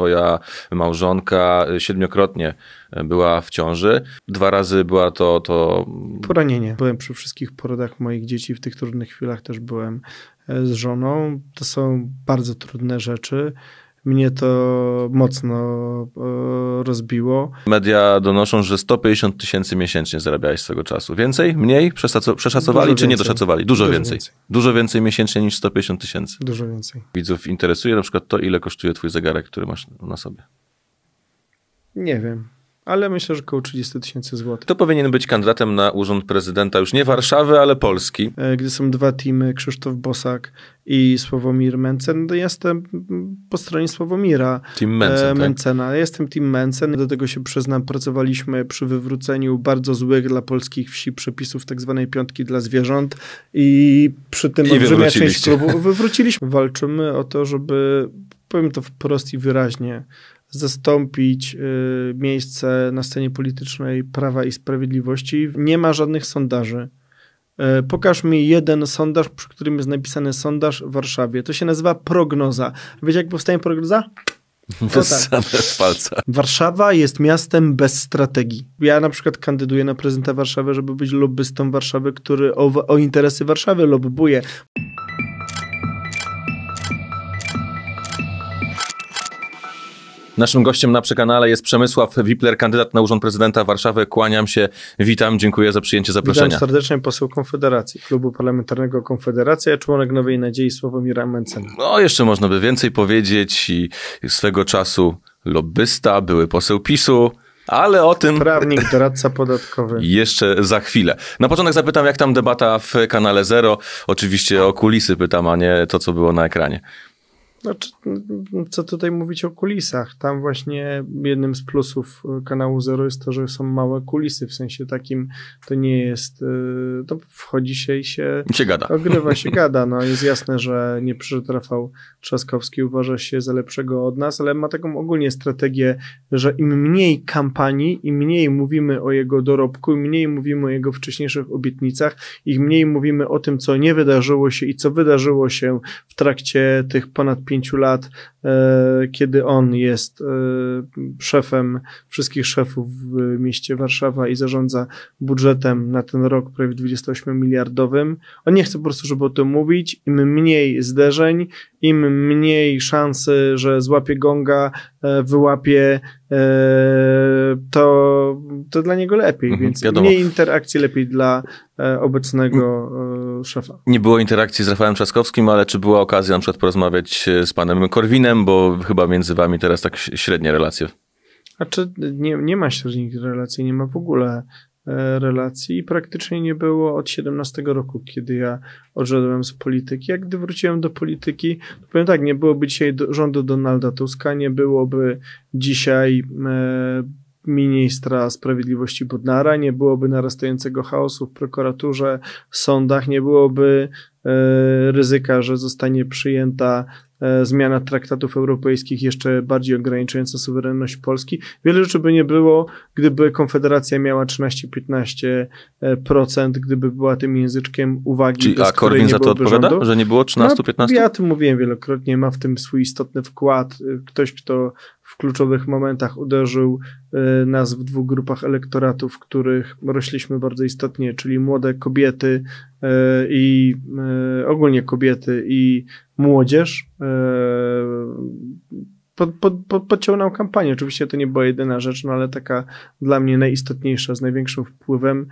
twoja małżonka y, siedmiokrotnie y, była w ciąży. Dwa razy była to, to... Poranienie. Byłem przy wszystkich porodach moich dzieci, w tych trudnych chwilach też byłem e, z żoną. To są bardzo trudne rzeczy mnie to mocno e, rozbiło. Media donoszą, że 150 tysięcy miesięcznie zarabiałeś z tego czasu. Więcej? Mniej? przeszacowali czy nie doszacowali? Dużo, Dużo więcej. więcej. Dużo więcej miesięcznie niż 150 tysięcy. Dużo więcej. Widzów interesuje na przykład to, ile kosztuje twój zegarek, który masz na sobie? Nie wiem ale myślę, że około 30 tysięcy złotych. To powinien być kandydatem na urząd prezydenta już nie Warszawy, ale Polski. E, gdy są dwa teamy, Krzysztof Bosak i Sławomir Mencen, to no, jestem po stronie Sławomira team Mencen, Mencena. Tak? Jestem team Mencen, do tego się przyznam, pracowaliśmy przy wywróceniu bardzo złych dla polskich wsi przepisów tak zwanej piątki dla zwierząt i przy tym I olbrzymia część klubu wywróciliśmy. Walczymy o to, żeby, powiem to wprost i wyraźnie, zastąpić y, miejsce na scenie politycznej Prawa i Sprawiedliwości. Nie ma żadnych sondaży. Y, pokaż mi jeden sondaż, przy którym jest napisany sondaż w Warszawie. To się nazywa prognoza. Wiecie, jak powstaje prognoza? No tak. Wysane Warszawa jest miastem bez strategii. Ja na przykład kandyduję na prezydenta Warszawy, żeby być lobbystą Warszawy, który o, o interesy Warszawy lobbuje. Naszym gościem na przekanale jest Przemysław Wipler, kandydat na urząd prezydenta Warszawy. Kłaniam się, witam, dziękuję za przyjęcie zaproszenia. Witam serdecznie poseł Konfederacji, klubu parlamentarnego Konfederacja, członek Nowej Nadziei Sławomira Mencena. No, jeszcze można by więcej powiedzieć i swego czasu lobbysta, były poseł PiSu, ale o tym. Prawnik, doradca podatkowy. Jeszcze za chwilę. Na początek zapytam, jak tam debata w kanale Zero. Oczywiście o kulisy pytam, a nie to, co było na ekranie. Znaczy, co tutaj mówić o kulisach? Tam właśnie jednym z plusów y, kanału Zero jest to, że są małe kulisy, w sensie takim to nie jest, y, to wchodzi się i się, się gada. ogrywa, się gada. No jest jasne, że nie przyszedł Rafał Trzaskowski, uważa się za lepszego od nas, ale ma taką ogólnie strategię, że im mniej kampanii, im mniej mówimy o jego dorobku, im mniej mówimy o jego wcześniejszych obietnicach, im mniej mówimy o tym, co nie wydarzyło się i co wydarzyło się w trakcie tych ponad pięciu lat, e, kiedy on jest e, szefem wszystkich szefów w e, mieście Warszawa i zarządza budżetem na ten rok prawie 28 miliardowym. On nie chce po prostu, żeby o tym mówić. Im mniej zderzeń, im mniej szansy, że złapie gonga, E, wyłapie, e, to, to dla niego lepiej, mhm, więc wiadomo. mniej interakcji lepiej dla e, obecnego szefa. Nie było interakcji z Rafałem Trzaskowskim, ale czy była okazja na przykład porozmawiać z panem Korwinem, bo chyba między wami teraz tak średnie relacje? czy znaczy, nie, nie ma średnich relacji, nie ma w ogóle E, relacji i praktycznie nie było od 17 roku, kiedy ja odszedłem z polityki. Jak gdy wróciłem do polityki, to powiem tak, nie byłoby dzisiaj do, rządu Donalda Tuska, nie byłoby dzisiaj e, ministra sprawiedliwości Bodnara, nie byłoby narastającego chaosu w prokuraturze, sądach, nie byłoby e, ryzyka, że zostanie przyjęta E, zmiana traktatów europejskich jeszcze bardziej ograniczająca suwerenność Polski. Wiele rzeczy by nie było, gdyby Konfederacja miała 13-15%, gdyby była tym języczkiem uwagi. Czyli, a Korwin za to odpowiada, rządu. że nie było 13-15%? No, ja tym mówiłem wielokrotnie, ma w tym swój istotny wkład. Y, ktoś, kto w kluczowych momentach uderzył e, nas w dwóch grupach elektoratów, w których rośliśmy bardzo istotnie, czyli młode kobiety e, i e, ogólnie kobiety i młodzież. Pod, pod, pod, podciągnął kampanię. Oczywiście to nie była jedyna rzecz, no ale taka dla mnie najistotniejsza, z największym wpływem.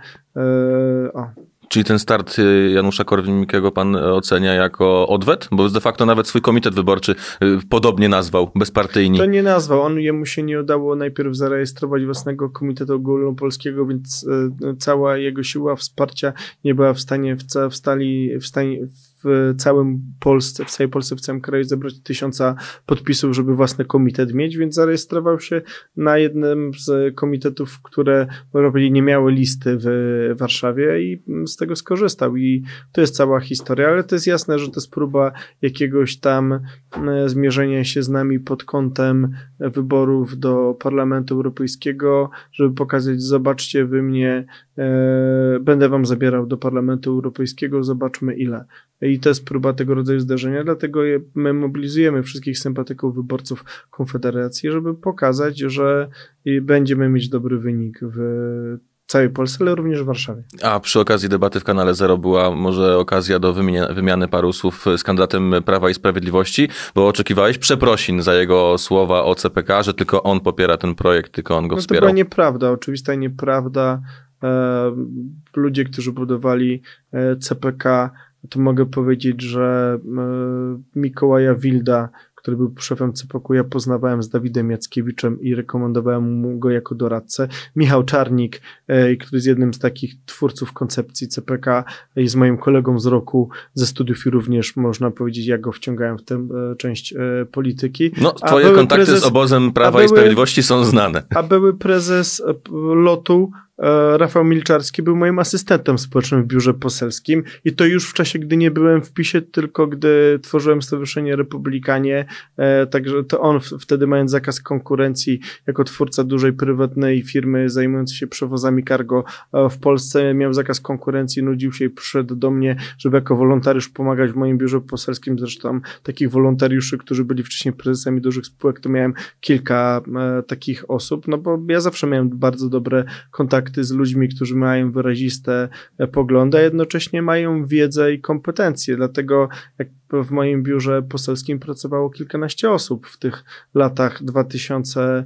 o, Czyli ten start y, Janusza Korwin-Mikkego pan e, ocenia jako odwet? Bo de facto nawet swój komitet wyborczy y, podobnie nazwał, bezpartyjni. To nie nazwał. On jemu się nie udało najpierw zarejestrować własnego komitetu ogólnopolskiego, więc e, cała jego siła wsparcia nie była w stanie, w, w, stali, w stanie w całym Polsce, w całej Polsce, w całym kraju zebrać tysiąca podpisów, żeby własny komitet mieć, więc zarejestrował się na jednym z komitetów, które robili, nie miały listy w Warszawie i z tego skorzystał. I to jest cała historia, ale to jest jasne, że to jest próba jakiegoś tam e, zmierzenia się z nami pod kątem wyborów do Parlamentu Europejskiego, żeby pokazać, zobaczcie wy mnie, e, będę wam zabierał do Parlamentu Europejskiego, zobaczmy ile i to jest próba tego rodzaju zdarzenia, dlatego my mobilizujemy wszystkich sympatyków wyborców Konfederacji, żeby pokazać, że będziemy mieć dobry wynik w całej Polsce, ale również w Warszawie. A przy okazji debaty w kanale Zero była może okazja do wymiany paru słów z kandydatem Prawa i Sprawiedliwości, bo oczekiwałeś przeprosin za jego słowa o CPK, że tylko on popiera ten projekt, tylko on go no wspiera. To była nieprawda, oczywista nieprawda. E, ludzie, którzy budowali e, CPK, to mogę powiedzieć, że e, Mikołaja Wilda, który był szefem CPK, ja poznawałem z Dawidem Jackiewiczem i rekomendowałem mu go jako doradcę. Michał Czarnik, e, który jest jednym z takich twórców koncepcji CPK i z moim kolegą z roku ze studiów i również można powiedzieć, ja go wciągałem w tę e, część polityki. No, twoje kontakty prezes, z obozem Prawa były, i Sprawiedliwości są znane. A były prezes lotu E, Rafał Milczarski był moim asystentem społecznym w biurze poselskim i to już w czasie, gdy nie byłem w PiSie, tylko gdy tworzyłem Stowarzyszenie Republikanie, e, także to on wtedy mając zakaz konkurencji jako twórca dużej prywatnej firmy zajmującej się przewozami cargo e, w Polsce, miał zakaz konkurencji, nudził się i przyszedł do mnie, żeby jako wolontariusz pomagać w moim biurze poselskim, zresztą takich wolontariuszy, którzy byli wcześniej prezesami dużych spółek, to miałem kilka takich osób, no bo ja zawsze miałem bardzo dobre kontakty kontakty z ludźmi, którzy mają wyraziste e, poglądy, a jednocześnie mają wiedzę i kompetencje. Dlatego jak w moim biurze poselskim pracowało kilkanaście osób w tych latach 2011-15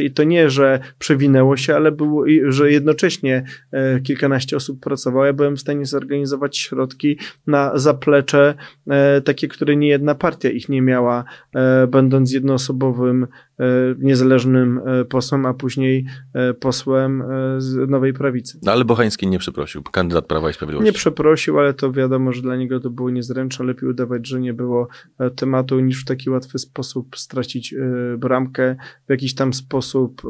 e, i to nie, że przewinęło się, ale było, że jednocześnie e, kilkanaście osób pracowało. Ja byłem w stanie zorganizować środki na zaplecze e, takie, które nie jedna partia ich nie miała, będąc jednoosobowym niezależnym posłem, a później posłem z Nowej Prawicy. No ale Bochański nie przeprosił, kandydat Prawa i Sprawiedliwości. Nie przeprosił, ale to wiadomo wiadomo, że dla niego to było niezręczne, lepiej udawać, że nie było e, tematu, niż w taki łatwy sposób stracić e, bramkę, w jakiś tam sposób, e,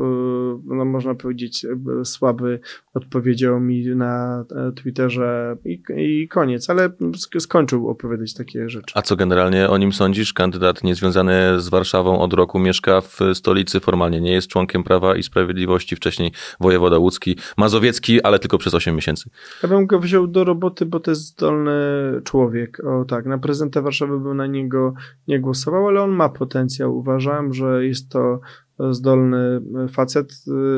no można powiedzieć, słaby odpowiedział mi na Twitterze i, i koniec, ale skończył opowiadać takie rzeczy. A co generalnie o nim sądzisz? Kandydat niezwiązany z Warszawą od roku mieszka w stolicy formalnie, nie jest członkiem Prawa i Sprawiedliwości, wcześniej wojewoda łódzki, mazowiecki, ale tylko przez 8 miesięcy. Ja bym go wziął do roboty, bo to jest zdolny człowiek, o tak, na prezydenta Warszawy bym na niego nie głosował, ale on ma potencjał. Uważam, że jest to zdolny facet.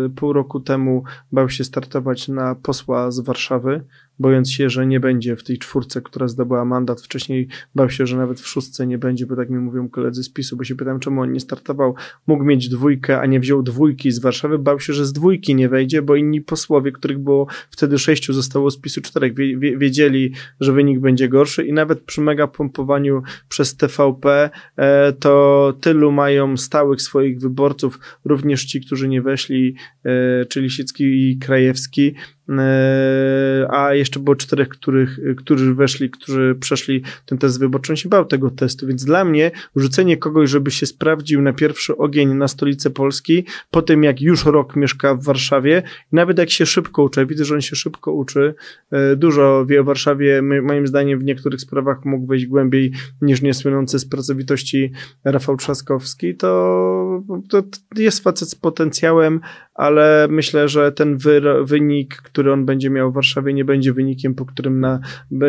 Y, pół roku temu bał się startować na posła z Warszawy bojąc się, że nie będzie w tej czwórce, która zdobyła mandat wcześniej, bał się, że nawet w szóstce nie będzie, bo tak mi mówią koledzy z PiSu, bo się pytam, czemu on nie startował, mógł mieć dwójkę, a nie wziął dwójki z Warszawy, bał się, że z dwójki nie wejdzie, bo inni posłowie, których było wtedy sześciu, zostało z PiSu czterech, wiedzieli, że wynik będzie gorszy i nawet przy mega pompowaniu przez TVP e, to tylu mają stałych swoich wyborców, również ci, którzy nie weszli, e, czyli Sicki i Krajewski, E, a jeszcze było czterech, których, którzy weszli, którzy przeszli ten test wyborczy. On się bał tego testu, więc dla mnie rzucenie kogoś, żeby się sprawdził na pierwszy ogień na stolicy Polski, po tym jak już rok mieszka w Warszawie, nawet jak się szybko uczy, widzę, że on się szybko uczy, e, dużo wie o Warszawie, moim zdaniem w niektórych sprawach mógł wejść głębiej niż niesłynący z pracowitości Rafał Trzaskowski, to, to jest facet z potencjałem, ale myślę, że ten wynik, który on będzie miał w Warszawie, nie będzie wynikiem, po którym na,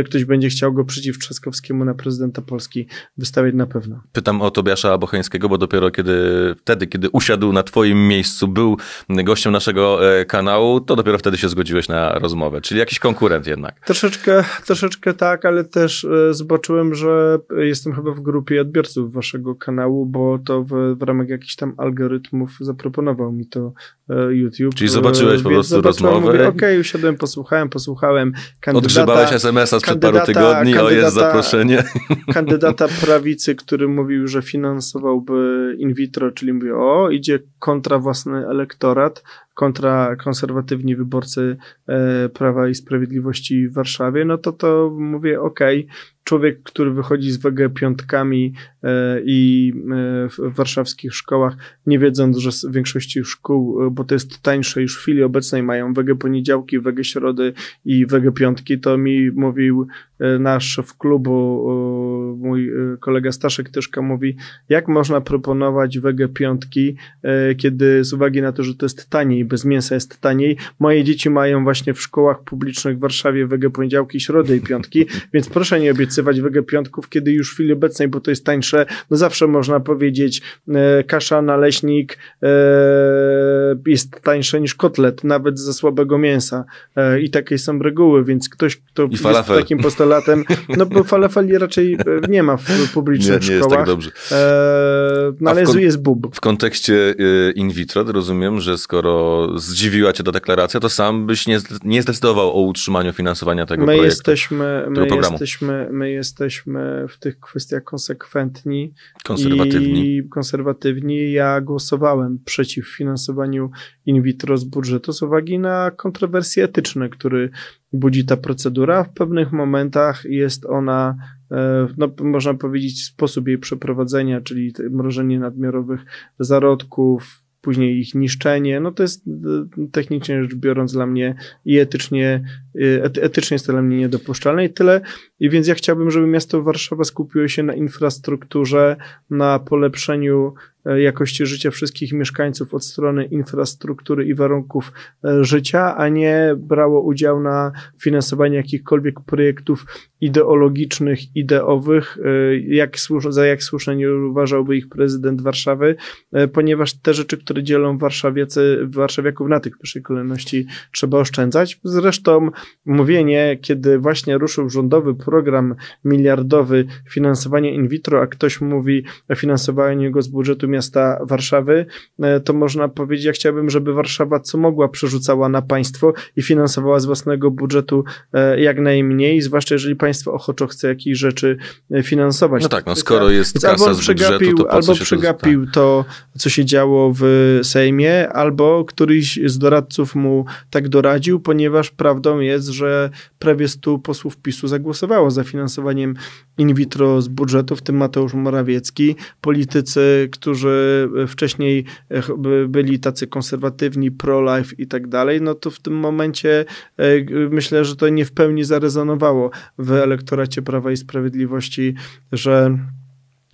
ktoś będzie chciał go przeciw Trzaskowskiemu na prezydenta Polski wystawiać na pewno. Pytam o Tobiasza Bocheńskiego, bo dopiero kiedy wtedy, kiedy usiadł na twoim miejscu, był gościem naszego e, kanału, to dopiero wtedy się zgodziłeś na rozmowę, czyli jakiś konkurent jednak. Troszeczkę, troszeczkę tak, ale też e, zobaczyłem, że jestem chyba w grupie odbiorców waszego kanału, bo to w, w ramach jakichś tam algorytmów zaproponował mi to e, YouTube. Czyli zobaczyłeś po prostu rozmowę. Okej, okay, i usiadłem, posłuchałem, posłuchałem kandydata. Odgrzebałeś SMS-a sprzed paru tygodni, o jest zaproszenie. Kandydata prawicy, który mówił, że finansowałby in vitro, czyli mówię, o, idzie kontra własny elektorat, kontra konserwatywni wyborcy e, Prawa i Sprawiedliwości w Warszawie, no to to mówię, okej, okay, człowiek, który wychodzi z WG piątkami e, i e, w warszawskich szkołach, nie wiedząc, że w większości szkół, e, bo to jest tańsze już w chwili obecnej, mają WG poniedziałki, WG środy i WG piątki, to mi mówił Y, nasz w klubu, y, mój y, kolega Staszek Tyszka mówi, jak można proponować wege piątki, kiedy z uwagi na to, że to jest taniej, bez mięsa jest taniej, moje dzieci mają właśnie w szkołach publicznych w Warszawie wege poniedziałki, środy i piątki, więc proszę nie obiecywać wege piątków, kiedy już w chwili obecnej, bo to jest tańsze, no zawsze można powiedzieć kasza, naleśnik jest tańsze niż kotlet, nawet ze słabego mięsa i takie są reguły, więc ktoś, kto jest takim postawie latem, no bo falafeli raczej e, nie ma w publicznych nie, nie szkołach. Nie jest tak dobrze. E, no, ale kon- jest bub. W kontekście e, in vitro rozumiem, że skoro zdziwiła cię ta deklaracja, to sam byś nie, nie zdecydował o utrzymaniu finansowania tego my projektu. Jesteśmy, my, programu. jesteśmy, my jesteśmy w tych kwestiach konsekwentni. Konserwatywni. I konserwatywni. Ja głosowałem przeciw finansowaniu in vitro z budżetu z uwagi na kontrowersje etyczne, który budzi ta procedura. W pewnych momentach jest ona, e, no, można powiedzieć, sposób jej przeprowadzenia, czyli mrożenie nadmiarowych zarodków, później ich niszczenie. No to jest e, technicznie rzecz biorąc dla mnie i etycznie, e, etycznie jest to dla mnie niedopuszczalne i tyle. I więc ja chciałbym, żeby miasto Warszawa skupiło się na infrastrukturze, na polepszeniu E, jakości życia wszystkich mieszkańców od strony infrastruktury i warunków e, życia, a nie brało udział na finansowaniu jakichkolwiek projektów ideologicznych, ideowych, e, jak, za jak słusznie nie uważałby ich prezydent Warszawy, ponieważ te rzeczy, które dzielą warszawiecy, warszawiaków na tych pierwszej kolejności trzeba oszczędzać. Zresztą mówienie, kiedy właśnie ruszył rządowy program miliardowy finansowania in vitro, a ktoś mówi o finansowaniu go z budżetu miasta Warszawy, e, to można powiedzieć, ja chciałbym, żeby Warszawa co mogła przerzucała na państwo i finansowała z własnego budżetu e, jak najmniej, zwłaszcza jeżeli państwo ochoczo chce jakieś rzeczy e, finansować. No tak, no skoro jest kasa albo z budżetu, to Albo przegapił to, to, co się działo w Sejmie, albo któryś z doradców mu tak doradził, ponieważ prawdą jest, że prawie 100 posłów PiSu zagłosowało za finansowaniem in vitro z budżetu, w tym Mateusz Morawiecki, politycy, którzy e, wcześniej e, byli tacy konserwatywni, pro-life i tak dalej, no to w tym momencie e, myślę, że to nie w pełni zarezonowało w elektoracie Prawa i Sprawiedliwości, że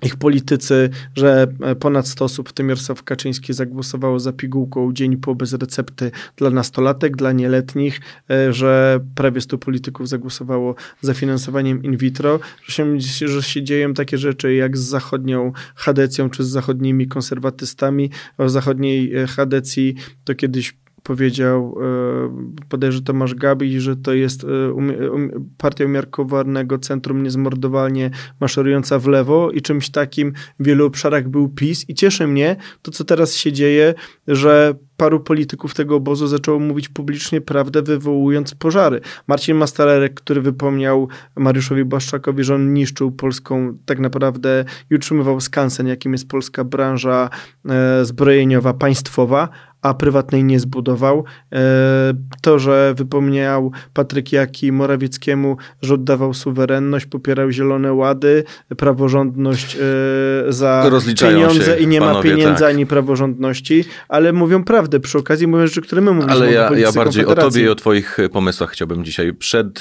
ich politycy, że e, ponad 100 osób, w tym Jarosław Kaczyński, zagłosowało za pigułką dzień po bez recepty dla nastolatek, dla nieletnich, e, że prawie 100 polityków zagłosowało za finansowaniem in vitro, że się, że się dzieją takie rzeczy jak z zachodnią Hadecją czy z zachodnimi konserwatystami. O zachodniej e, Hadecji to kiedyś powiedział e, bodajże Tomasz Gabi, że to jest e, um, partia umiarkowanego centrum niezmordowalnie maszerująca w lewo i czymś takim w wielu obszarach był PiS i cieszy mnie to, co teraz się dzieje, że paru polityków tego obozu zaczęło mówić publicznie prawdę, wywołując pożary. Marcin Mastalerek, który wypomniał Mariuszowi Błaszczakowi, że on niszczył polską, tak naprawdę i utrzymywał skansen, jakim jest polska branża e, zbrojeniowa, państwowa, a prywatnej nie zbudował. E, to, że wypomniał Patryk Jaki Morawieckiemu, że oddawał suwerenność, popierał Zielone Łady, praworządność e, za Rozliczają pieniądze się, i nie panowie, ma pieniędzy tak. ani praworządności, ale mówią prawdę przy okazji, mówią rzeczy, które my mówimy. Ale ja, ja bardziej o tobie i o twoich e, pomysłach chciałbym dzisiaj. Przed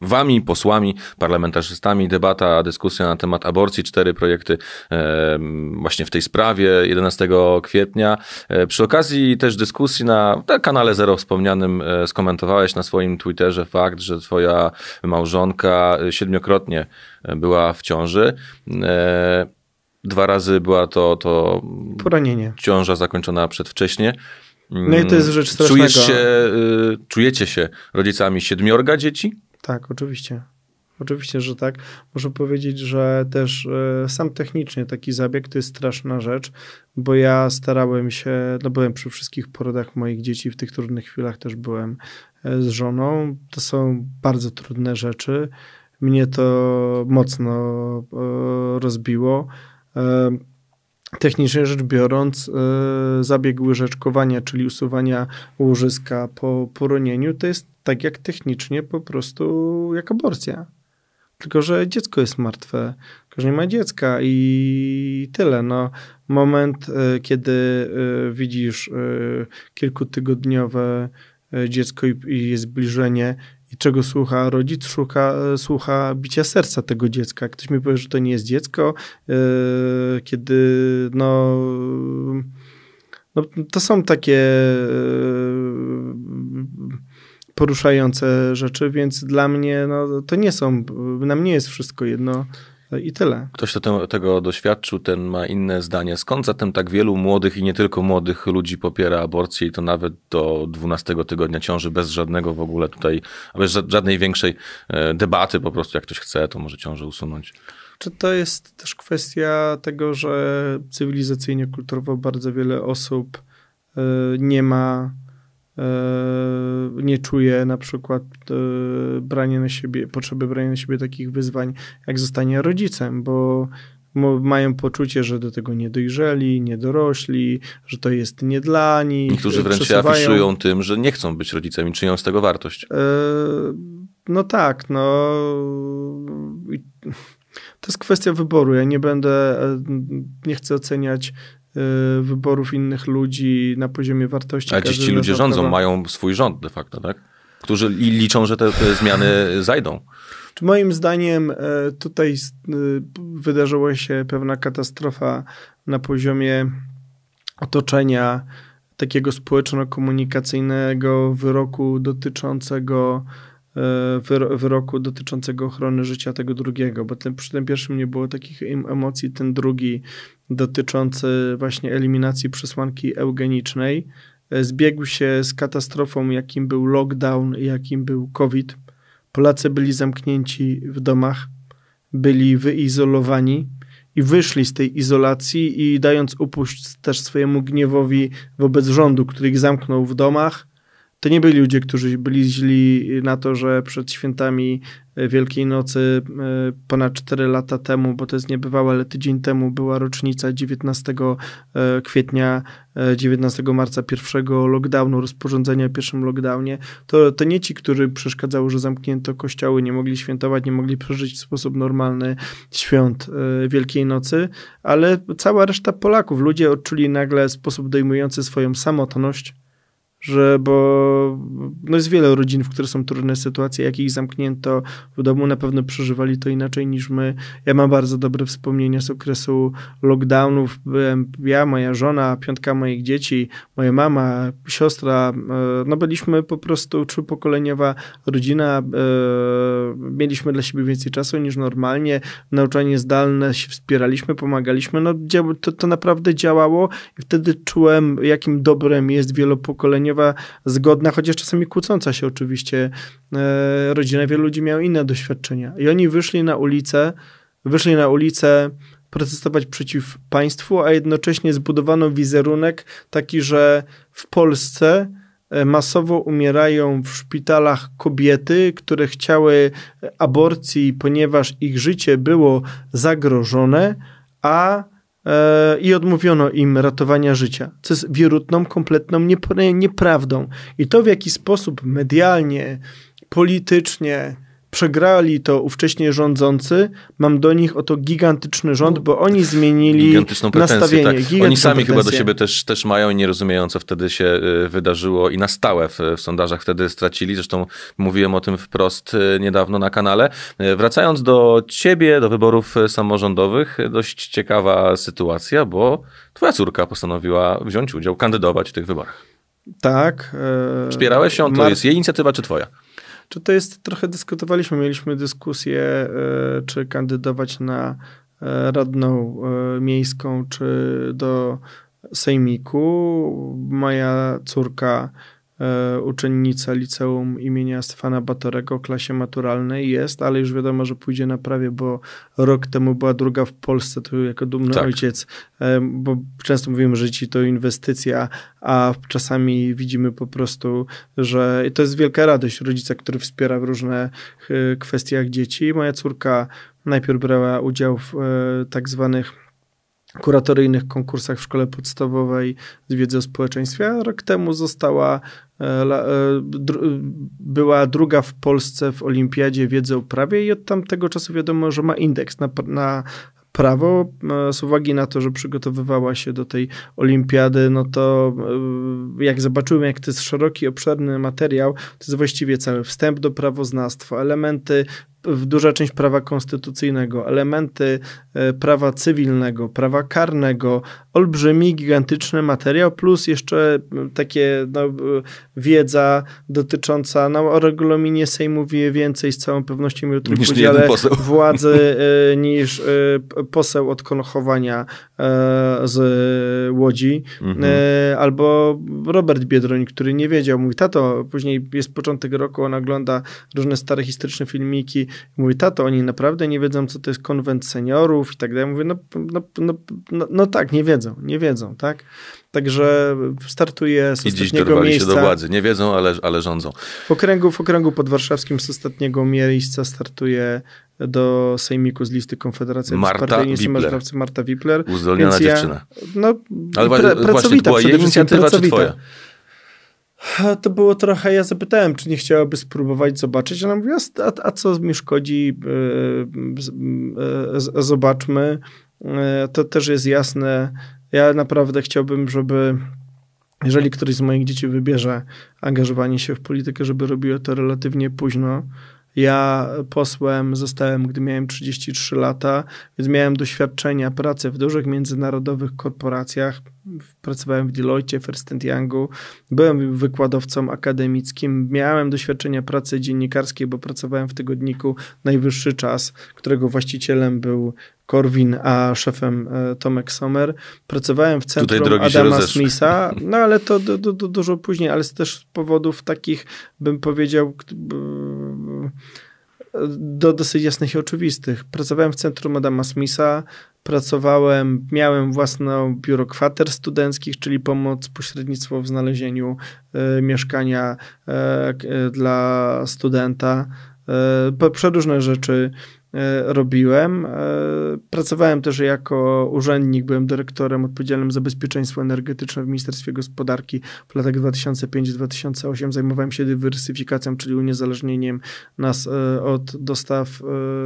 wami, posłami, parlamentarzystami debata, dyskusja na temat aborcji, cztery projekty właśnie w tej sprawie 11 kwietnia. Przy okazji okazji też dyskusji na kanale Zero wspomnianym e, skomentowałeś na swoim Twitterze fakt, że twoja małżonka e, siedmiokrotnie e, była w ciąży. Dwa razy była to, to poranienie. Ciąża zakończona przedwcześnie. Mm, no i to jest rzecz strasznego. Czujesz się, czujecie się rodzicami siedmiorga dzieci? Tak, oczywiście. Oczywiście, że tak. Muszę powiedzieć, że też e, sam technicznie taki zabieg to jest straszna rzecz, bo ja starałem się, no byłem przy wszystkich porodach moich dzieci, w tych trudnych chwilach też byłem e, z żoną. To są bardzo trudne rzeczy. Mnie to mocno e, rozbiło. Technicznie rzecz biorąc, zabieg łyżeczkowania, czyli usuwania łożyska po poronieniu, to jest tak jak technicznie po prostu jak aborcja. Tylko, że dziecko jest martwe, tylko, że nie ma dziecka i tyle. No, moment, e, kiedy e, widzisz e, kilkutygodniowe dziecko i jest zbliżenie i czego słucha rodzic? Szuka, słucha bicia serca tego dziecka. Ktoś mi powie, że to nie jest dziecko, kiedy no... No, to są takie poruszające rzeczy, więc dla mnie no, to nie są, na mnie jest wszystko jedno i tyle. Ktoś, kto te, tego doświadczył, ten ma inne zdanie. Skąd zatem tak wielu młodych i nie tylko młodych ludzi popiera aborcję i to nawet do 12 tygodnia ciąży bez żadnego w ogóle tutaj, bez żadnej większej e, debaty, po prostu jak ktoś chce, to może ciąży usunąć. Czy to jest też kwestia tego, że cywilizacyjnie, kulturowo bardzo wiele osób e, nie ma E, nie czuję na przykład e, branie na siebie, potrzeby brania na siebie takich wyzwań, jak zostanie rodzicem, bo mają poczucie, że do tego nie dojrzeli, nie dorośli, że to jest nie dla nich. Niektórzy wręcz się afiszują tym, że nie chcą być rodzicami, czynią z tego wartość. E, no tak, no. To jest kwestia wyboru. Ja nie będę, nie chcę oceniać Y, wyborów innych ludzi na poziomie wartości. Ale ci, ci ludzie rządzą, prawa. mają swój rząd de facto, tak? Którzy liczą, że te, te zmiany zajdą. Czy moim zdaniem e, tutaj e, wydarzyła się pewna katastrofa na poziomie otoczenia takiego społeczno-komunikacyjnego wyroku dotyczącego E, wyroku dotyczącego ochrony życia tego drugiego, bo ten, przy tym pierwszym nie było takich emocji, ten drugi dotyczący właśnie eliminacji przesłanki eugenicznej e, zbiegł się z katastrofą, jakim był lockdown, jakim był COVID. Polacy byli zamknięci w domach, byli wyizolowani i wyszli z tej izolacji i dając upuść też swojemu gniewowi wobec rządu, który ich zamknął w domach, to nie byli ludzie, którzy byli źli na to, że przed świętami e, Wielkiej Nocy e, ponad 4 lata temu, bo to jest niebywałe, ale tydzień temu była rocznica 19 e, kwietnia, 19 marca pierwszego lockdownu, rozporządzenia o pierwszym lockdownie. To, to nie ci, którzy przeszkadzało, że zamknięto kościoły, nie mogli świętować, nie mogli przeżyć w sposób normalny świąt Wielkiej Nocy, ale cała reszta Polaków. Ludzie odczuli nagle sposób dojmujący swoją samotność, że bo no jest wiele rodzin, w których są trudne sytuacje, jak ich zamknięto w domu, na pewno przeżywali to inaczej niż my. Ja mam bardzo dobre wspomnienia z okresu lockdownów. Byłem ja, moja żona, piątka moich dzieci, moja mama, siostra. E, no byliśmy po prostu trzypokoleniowa rodzina. E, mieliśmy dla siebie więcej czasu niż normalnie. Nauczanie zdalne się wspieraliśmy, pomagaliśmy. No to, to naprawdę działało i wtedy czułem, jakim dobrem jest wielopokolenie wypełniała zgodna, chociaż czasami kłócąca się oczywiście e, rodzina. Wielu ludzi miało inne doświadczenia. I oni wyszli na ulicę, wyszli na ulicę protestować przeciw państwu, a jednocześnie zbudowano wizerunek taki, że w Polsce e, masowo umierają w szpitalach kobiety, które chciały aborcji, ponieważ ich życie było zagrożone, a E, i odmówiono im ratowania życia, co jest wierutną, kompletną nieprawdą. I to, w jaki sposób medialnie, politycznie, przegrali to ówcześnie rządzący, mam do nich oto gigantyczny rząd, bo oni zmienili Gigantyczną nastawienie. Tak. Gigantyczną oni sami pretensję. chyba do siebie też, też mają i nie rozumieją, co wtedy się y, wydarzyło i na stałe w, w, sondażach wtedy stracili. Zresztą mówiłem o tym wprost y, niedawno na kanale. Y, wracając do ciebie, do wyborów samorządowych, dość ciekawa sytuacja, bo twoja córka postanowiła wziąć udział, kandydować w tych wyborach. Tak. E, Wspierałeś ją? To Mar- jest jej inicjatywa czy twoja? Czy to jest, trochę dyskutowaliśmy, mieliśmy dyskusję, e, czy kandydować na e, radną e, miejską, czy do sejmiku. Moja córka E, uczennica liceum imienia Stefana Batorego klasie maturalnej jest, ale już wiadomo, że pójdzie na prawie, bo rok temu była druga w Polsce, to jako dumny tak. ojciec, e, bo często mówimy, że dzieci to inwestycja, a czasami widzimy po prostu, że to jest wielka radość rodzica, który wspiera w różnych e, kwestiach dzieci. Moja córka najpierw brała udział w tak zwanych kuratoryjnych konkursach w szkole podstawowej z wiedzy o społeczeństwie. rok temu została, e, e, e, była druga w Polsce w Olimpiadzie wiedzy o prawie i od tamtego czasu wiadomo, że ma indeks na, na prawo. Z uwagi na to, że przygotowywała się do tej olimpiady, no to jak zobaczyłem, jak to jest szeroki, obszerny materiał, to jest właściwie cały wstęp do prawoznawstwa, elementy w duża część prawa konstytucyjnego, elementy e, prawa cywilnego, prawa karnego, olbrzymi, gigantyczny materiał, plus jeszcze takie no, e, wiedza dotycząca, no o regulaminie Sejmu wie więcej z całą pewnością jutro w podziale władzy e, niż poseł od konochowania E, z Łodzi, mhm. E, albo Robert Biedroń, który nie wiedział, mówi tato, później jest początek roku, on ogląda różne stare historyczne filmiki, mówi tato, oni naprawdę nie wiedzą, co to jest konwent seniorów i tak dalej. Mówię, no, no, no, no, no tak, nie wiedzą, nie wiedzą, tak? Także startuje z I dziś dorwali się do władzy. Nie wiedzą, ale, ale rządzą. W okręgu, w okręgu podwarszawskim z ostatniego miejsca startuje do sejmiku z listy Konfederacji Marta Wipler. Marta Wipler. Uzdolniona ja, dziewczyna. no, Ale pra, pracowita. to była jej inicjatywa czy twoja? To było trochę, ja zapytałem, czy nie chciałaby spróbować zobaczyć. Ona mówiła, a, a co mi szkodzi, y, y, zobaczmy. Y, to też jest jasne. Ja naprawdę chciałbym, żeby jeżeli któryś z moich dzieci wybierze angażowanie się w politykę, żeby robiło to relatywnie późno, ja posłem zostałem, gdy miałem 33 lata, więc miałem doświadczenia pracy w dużych międzynarodowych korporacjach. Pracowałem w Deloitte, First Youngu, byłem wykładowcą akademickim, miałem doświadczenia pracy dziennikarskiej, bo pracowałem w tygodniku Najwyższy Czas, którego właścicielem był Korwin, a szefem e, Tomek Sommer. Pracowałem w centrum Adama Smitha, no ale to dużo później, ale też z powodów takich, bym powiedział, do dosyć jasnych i oczywistych. Pracowałem w Centrum Adama Smitha, pracowałem, miałem własne biuro kwater studenckich, czyli pomoc, pośrednictwo w znalezieniu y, mieszkania y, dla studenta, y, przeróżne rzeczy E, robiłem. E, pracowałem też jako urzędnik, byłem dyrektorem odpowiedzialnym za bezpieczeństwo energetyczne w Ministerstwie Gospodarki w latach 2005-2008. Zajmowałem się dywersyfikacją, czyli uniezależnieniem nas e, od dostaw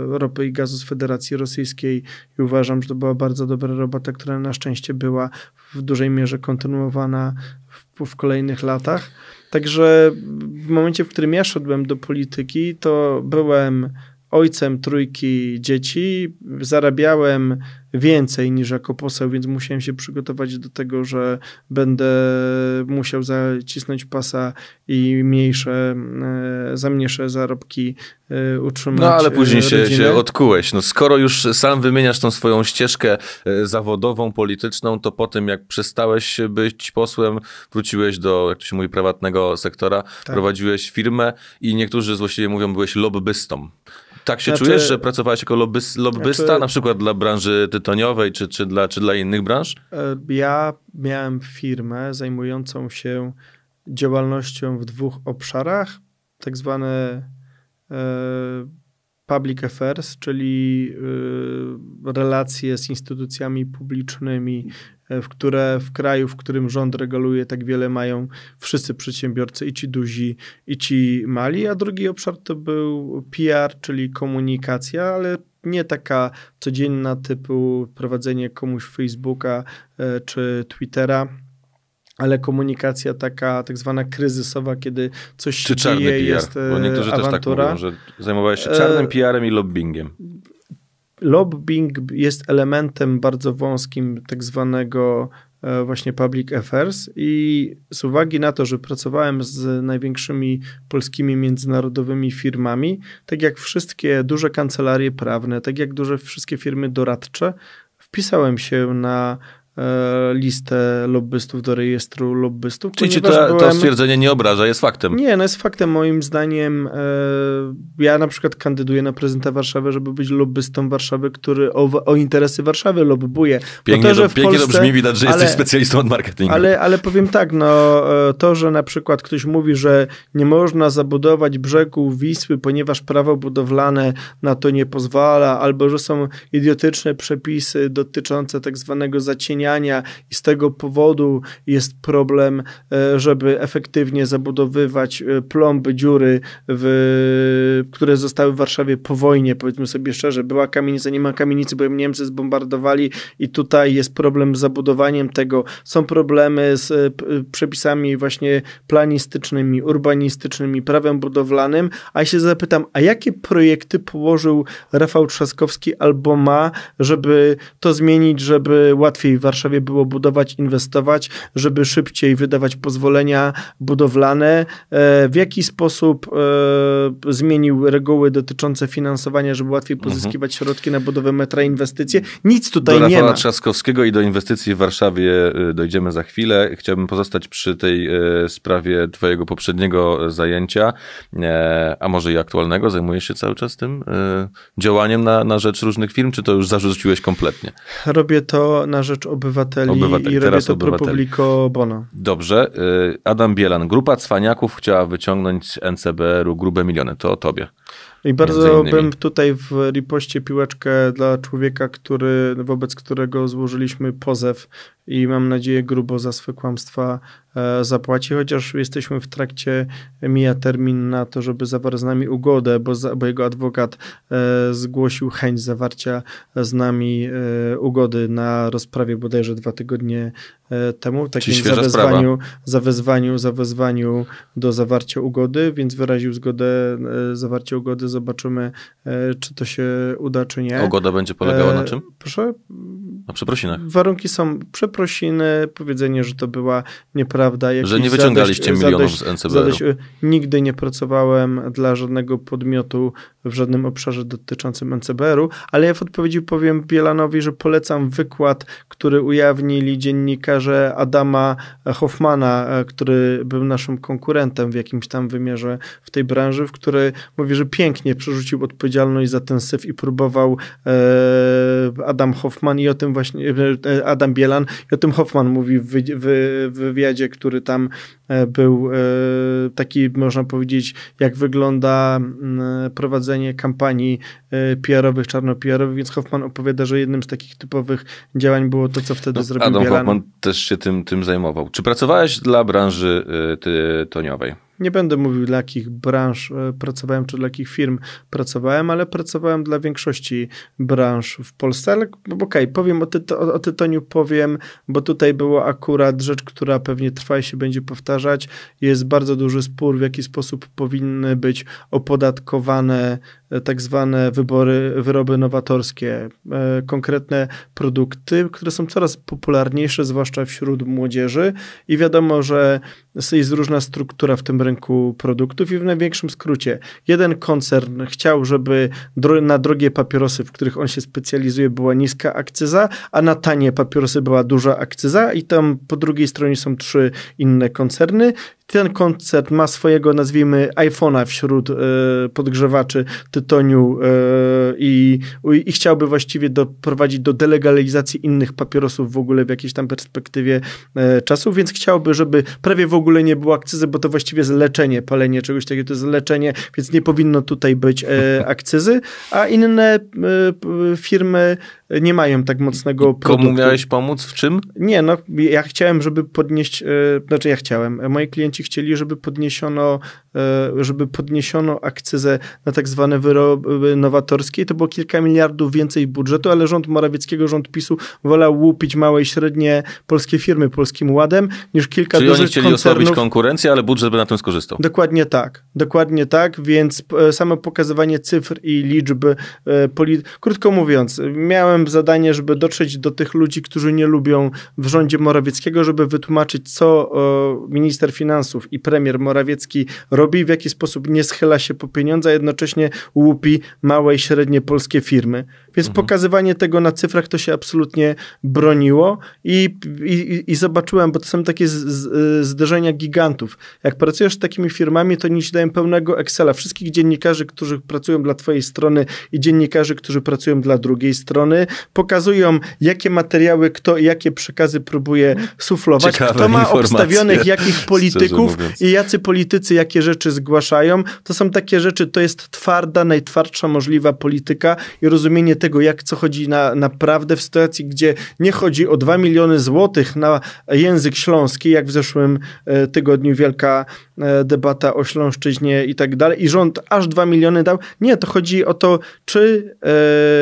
ropy i gazu z Federacji Rosyjskiej i uważam, że to była bardzo dobra robota, która na szczęście była w dużej mierze kontynuowana w, w kolejnych latach. Także w momencie, w którym ja szedłem do polityki, to byłem ojcem trójki dzieci, zarabiałem więcej niż jako poseł, więc musiałem się przygotować do tego, że będę musiał zacisnąć pasa i mniejsze, e, za mniejsze zarobki e, utrzymać. No ale e, później się, się odkułeś. No, skoro już sam wymieniasz tą swoją ścieżkę zawodową, polityczną, to po tym jak przestałeś być posłem, wróciłeś do, jak to się mówi, prywatnego sektora, tak. prowadziłeś firmę i niektórzy złośliwie mówią, byłeś lobbystą. Tak się znaczy, czujesz, że pracowałeś jako lobbysta, lobbysta znaczy, na przykład dla branży tytoniowej czy, czy, dla, czy dla innych branż? E, ja miałem firmę zajmującą się działalnością w dwóch obszarach, tak zwane e, public affairs, czyli e, relacje z instytucjami publicznymi w które w kraju, w którym rząd reguluje tak wiele, mają wszyscy przedsiębiorcy, i ci duzi, i ci mali. A drugi obszar to był PR, czyli komunikacja, ale nie taka codzienna typu prowadzenie komuś Facebooka e, czy Twittera ale komunikacja taka tak zwana kryzysowa, kiedy coś się Czy czarny dzieje, PR, jest e, bo niektórzy awantura. też tak mówią, że zajmowałeś się czarnym e, PR-em i lobbyingiem. Lobbying jest elementem bardzo wąskim tak zwanego e, właśnie public affairs i z uwagi na to, że pracowałem z największymi polskimi międzynarodowymi firmami, tak jak wszystkie duże kancelarie prawne, tak jak duże wszystkie firmy doradcze, wpisałem się na E, listę lobbystów do rejestru lobbystów. Czyli ci to, byłem... to stwierdzenie nie obraża, jest faktem? Nie, no jest faktem. Moim zdaniem e, ja na przykład kandyduję na prezydenta Warszawy, żeby być lobbystą Warszawy, który o, o interesy Warszawy lobbuje. Pięknie, to, że w pięknie Polsce, to brzmi, widać, że ale, jesteś specjalistą od marketingu. Ale, ale powiem tak, no e, to, że na przykład ktoś mówi, że nie można zabudować brzegu Wisły, ponieważ prawo budowlane na to nie pozwala, albo że są idiotyczne przepisy dotyczące tak zwanego zacienia i z tego powodu jest problem, e, żeby efektywnie zabudowywać e, plomby, dziury, w, które zostały w Warszawie po wojnie, powiedzmy sobie szczerze. Była kamienica, nie ma kamienicy, bo Niemcy zbombardowali i tutaj jest problem z zabudowaniem tego. Są problemy z e, przepisami właśnie planistycznymi, urbanistycznymi, prawem budowlanym, a ja się zapytam, a jakie projekty położył Rafał Trzaskowski albo ma, żeby to zmienić, żeby łatwiej Warszawa Warszawie było budować, inwestować, żeby szybciej wydawać pozwolenia budowlane. E, w jaki sposób e, zmienił reguły dotyczące finansowania, żeby łatwiej mhm. pozyskiwać mhm. środki na budowę metra inwestycje? Nic tutaj do nie Rafała ma. Trzaskowskiego i do inwestycji w Warszawie e, dojdziemy za chwilę. Chciałbym pozostać przy tej sprawie twojego poprzedniego zajęcia, a może i aktualnego. Zajmujesz się cały czas tym działaniem na, na rzecz różnych firm, czy to już zarzuciłeś kompletnie? Robię to na rzecz obywateli Obywateli, obywateli i teraz Robię to obywateli. Republico Bono. Dobrze. Y, Adam Bielan. Grupa cwaniaków chciała wyciągnąć z NCBR-u grube miliony. To o tobie. I bardzo bym tutaj w ripoście piłeczkę dla człowieka, który, wobec którego złożyliśmy pozew i mam nadzieję grubo za swe kłamstwa e, zapłaci, chociaż jesteśmy w trakcie, e, mija termin na to, żeby zawarł z nami ugodę, bo, za, bo jego adwokat e, zgłosił chęć zawarcia z nami e, ugody na rozprawie bodajże dwa tygodnie e, temu, takim zawezwaniu, zawezwaniu, zawezwaniu do zawarcia ugody, więc wyraził zgodę e, zawarcia ugody, zobaczymy czy to się uda, czy nie. Ugoda będzie polegała na czym? Proszę? Na przeprosinach. Warunki są, przeprosinach przeprosiny, powiedzenie, że to była nieprawda. że nie wyciągaliście milionów z NCBR-u. Nigdy nie pracowałem dla żadnego podmiotu w żadnym obszarze dotyczącym NCBR-u, ale ja w odpowiedzi powiem Bielanowi, że polecam wykład, który ujawnili dziennikarze Adama Hoffmana, e, który był naszym konkurentem w jakimś tam wymiarze w tej branży, w który mówi, że pięknie przerzucił odpowiedzialność za ten syf i próbował e, Adam Hoffman i o tym właśnie, e, e Adam Bielan i o no, tym Hoffman mówi w, w wywiadzie, który tam e, był e, taki, można powiedzieć, jak wygląda mm, prowadzenie kampanii e, PR-owych, czarno-PR-owych, więc Hoffman opowiada, że jednym z takich typowych działań było to, co wtedy no, zrobił Adam Bielan. Hoffman też się tym, tym zajmował. Czy pracowałeś dla branży toniowej? Nie będę mówił dla jakich branż e, pracowałem czy dla jakich firm pracowałem, ale pracowałem dla większości branż w Polsce. Ale no, okej, okay, powiem o, o, o tytoniu, powiem, bo tutaj było akurat rzecz, która pewnie trwa i się będzie powtarzać. Jest bardzo duży spór, w jaki sposób powinny być opodatkowane e, tak zwane wybory, wyroby nowatorskie, e, konkretne produkty, które są coraz popularniejsze, zwłaszcza wśród młodzieży. I wiadomo, że jest różna struktura w tym rynku produktów i w największym skrócie. Jeden koncern chciał, żeby dro na drogie papierosy, w których on się specjalizuje, była niska akcyza, a na tanie papierosy była duża akcyza i tam po drugiej stronie są trzy inne koncerny ten koncert ma swojego, nazwijmy, iPhone'a wśród y, podgrzewaczy tytoniu e, i, y, i chciałby właściwie doprowadzić do delegalizacji innych papierosów w ogóle w jakiejś tam perspektywie y, czasu, więc chciałby, żeby prawie w ogóle nie było akcyzy, bo to właściwie jest leczenie, palenie czegoś takiego, to jest leczenie, więc nie powinno tutaj być akcyzy, a inne firmy nie mają tak mocnego produktu. Komu miałeś pomóc? W czym? Nie, no ja chciałem, żeby podnieść, e, znaczy ja chciałem, moi klienci chcieli, żeby podniesiono E, żeby podniesiono akcyzę na tak zwane wyroby nowatorskie. to było kilka miliardów więcej budżetu, ale rząd Morawieckiego, rząd PiSu wolał łupić małe i średnie polskie firmy polskim ładem, niż kilka Czyli dużych oni chcieli koncernów. osłabić konkurencję, ale budżet by na tym skorzystał. Dokładnie tak. Dokładnie tak, więc e, samo pokazywanie cyfr i liczb e, polit... Krótko mówiąc, miałem zadanie, żeby dotrzeć do tych ludzi, którzy nie lubią w rządzie Morawieckiego, żeby wytłumaczyć, co minister finansów i premier Morawiecki robią robi, w jaki sposób nie schyla się po pieniądze, a jednocześnie łupi małe i średnie polskie firmy. Więc mhm. pokazywanie tego na cyfrach to się absolutnie broniło i, i, i zobaczyłem, bo to są takie z, z, e, zderzenia gigantów. Jak pracujesz z takimi firmami, to nie ci dają pełnego Excela. Wszystkich dziennikarzy, którzy pracują dla twojej strony i dziennikarzy, którzy pracują dla drugiej strony, pokazują jakie materiały kto i jakie przekazy próbuje suflować. Ciekawe kto ma obstawionych jakich polityków i jacy politycy jakie rzeczy zgłaszają. To są takie rzeczy, to jest twarda, najtwardsza możliwa polityka i rozumienie tego, tego, jak co chodzi na, naprawdę w sytuacji, gdzie nie chodzi o 2 miliony złotych na język śląski, jak w zeszłym e, tygodniu wielka e, debata o Śląszczyźnie i tak dalej, i rząd aż 2 miliony dał. Nie, to chodzi o to, czy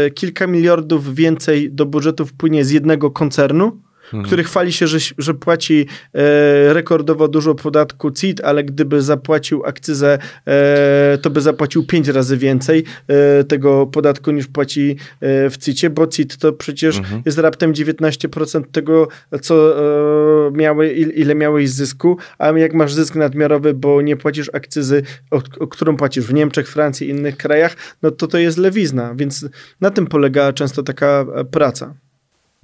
e, kilka miliardów więcej do budżetu wpłynie z jednego koncernu, mhm. który chwali się, że, że płaci e, rekordowo dużo podatku CIT, ale gdyby zapłacił akcyzę, e, to by zapłacił pięć razy więcej e, tego podatku niż płaci e, w CIT-ie, bo CIT to przecież mhm. jest raptem 19% tego, co e, miały, ile miałeś zysku, a jak masz zysk nadmiarowy, bo nie płacisz akcyzy, o, o którą płacisz w Niemczech, Francji i innych krajach, no to to jest lewizna, więc na tym polega często taka e, praca.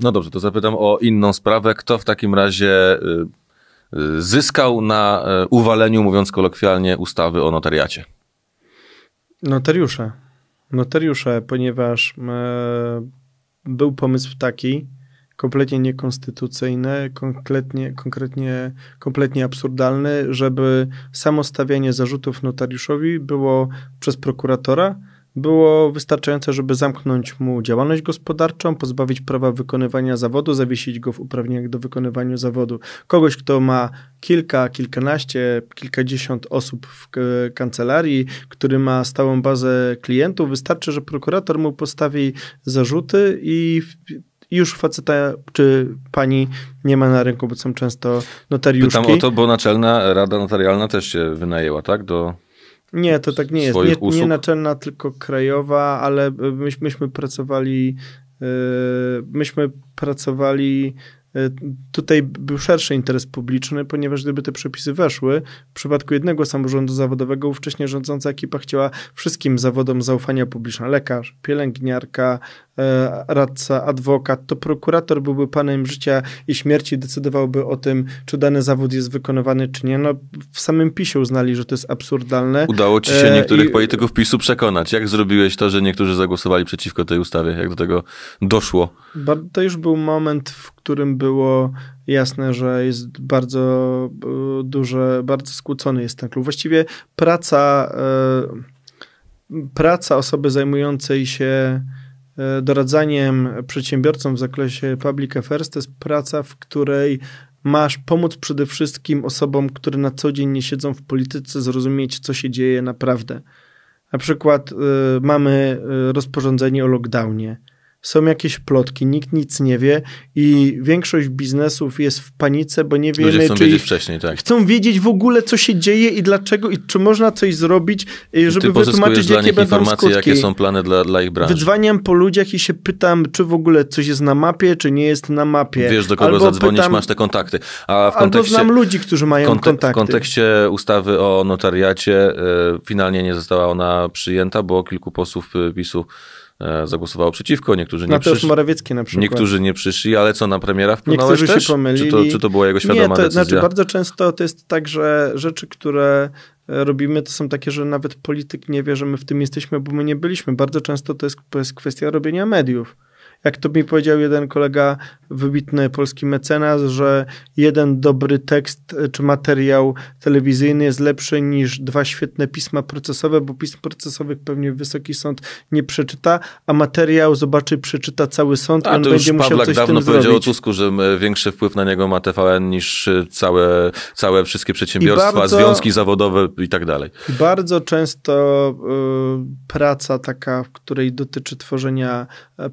No dobrze, to zapytam o inną sprawę. Kto w takim razie y, y, zyskał na y, uwaleniu, mówiąc kolokwialnie, ustawy o notariacie? Notariusze. Notariusze, ponieważ e, był pomysł taki, kompletnie niekonstytucyjny, konkretnie, konkretnie, kompletnie absurdalny, żeby samo stawianie zarzutów notariuszowi było przez prokuratora było wystarczające, żeby zamknąć mu działalność gospodarczą, pozbawić prawa wykonywania zawodu, zawiesić go w uprawnieniach do wykonywania zawodu. Kogoś, kto ma kilka, kilkanaście, kilkadziesiąt osób w kancelarii, który ma stałą bazę klientów, wystarczy, że prokurator mu postawi zarzuty i już faceta czy pani nie ma na rynku, bo są często notariuszki. Pytam o to, bo Naczelna Rada Notarialna też się wynajęła, tak? Do nie, to tak nie jest. Nie, nie naczelna, tylko krajowa, ale e, myśmy, myśmy pracowali, yy, myśmy pracowali e, Tutaj był szerszy interes publiczny, ponieważ gdyby te przepisy weszły, w przypadku jednego samorządu zawodowego ówcześnie rządząca ekipa chciała wszystkim zawodom zaufania publiczne lekarz, pielęgniarka, E, radca, adwokat, to prokurator byłby panem życia i śmierci, decydowałby o tym, czy dany zawód jest wykonywany, czy nie. No, w samym PiSie uznali, że to jest absurdalne. Udało ci się e, niektórych i... polityków PiSu przekonać. Jak zrobiłeś to, że niektórzy zagłosowali przeciwko tej ustawie? Jak do tego doszło? To już był moment, w którym było jasne, że jest bardzo e, duże, bardzo skłócony jest ten klub. Właściwie praca, praca osoby zajmującej się E, doradzaniem przedsiębiorcom w zakresie public affairs to jest praca, w której masz pomóc przede wszystkim osobom, które na co dzień nie siedzą w polityce, zrozumieć, co się dzieje naprawdę. Na przykład y, mamy e, rozporządzenie o lockdownie są jakieś plotki, nikt nic nie wie i większość biznesów jest w panice, bo nie wie, Ludzie chcą czy wiedzieć wcześniej, tak. Chcą wiedzieć w ogóle, co się dzieje i dlaczego i czy można coś zrobić, e, żeby Ty wytłumaczyć, dla jakie nich będą skutki. jakie są plany dla, dla ich branży. Wydzwaniam po ludziach i się pytam, czy w ogóle coś jest na mapie, czy nie jest na mapie. Wiesz, do kogo albo zadzwonić, pytam... masz te kontakty. A w kontekście... Albo znam ludzi, którzy mają kontek kontakty. W kontekście ustawy o notariacie y, finalnie nie została ona przyjęta, bo kilku posłów e, PiSu y, E, zagłosowało przeciwko, niektórzy nie przyszli. Morawiecki na przykład. Niektórzy nie przyszli, ale co, na premiera wpłynąłeś niektórzy też? Się pomylili. Czy, to, czy to była jego świadoma nie, to, decyzja? Znaczy bardzo często to jest tak, że rzeczy, które e, robimy, to są takie, że nawet polityk nie wie, że my w tym jesteśmy, bo my nie byliśmy. Bardzo często to jest, to jest kwestia robienia mediów jak to mi powiedział jeden kolega, wybitny polski mecenas, że jeden dobry tekst e, czy materiał telewizyjny jest lepszy niż dwa świetne pisma procesowe, bo pism procesowych pewnie Wysoki Sąd nie przeczyta, a materiał zobaczy, przeczyta cały sąd a, i on to będzie już musiał Pawlak coś dawno powiedział zrobić. o Tusku, że e, większy wpływ na niego ma TVN niż e, całe, całe wszystkie przedsiębiorstwa, bardzo, związki zawodowe i tak dalej. Bardzo często y, praca taka, w której dotyczy tworzenia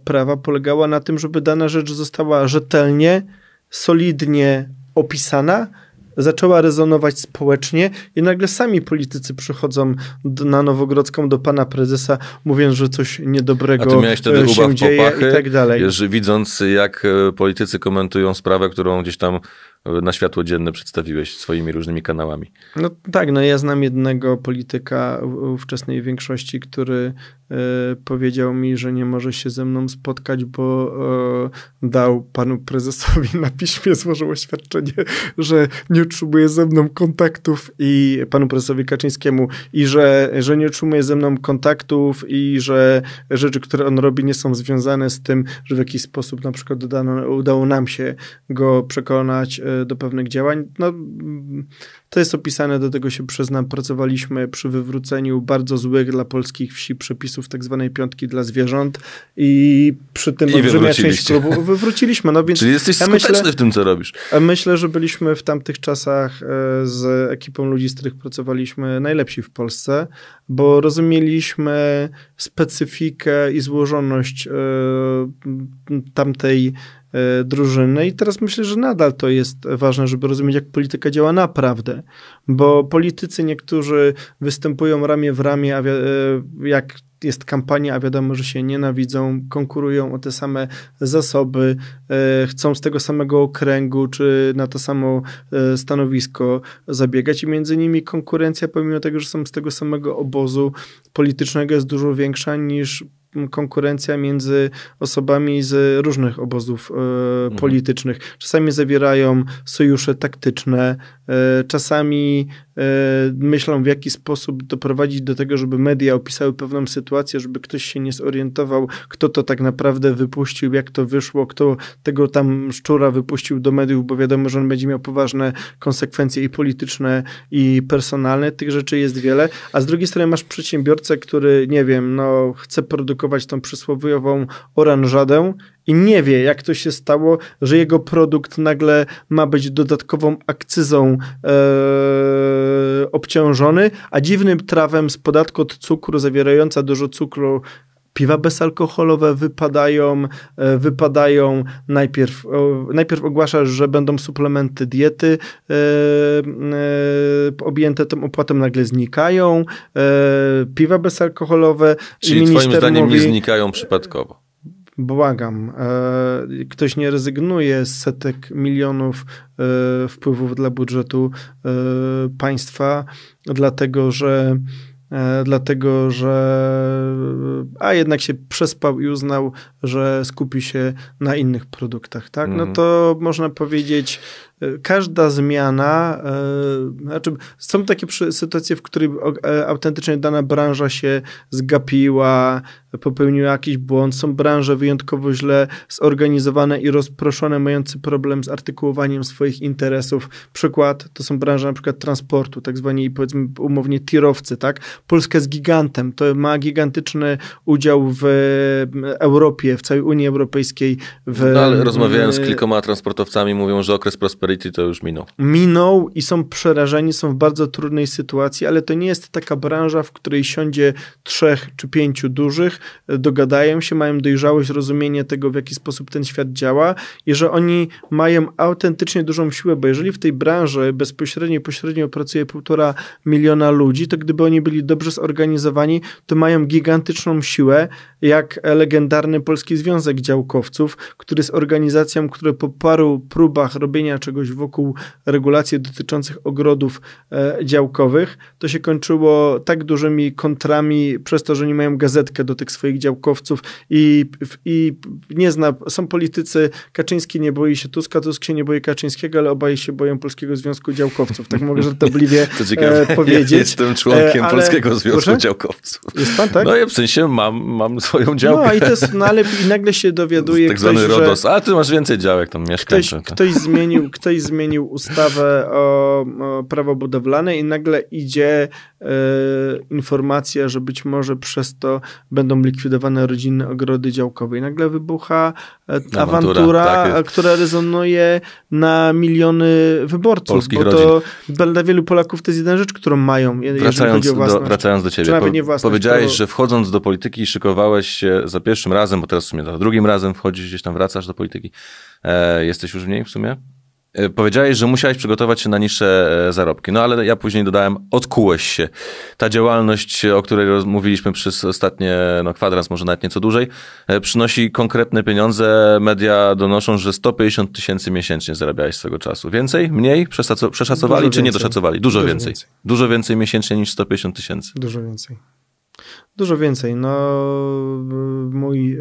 prawa polega polegała na tym, żeby dana rzecz została rzetelnie, solidnie opisana, zaczęła rezonować społecznie i nagle sami politycy przychodzą do, na Nowogrodzką do pana prezesa, mówiąc, że coś niedobrego A ty miałeś wtedy e, się dzieje popachy, i tak dalej. widząc, jak e, politycy komentują sprawę, którą gdzieś tam na światło dzienne przedstawiłeś swoimi różnymi kanałami. No tak, no ja znam jednego polityka ówczesnej większości, który e, powiedział mi, że nie może się ze mną spotkać, bo e, dał panu prezesowi na piśmie, złożył oświadczenie, że nie utrzymuje ze mną kontaktów i panu prezesowi Kaczyńskiemu i że, że nie utrzymuje ze mną kontaktów i że rzeczy, które on robi nie są związane z tym, że w jakiś sposób na przykład udało nam się go przekonać e, do pewnych działań. No, to jest opisane, do tego się przyznam. Pracowaliśmy przy wywróceniu bardzo złych dla polskich wsi przepisów tak zwanej piątki dla zwierząt i przy tym I olbrzymia część klubu wywróciliśmy. No, więc Czyli jesteś ja skuteczny myślę, w tym, co robisz. Myślę, że byliśmy w tamtych czasach e, z ekipą ludzi, z których pracowaliśmy, najlepsi w Polsce, bo rozumieliśmy specyfikę i złożoność e, tamtej E, drużyny. I teraz myślę, że nadal to jest ważne, żeby rozumieć, jak polityka działa naprawdę, bo politycy niektórzy występują ramię w ramię, e, jak jest kampania, a wiadomo, że się nienawidzą, konkurują o te same zasoby, e, chcą z tego samego okręgu czy na to samo e, stanowisko zabiegać i między nimi konkurencja, pomimo tego, że są z tego samego obozu politycznego, jest dużo większa niż konkurencja między osobami z różnych obozów y, politycznych. Czasami zawierają sojusze taktyczne, y, czasami E, myślą, w jaki sposób doprowadzić do tego, żeby media opisały pewną sytuację, żeby ktoś się nie zorientował, kto to tak naprawdę wypuścił, jak to wyszło, kto tego tam szczura wypuścił do mediów, bo wiadomo, że on będzie miał poważne konsekwencje i polityczne, i personalne. Tych rzeczy jest wiele. A z drugiej strony masz przedsiębiorcę, który, nie wiem, no, chce produkować tą przysłowiową oranżadę i nie wie, jak to się stało, że jego produkt nagle ma być dodatkową akcyzą e, obciążony, a dziwnym trawem z podatku od cukru, zawierająca dużo cukru, piwa bezalkoholowe wypadają, e, wypadają najpierw, najpierw ogłaszasz, że będą suplementy diety e, e, objęte tą opłatą, nagle znikają, e, piwa bezalkoholowe. Czyli twoim zdaniem mówi, nie znikają przypadkowo. Błagam, e, ktoś nie rezygnuje z setek milionów e, wpływów dla budżetu e, państwa, dlatego że dlatego że a jednak się przespał i uznał, że skupi się na innych produktach, tak? No mhm. to można powiedzieć, każda zmiana, znaczy są takie sytuacje, w których autentycznie dana branża się zgapiła, popełniły jakiś błąd, są branże wyjątkowo źle zorganizowane i rozproszone, mające problem z artykułowaniem swoich interesów. Przykład to są branże na przykład transportu, tak zwani powiedzmy umownie tirowcy, tak? Polska jest gigantem, to ma gigantyczny udział w e, Europie, w całej Unii Europejskiej. W, no, ale e, rozmawiałem z kilkoma transportowcami, mówią, że okres prosperity to już minął. Minął i są przerażeni, są w bardzo trudnej sytuacji, ale to nie jest taka branża, w której siądzie trzech czy pięciu dużych, dogadają się, mają dojrzałość, rozumienie tego, w jaki sposób ten świat działa i że oni mają autentycznie dużą siłę, bo jeżeli w tej branży bezpośrednio, pośrednio pracuje półtora miliona ludzi, to gdyby oni byli dobrze zorganizowani, to mają gigantyczną siłę, jak legendarny Polski Związek Działkowców, który z organizacją, które po paru próbach robienia czegoś wokół regulacji dotyczących ogrodów e, działkowych, to się kończyło tak dużymi kontrami przez to, że nie mają gazetkę do tych tych swoich działkowców i, i nie zna, są politycy, Kaczyński nie boi się Tuska, Tusk się nie boi Kaczyńskiego, ale obaj się boją Polskiego Związku Działkowców. Tak mogę żartobliwie to e, powiedzieć. jestem członkiem e, ale... Polskiego Związku Proszę? Działkowców. Jest pan, tak? No ja w sensie mam, mam swoją działkę. No i to jest, no, ale i nagle się dowiaduje tak ktoś, zwany RODOS. A ty masz więcej działek tam mieszkańców. Ktoś, ktoś, zmienił, ktoś zmienił ustawę o, o prawo budowlane i nagle idzie E, informacja, że być może przez to będą likwidowane rodzinne ogrody działkowe. I nagle wybucha e, awantura, awantura tak e, która rezonuje na miliony wyborców. Polskich bo rodzin. to dla wielu Polaków to jest jedna rzecz, którą mają, wracając Do, wracając do ciebie, po, powiedziałeś, to... że wchodząc do polityki szykowałeś się za pierwszym razem, bo teraz w sumie za drugim razem wchodzisz, gdzieś tam wracasz do polityki. E, jesteś już w niej w sumie? E, powiedziałeś, że musiałeś przygotować się na niższe e, zarobki, no ale ja później dodałem, odkułeś się. Ta działalność, o której mówiliśmy przez ostatnie no, kwadrans, może nawet nieco dłużej, e, przynosi konkretne pieniądze. Media donoszą, że 150 tysięcy miesięcznie zarabiałeś swego czasu. Więcej? Mniej? przeszacowali Dużo czy więcej. nie doszacowali? Dużo, Dużo więcej. więcej. Dużo więcej miesięcznie niż 150 tysięcy. Dużo więcej. Dużo więcej. No, mój.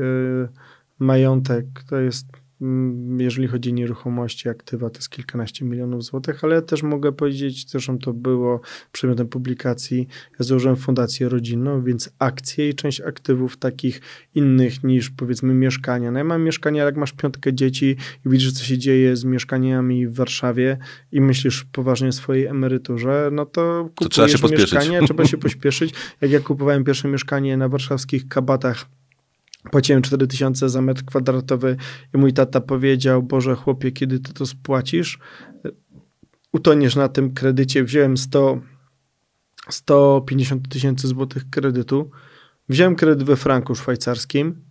majątek to jest Mm, jeżeli chodzi o nieruchomości, aktywa, to jest kilkanaście milionów złotych, ale też mogę powiedzieć, zresztą to było przedmiotem publikacji, ja założyłem fundację rodzinną, więc akcje i część aktywów takich innych niż powiedzmy mieszkania. No ja mam mieszkanie, ale jak masz piątkę dzieci i widzisz, co się dzieje z mieszkaniami w Warszawie i myślisz poważnie o swojej emeryturze, no to kupujesz to trzeba mieszkanie, trzeba się pośpieszyć. Jak ja kupowałem pierwsze mieszkanie na warszawskich Kabatach Płaciłem 4000 za metr kwadratowy i mój tata powiedział, Boże chłopie, kiedy ty to spłacisz? Utoniesz na tym kredycie. Wziąłem 100, 150 tysięcy złotych kredytu. Wziąłem kredyt we franku szwajcarskim.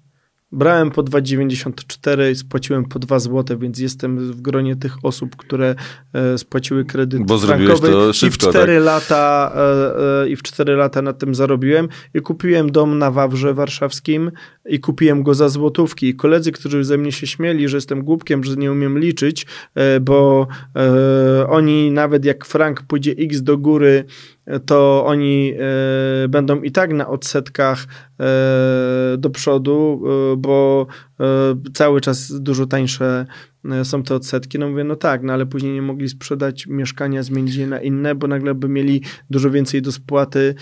Brałem po 2,94 i spłaciłem po 2 zł, więc jestem w gronie tych osób, które e, spłaciły kredyt Bo frankowy to szybko, i w 4 tak? lata e, e, i w 4 lata na tym zarobiłem i kupiłem dom na Wawrze warszawskim i kupiłem go za złotówki. I koledzy, którzy ze mnie się śmieli, że jestem głupkiem, że nie umiem liczyć, e, bo e, oni nawet jak frank pójdzie x do góry, to oni e, będą i tak na odsetkach do przodu, bo cały czas dużo tańsze Y, są te odsetki. No mówię, no tak, no ale później nie mogli sprzedać mieszkania, zmienić je na inne, bo nagle by mieli dużo więcej do spłaty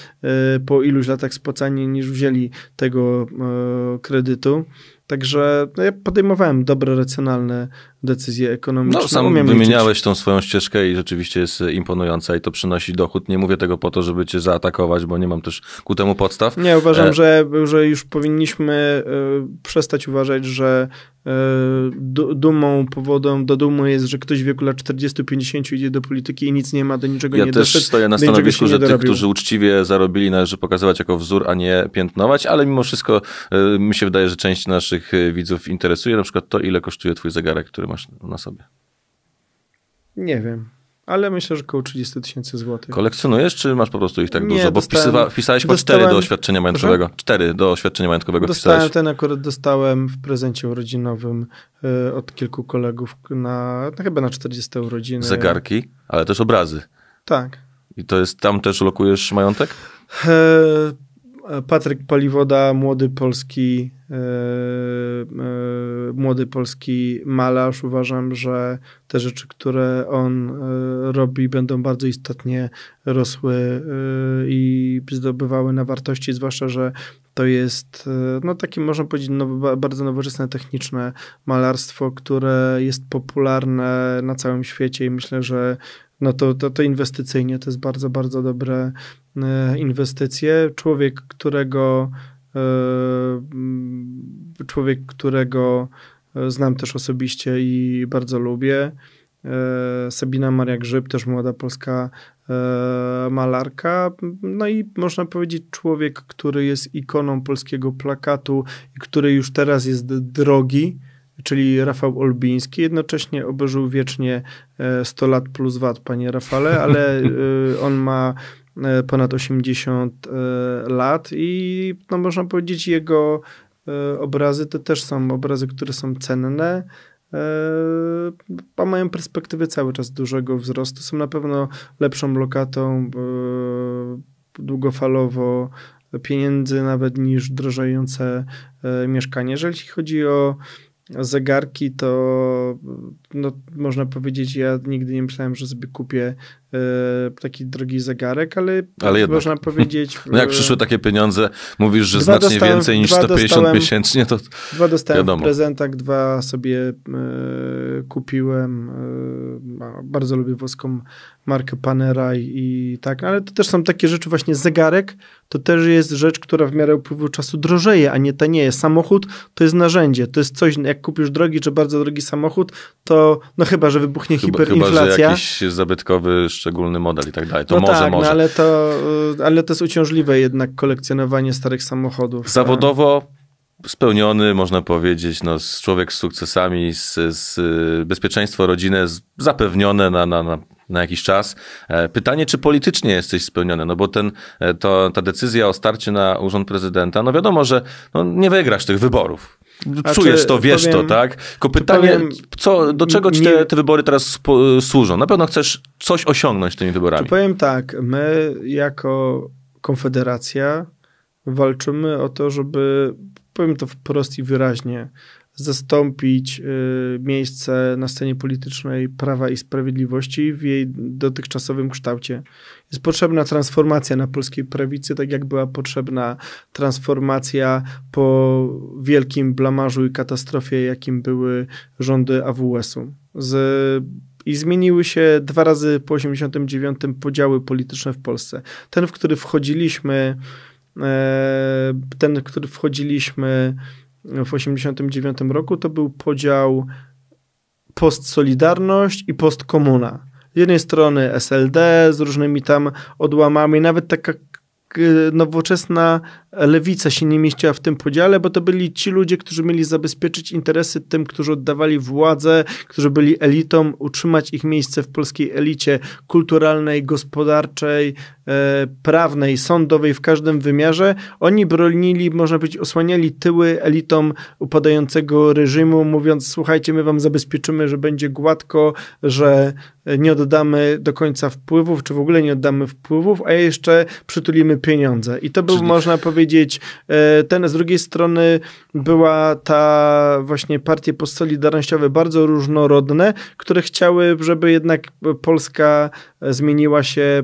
y, po iluś latach spłacania niż wzięli tego y, kredytu. Także no ja podejmowałem dobre, racjonalne decyzje ekonomiczne. No, sam Umiem wymieniałeś liczyć. tą swoją ścieżkę i rzeczywiście jest e, imponująca i to przynosi dochód. Nie mówię tego po to, żeby cię zaatakować, bo nie mam też ku temu podstaw. Nie, uważam, e... że, że już powinniśmy y, przestać uważać, że y, dumą, powodem do dumy jest, że ktoś w wieku lat 40-50 idzie do polityki i nic nie ma, do niczego ja nie doszedł. Ja też stoję na stanowisku, że tych, którzy uczciwie zarobili, należy pokazywać jako wzór, a nie piętnować, ale mimo wszystko y, mi się wydaje, że część naszych widzów interesuje na przykład to, ile kosztuje twój zegarek, który masz na sobie? Nie wiem. Ale myślę, że około 30 tysięcy złotych. Kolekcjonujesz, czy masz po prostu ich tak nie, dużo? Bo wpisywa, wpisałeś chyba cztery do oświadczenia majątkowego. Proszę? do oświadczenia majątkowego dostałem wpisałeś. Ten akurat dostałem w prezencie urodzinowym y, od kilku kolegów na, na no chyba na 40 urodziny. Zegarki, ale też obrazy. Tak. I to jest, tam też lokujesz majątek? E E, Patryk Paliwoda, młody polski, yy, yy, młody polski malarz. Uważam, że te rzeczy, które on yy, robi, będą bardzo istotnie rosły i zdobywały na wartości, zwłaszcza, że to jest, no takie można powiedzieć, nowe, bardzo nowoczesne techniczne malarstwo, które jest popularne na całym świecie i myślę, że no to, to, to inwestycyjnie to jest bardzo, bardzo dobre e, inwestycje. Człowiek, którego e, człowiek, którego e, znam też osobiście i bardzo lubię. Sabina Maria Grzyb, też młoda polska malarka. No i można powiedzieć człowiek, który jest ikoną polskiego plakatu i który już teraz jest drogi czyli Rafał Olbiński. Jednocześnie oberzył wiecznie 100 e, lat plus VAT, panie Rafale, ale e, on ma e, ponad 80 lat i no, można powiedzieć jego obrazy to też są obrazy, które są cenne, a mają perspektywy cały czas dużego wzrostu. Są na pewno lepszą lokatą długofalowo pieniędzy nawet niż drożejące mieszkanie. Jeżeli chodzi o zegarki, to no, można powiedzieć, ja nigdy nie myślałem, że sobie kupię y, taki drogi zegarek, ale, ale można powiedzieć... no jak e, przyszły takie pieniądze, mówisz, że znacznie więcej niż 150 miesięcznie, to Dwa dostałem wiadomo. w prezentach, dwa sobie y, kupiłem. Y, bardzo lubię włoską markę Panerai i, i tak, ale to też są takie rzeczy, właśnie zegarek to też jest rzecz, która w miarę upływu czasu drożeje, a nie tanieje. Samochód to jest narzędzie, to jest coś, jak kupisz drogi czy bardzo drogi samochód, to no chyba, że wybuchnie chyba, hiperinflacja. Chyba, że jakiś zabytkowy, szczególny model i tak dalej, to no może, tak, no może. No ale, to, y, ale to jest uciążliwe jednak kolekcjonowanie starych samochodów. Zawodowo tak? spełniony, można powiedzieć, no, człowiek z sukcesami, z, z y, bezpieczeństwo rodziny zapewnione na, na, na na jakiś czas. E, pytanie, czy politycznie jesteś spełniony, no bo ten, e, to, ta decyzja o starcie na urząd prezydenta, no wiadomo, że no, nie wygrasz tych wyborów. Czujesz to, wiesz powiem, to, tak? Tylko pytanie, powiem, co, do czego ci te, te wybory teraz służą? Na pewno chcesz coś osiągnąć tymi wyborami. powiem tak, my jako Konfederacja walczymy o to, żeby powiem to wprost i wyraźnie, zastąpić y, miejsce na scenie politycznej Prawa i Sprawiedliwości w jej dotychczasowym kształcie. Jest potrzebna transformacja na polskiej prawicy, tak jak była potrzebna transformacja po wielkim blamarzu i katastrofie, jakim były rządy AWS-u. Z i zmieniły się dwa razy po 89 podziały polityczne w Polsce. Ten, w który wchodziliśmy E, ten, który wchodziliśmy w 89 roku, to był podział post-Solidarność i post-Komuna. Z jednej strony SLD z różnymi tam odłamami, nawet taka nowoczesna lewica się nie mieściła w tym podziale, bo to byli ci ludzie, którzy mieli zabezpieczyć interesy tym, którzy oddawali władzę, którzy byli elitą, utrzymać ich miejsce w polskiej elicie kulturalnej, gospodarczej, E, prawnej, sądowej w każdym wymiarze, oni bronili, można powiedzieć, osłaniali tyły elitom upadającego reżimu, mówiąc: Słuchajcie, my wam zabezpieczymy, że będzie gładko, że nie oddamy do końca wpływów, czy w ogóle nie oddamy wpływów, a jeszcze przytulimy pieniądze. I to był, Czyli... można powiedzieć, e, ten. Z drugiej strony była ta właśnie partie postsolidarnościowe bardzo różnorodne, które chciały, żeby jednak Polska zmieniła się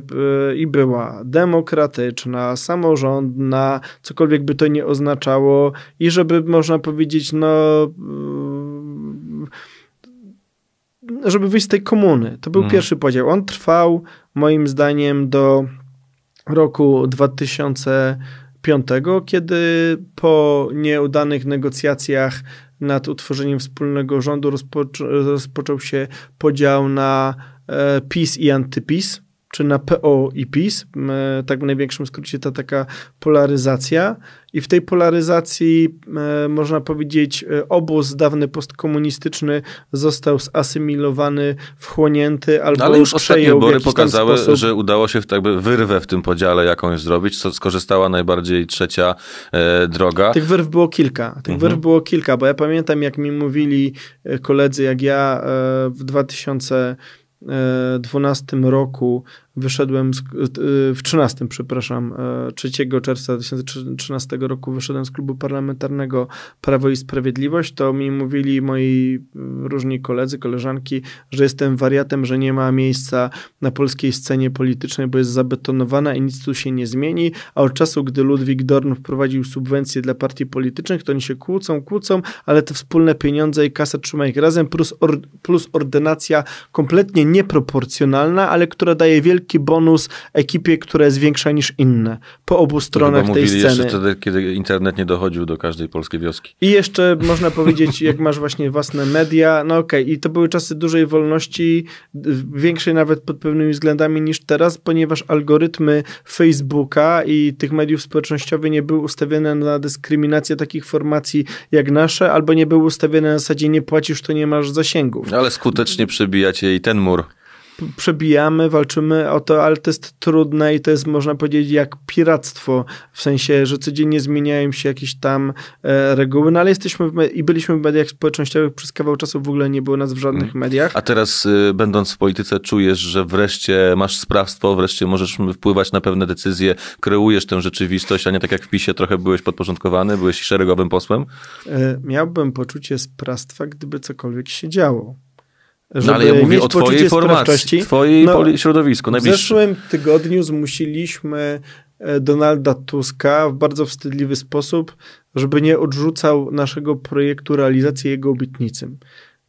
e, i była była demokratyczna, samorządna, cokolwiek by to nie oznaczało, i żeby można powiedzieć, no. Mm, żeby wyjść z tej komuny. To był mhm. pierwszy podział. On trwał, moim zdaniem, do roku 2005, kiedy po nieudanych negocjacjach nad utworzeniem wspólnego rządu rozpoczą, rozpoczął się podział na e, PiS i antypis czy na PO i PiS, tak w największym skrócie ta taka polaryzacja. I w tej polaryzacji można powiedzieć, e, obóz dawny postkomunistyczny został zasymilowany, wchłonięty albo no, Ale już ostatnie wybory pokazały, sposób... że udało się jakby wyrwę w tym podziale jakąś zrobić, co skorzystała najbardziej trzecia e, droga. Tych wyrw było kilka. Tych mhm. wyrw było kilka, bo ja pamiętam, jak mi mówili e, koledzy, jak ja e, w 2000 2012 roku wyszedłem z, y, w 13, przepraszam, 3 e, czerwca 2013 roku wyszedłem z klubu parlamentarnego Prawo i Sprawiedliwość, to mi mówili moi mm, różni koledzy, koleżanki, że jestem wariatem, że nie ma miejsca na polskiej scenie politycznej, bo jest zabetonowana i nic tu się nie zmieni, a od czasu, gdy Ludwik Dorn wprowadził subwencje dla partii politycznych, to oni się kłócą, kłócą, ale te wspólne pieniądze i kasa trzyma ich razem, plus, or, plus ordynacja kompletnie nieproporcjonalna, ale która daje wielkie wielki bonus ekipie, która jest większa niż inne po obu stronach tej sceny. jeszcze wtedy, kiedy internet nie dochodził do każdej polskiej wioski. I jeszcze można powiedzieć, jak masz właśnie własne media, no okej, okay. i to były czasy dużej wolności, większej nawet pod pewnymi względami niż teraz, ponieważ algorytmy Facebooka i tych mediów społecznościowych nie były ustawione na dyskryminację takich formacji jak nasze, albo nie były ustawione na zasadzie nie płacisz, to nie masz zasięgów. Ale skutecznie przebijacie i ten mur przebijamy, walczymy o to, ale to jest trudne i to jest, można powiedzieć, jak piractwo, w sensie, że codziennie zmieniają się jakieś tam e, reguły, no ale jesteśmy w, i byliśmy w mediach społecznościowych, przez kawał czasu w ogóle nie było nas w żadnych mhm. mediach. A teraz, y, będąc w polityce, czujesz, że wreszcie masz sprawstwo, wreszcie możesz wpływać na pewne decyzje, kreujesz tę rzeczywistość, a nie tak jak w PiSie trochę byłeś podporządkowany, byłeś szeregowym posłem? Y, miałbym poczucie sprawstwa, gdyby cokolwiek się działo. Żeby no, ale ja mówię o twojej formacji, twojej no, środowisku W zeszłym tygodniu zmusiliśmy e, Donalda Tuska w bardzo wstydliwy sposób, żeby nie odrzucał naszego projektu realizacji jego obietnicy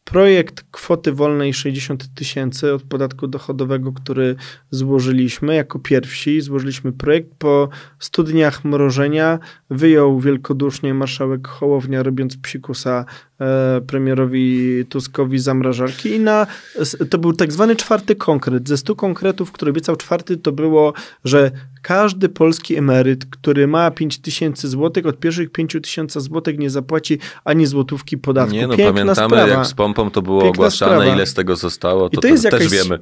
projekt kwoty wolnej 60 tysięcy od podatku dochodowego, który złożyliśmy jako pierwsi. Złożyliśmy projekt. Po 100 dniach mrożenia wyjął wielkodusznie marszałek Hołownia, robiąc psikusa e, premierowi Tuskowi zamrażarki. I na, to był tak zwany czwarty konkret. Ze 100 konkretów, które obiecał czwarty, to było, że każdy polski emeryt, który ma 5 tysięcy złotych, od pierwszych 5 tysięcy złotych nie zapłaci ani złotówki podatku. Nie, no Piękna pamiętamy, sprawa. jak wspomniał pompą to było Piękna ogłaszane, sprawa. ile z tego zostało, to, I to jest to jakaś... wiemy.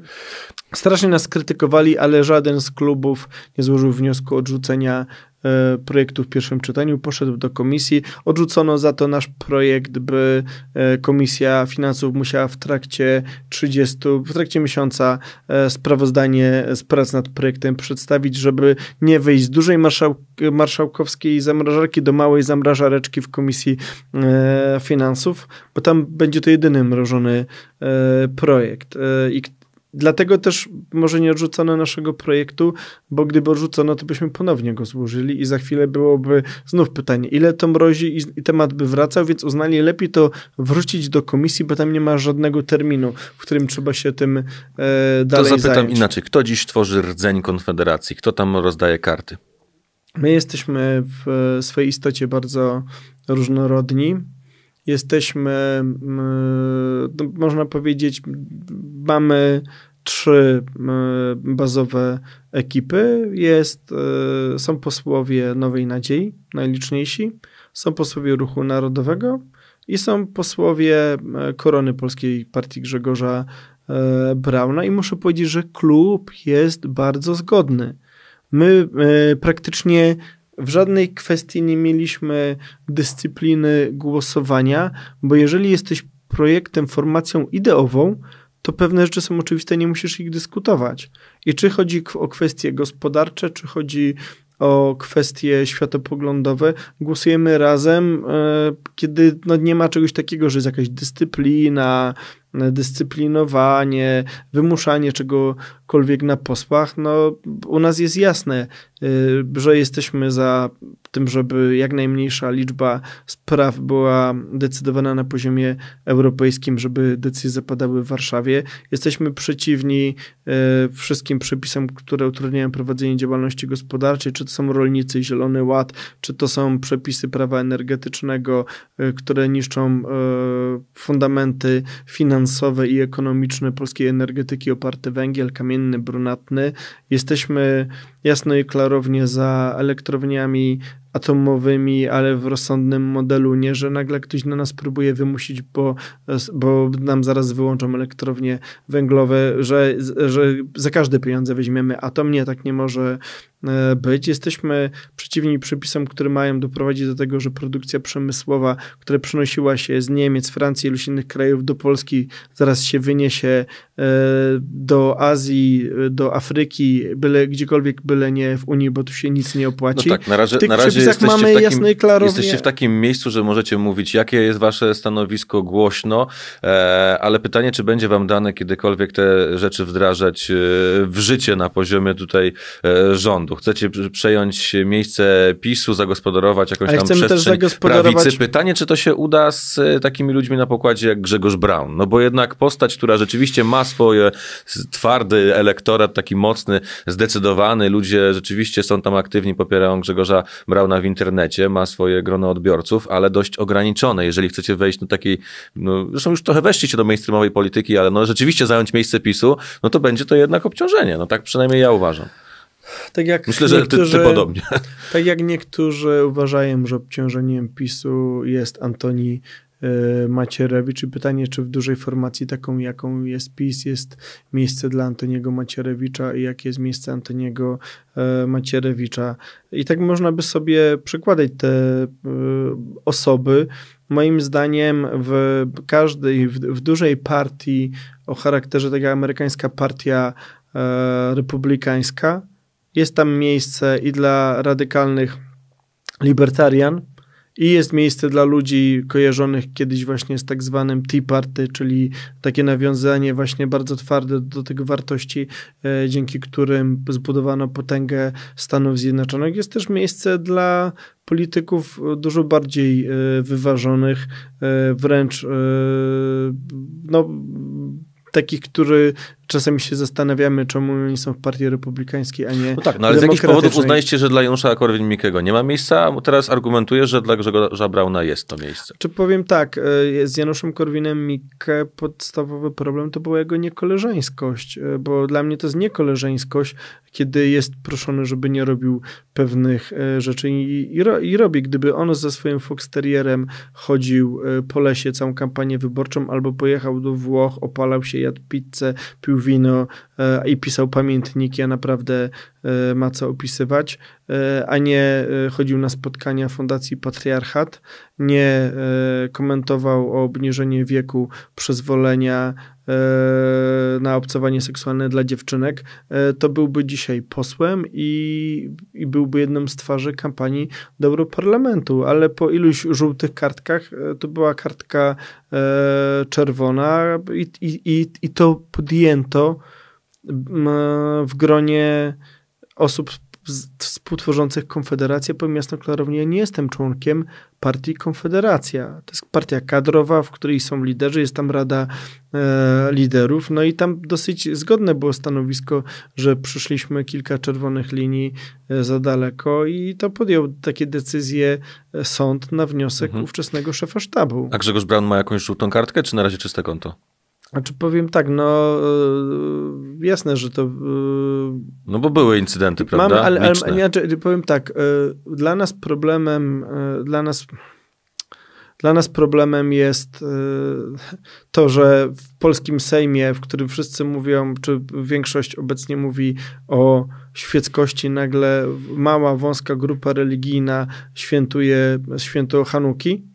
Strasznie nas krytykowali, ale żaden z klubów nie złożył wniosku odrzucenia E, projektu w pierwszym czytaniu, poszedł do komisji. Odrzucono za to nasz projekt, by e, Komisja Finansów musiała w trakcie 30, w trakcie miesiąca e, sprawozdanie z prac nad projektem przedstawić, żeby nie wyjść z dużej marszałkowskiej zamrażarki do małej zamrażareczki w Komisji Finansów, bo tam będzie to jedyny mrożony projekt. I Dlatego też może nie odrzucono naszego projektu, bo gdyby odrzucono, to byśmy ponownie go złożyli i za chwilę byłoby znów pytanie, ile to mrozi i, i temat by wracał, więc uznali lepiej to wrócić do komisji, bo tam nie ma żadnego terminu, w którym trzeba się tym e, dalej To zapytam zająć. inaczej. Kto dziś tworzy rdzeń Konfederacji? Kto tam rozdaje karty? My jesteśmy w e, swojej istocie bardzo różnorodni jesteśmy, mm, no, można powiedzieć, mamy trzy mm, bazowe ekipy. Jest, e, są posłowie Nowej Nadziei, najliczniejsi, są posłowie Ruchu Narodowego i są posłowie e, Korony Polskiej Partii Grzegorza e, Brauna i muszę powiedzieć, że klub jest bardzo zgodny. My praktycznie w żadnej kwestii nie mieliśmy dyscypliny głosowania, bo jeżeli jesteś projektem, formacją ideową, to pewne rzeczy są oczywiste, nie musisz ich dyskutować. I czy chodzi o kwestie gospodarcze, czy chodzi o kwestie światopoglądowe, głosujemy razem, e, kiedy no, nie ma czegoś takiego, że jest jakaś dyscyplina, e, dyscyplinowanie, wymuszanie czego, cokolwiek na posłach, no u nas jest jasne, y, że jesteśmy za tym, żeby jak najmniejsza liczba spraw była decydowana na poziomie europejskim, żeby decyzje zapadały w Warszawie. Jesteśmy przeciwni y, wszystkim przepisom, które utrudniają prowadzenie działalności gospodarczej, czy to są rolnicy Zielony Ład, czy to są przepisy prawa energetycznego, y, które niszczą fundamenty finansowe i ekonomiczne polskiej energetyki oparte węgiel, kamień inny brunatny. Jesteśmy jasno i klarownie za elektrowniami atomowymi, ale w rozsądnym modelu, nie, że nagle ktoś na nas próbuje wymusić, bo, bo nam zaraz wyłączą elektrownie węglowe, że, że za każde pieniądze weźmiemy atom. Nie, tak nie może e, być. Jesteśmy przeciwni przepisom, które mają doprowadzić do tego, że produkcja przemysłowa, która przenosiła się z Niemiec, Francji lub innych krajów do Polski, zaraz się wyniesie e, do Azji, do Afryki, byle gdziekolwiek byle nie w Unii, bo tu się nic nie opłaci. No tak, na razie, na razie jesteście, mamy w takim, jasne, klarownie... jesteście w takim miejscu, że możecie mówić, jakie jest wasze stanowisko głośno, e, ale pytanie, czy będzie wam dane kiedykolwiek te rzeczy wdrażać e, w życie na poziomie tutaj e, rządu. Chcecie przejąć miejsce PiSu, zagospodarować jakąś ale tam przestrzeń też zagospodarować... prawicy. Pytanie, czy to się uda z e, takimi ludźmi na pokładzie jak Grzegorz Brown, no bo jednak postać, która rzeczywiście ma swoje twardy elektorat, taki mocny, zdecydowany, ludzie rzeczywiście są tam aktywni, popierają Grzegorza Brauna w internecie, ma swoje grono odbiorców, ale dość ograniczone. Jeżeli chcecie wejść do takiej, no, zresztą już trochę weszliście do mainstreamowej polityki, ale no, rzeczywiście zająć miejsce PiSu, no to będzie to jednak obciążenie. No tak przynajmniej ja uważam. Tak jak Myślę, że ty, ty, podobnie. Tak jak niektórzy uważają, że obciążeniem PiSu jest Antoni E, Macierewicz i pytanie, czy w dużej formacji taką jaką jest PiS jest miejsce dla Antoniego Macierewicza i jakie jest miejsce Antoniego e, Macierewicza. I tak można by sobie przykładać te e, osoby. Moim zdaniem w każdej, w, w dużej partii o charakterze taka amerykańska partia republikańska jest tam miejsce i dla radykalnych libertarian, i jest miejsce dla ludzi kojarzonych kiedyś właśnie z tak zwanym tea party, czyli takie nawiązanie właśnie bardzo twarde do tych wartości, e, dzięki którym zbudowano potęgę Stanów Zjednoczonych. Jest też miejsce dla polityków e, dużo bardziej e, wyważonych, e, wręcz e, no, takich, który czasami się zastanawiamy, czemu oni są w partii republikańskiej, a nie. No tak, no ale z jakichś powodów uznaliście, że dla Janusza Korwin-Mikkego nie ma miejsca, a teraz argumentuje, że dla Grzegorza Brauna jest to miejsce. Czy powiem tak, e, z Januszem Korwinem-Mikke podstawowy problem to była jego niekoleżeńskość, e, bo dla mnie to jest niekoleżeńskość, kiedy jest proszony, żeby nie robił pewnych e, rzeczy i, i, i robi. Gdyby on ze swoim Foxterierem chodził po lesie całą kampanię wyborczą albo pojechał do Włoch, opalał się, jadł pizzę, pił pił wino e, i pisał pamiętniki, a naprawdę E, ma co opisywać, e, a nie e, chodził na spotkania Fundacji Patriarchat, nie komentował o obniżeniu wieku przyzwolenia na obcowanie seksualne dla dziewczynek, to byłby dzisiaj posłem i, i byłby jedną z twarzy kampanii do Europarlamentu, ale po iluś żółtych kartkach to była kartka czerwona i, i, i, i to podjęto w gronie osób współtworzących Konfederację, powiem jasno klarownie, ja nie jestem członkiem partii Konfederacja. To jest partia kadrowa, w której są liderzy, jest tam Rada e, Liderów, no i tam dosyć zgodne było stanowisko, że przyszliśmy kilka czerwonych linii e, za daleko i to podjął takie decyzje e, sąd na wniosek mhm. ówczesnego szefa sztabu. A Grzegorz Braun ma jakąś żółtą kartkę, czy na razie czyste konto? Znaczy powiem tak, no e, jasne, że to... E, no bo były incydenty, prawda? Mamy, ale, ale znaczy, powiem tak, e, dla nas problemem, dla nas... Dla nas problemem jest to, że w polskim Sejmie, w którym wszyscy mówią, czy większość obecnie mówi o świeckości, nagle mała, wąska grupa religijna świętuje święto Hanuki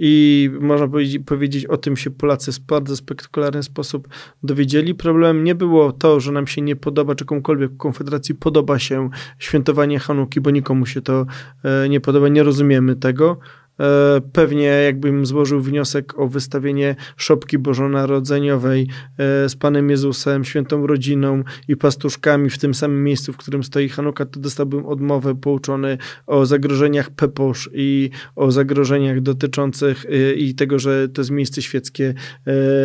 i można powiedzieć, o tym się Polacy w bardzo spektakularny sposób dowiedzieli. Problem nie było to, że nam się nie podoba, czy komukolwiek Konfederacji podoba się świętowanie Hanuki, bo nikomu się to e, nie podoba, nie rozumiemy tego. E, pewnie jakbym złożył wniosek o wystawienie szopki bożonarodzeniowej e, z Panem Jezusem, Świętą Rodziną i pastuszkami w tym samym miejscu, w którym stoi Hanuka, to dostałbym odmowę pouczony o zagrożeniach peposz i o zagrożeniach dotyczących e, i tego, że to jest miejsce świeckie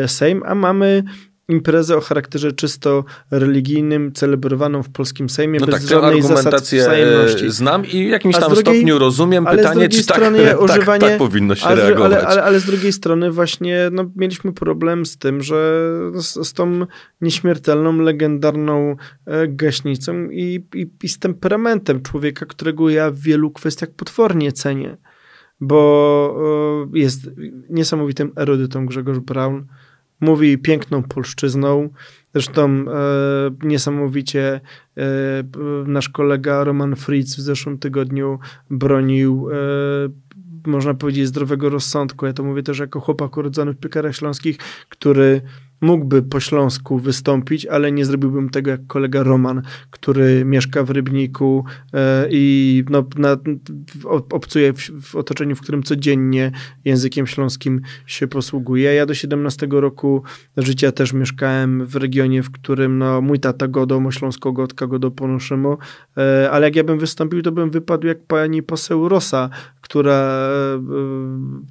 Sejm, a mamy imprezę o charakterze czysto religijnym, celebrowaną w polskim Sejmie no bez tak, żadnej zasad e, wzajemności. znam i w jakimś tam drugiej, stopniu rozumiem pytanie, czy tak, używanie, tak, tak, powinno się ale, reagować. Ale, ale, ale, z drugiej strony właśnie no, mieliśmy problem z tym, że z, z tą nieśmiertelną, legendarną e, gaśnicą i, i, i z temperamentem człowieka, którego ja w wielu kwestiach potwornie cenię, bo e, jest niesamowitym erudytą Grzegorz Brown, mówi piękną polszczyzną. Zresztą e, niesamowicie e, nasz kolega Roman Fritz w zeszłym tygodniu bronił e, można powiedzieć, zdrowego rozsądku. Ja to mówię też jako chłopak urodzony w piekarach śląskich, który mógłby po Śląsku wystąpić, ale nie zrobiłbym tego jak kolega Roman, który mieszka w Rybniku e, i no, na, obcuje w, w otoczeniu, w którym codziennie językiem śląskim się posługuje. Ja do 17 roku życia też mieszkałem w regionie, w którym no, mój tata Godomo, Śląsko-Godka, Godoponoszymo, e, ale jak ja bym wystąpił, to bym wypadł jak pani poseł Rosa, która e,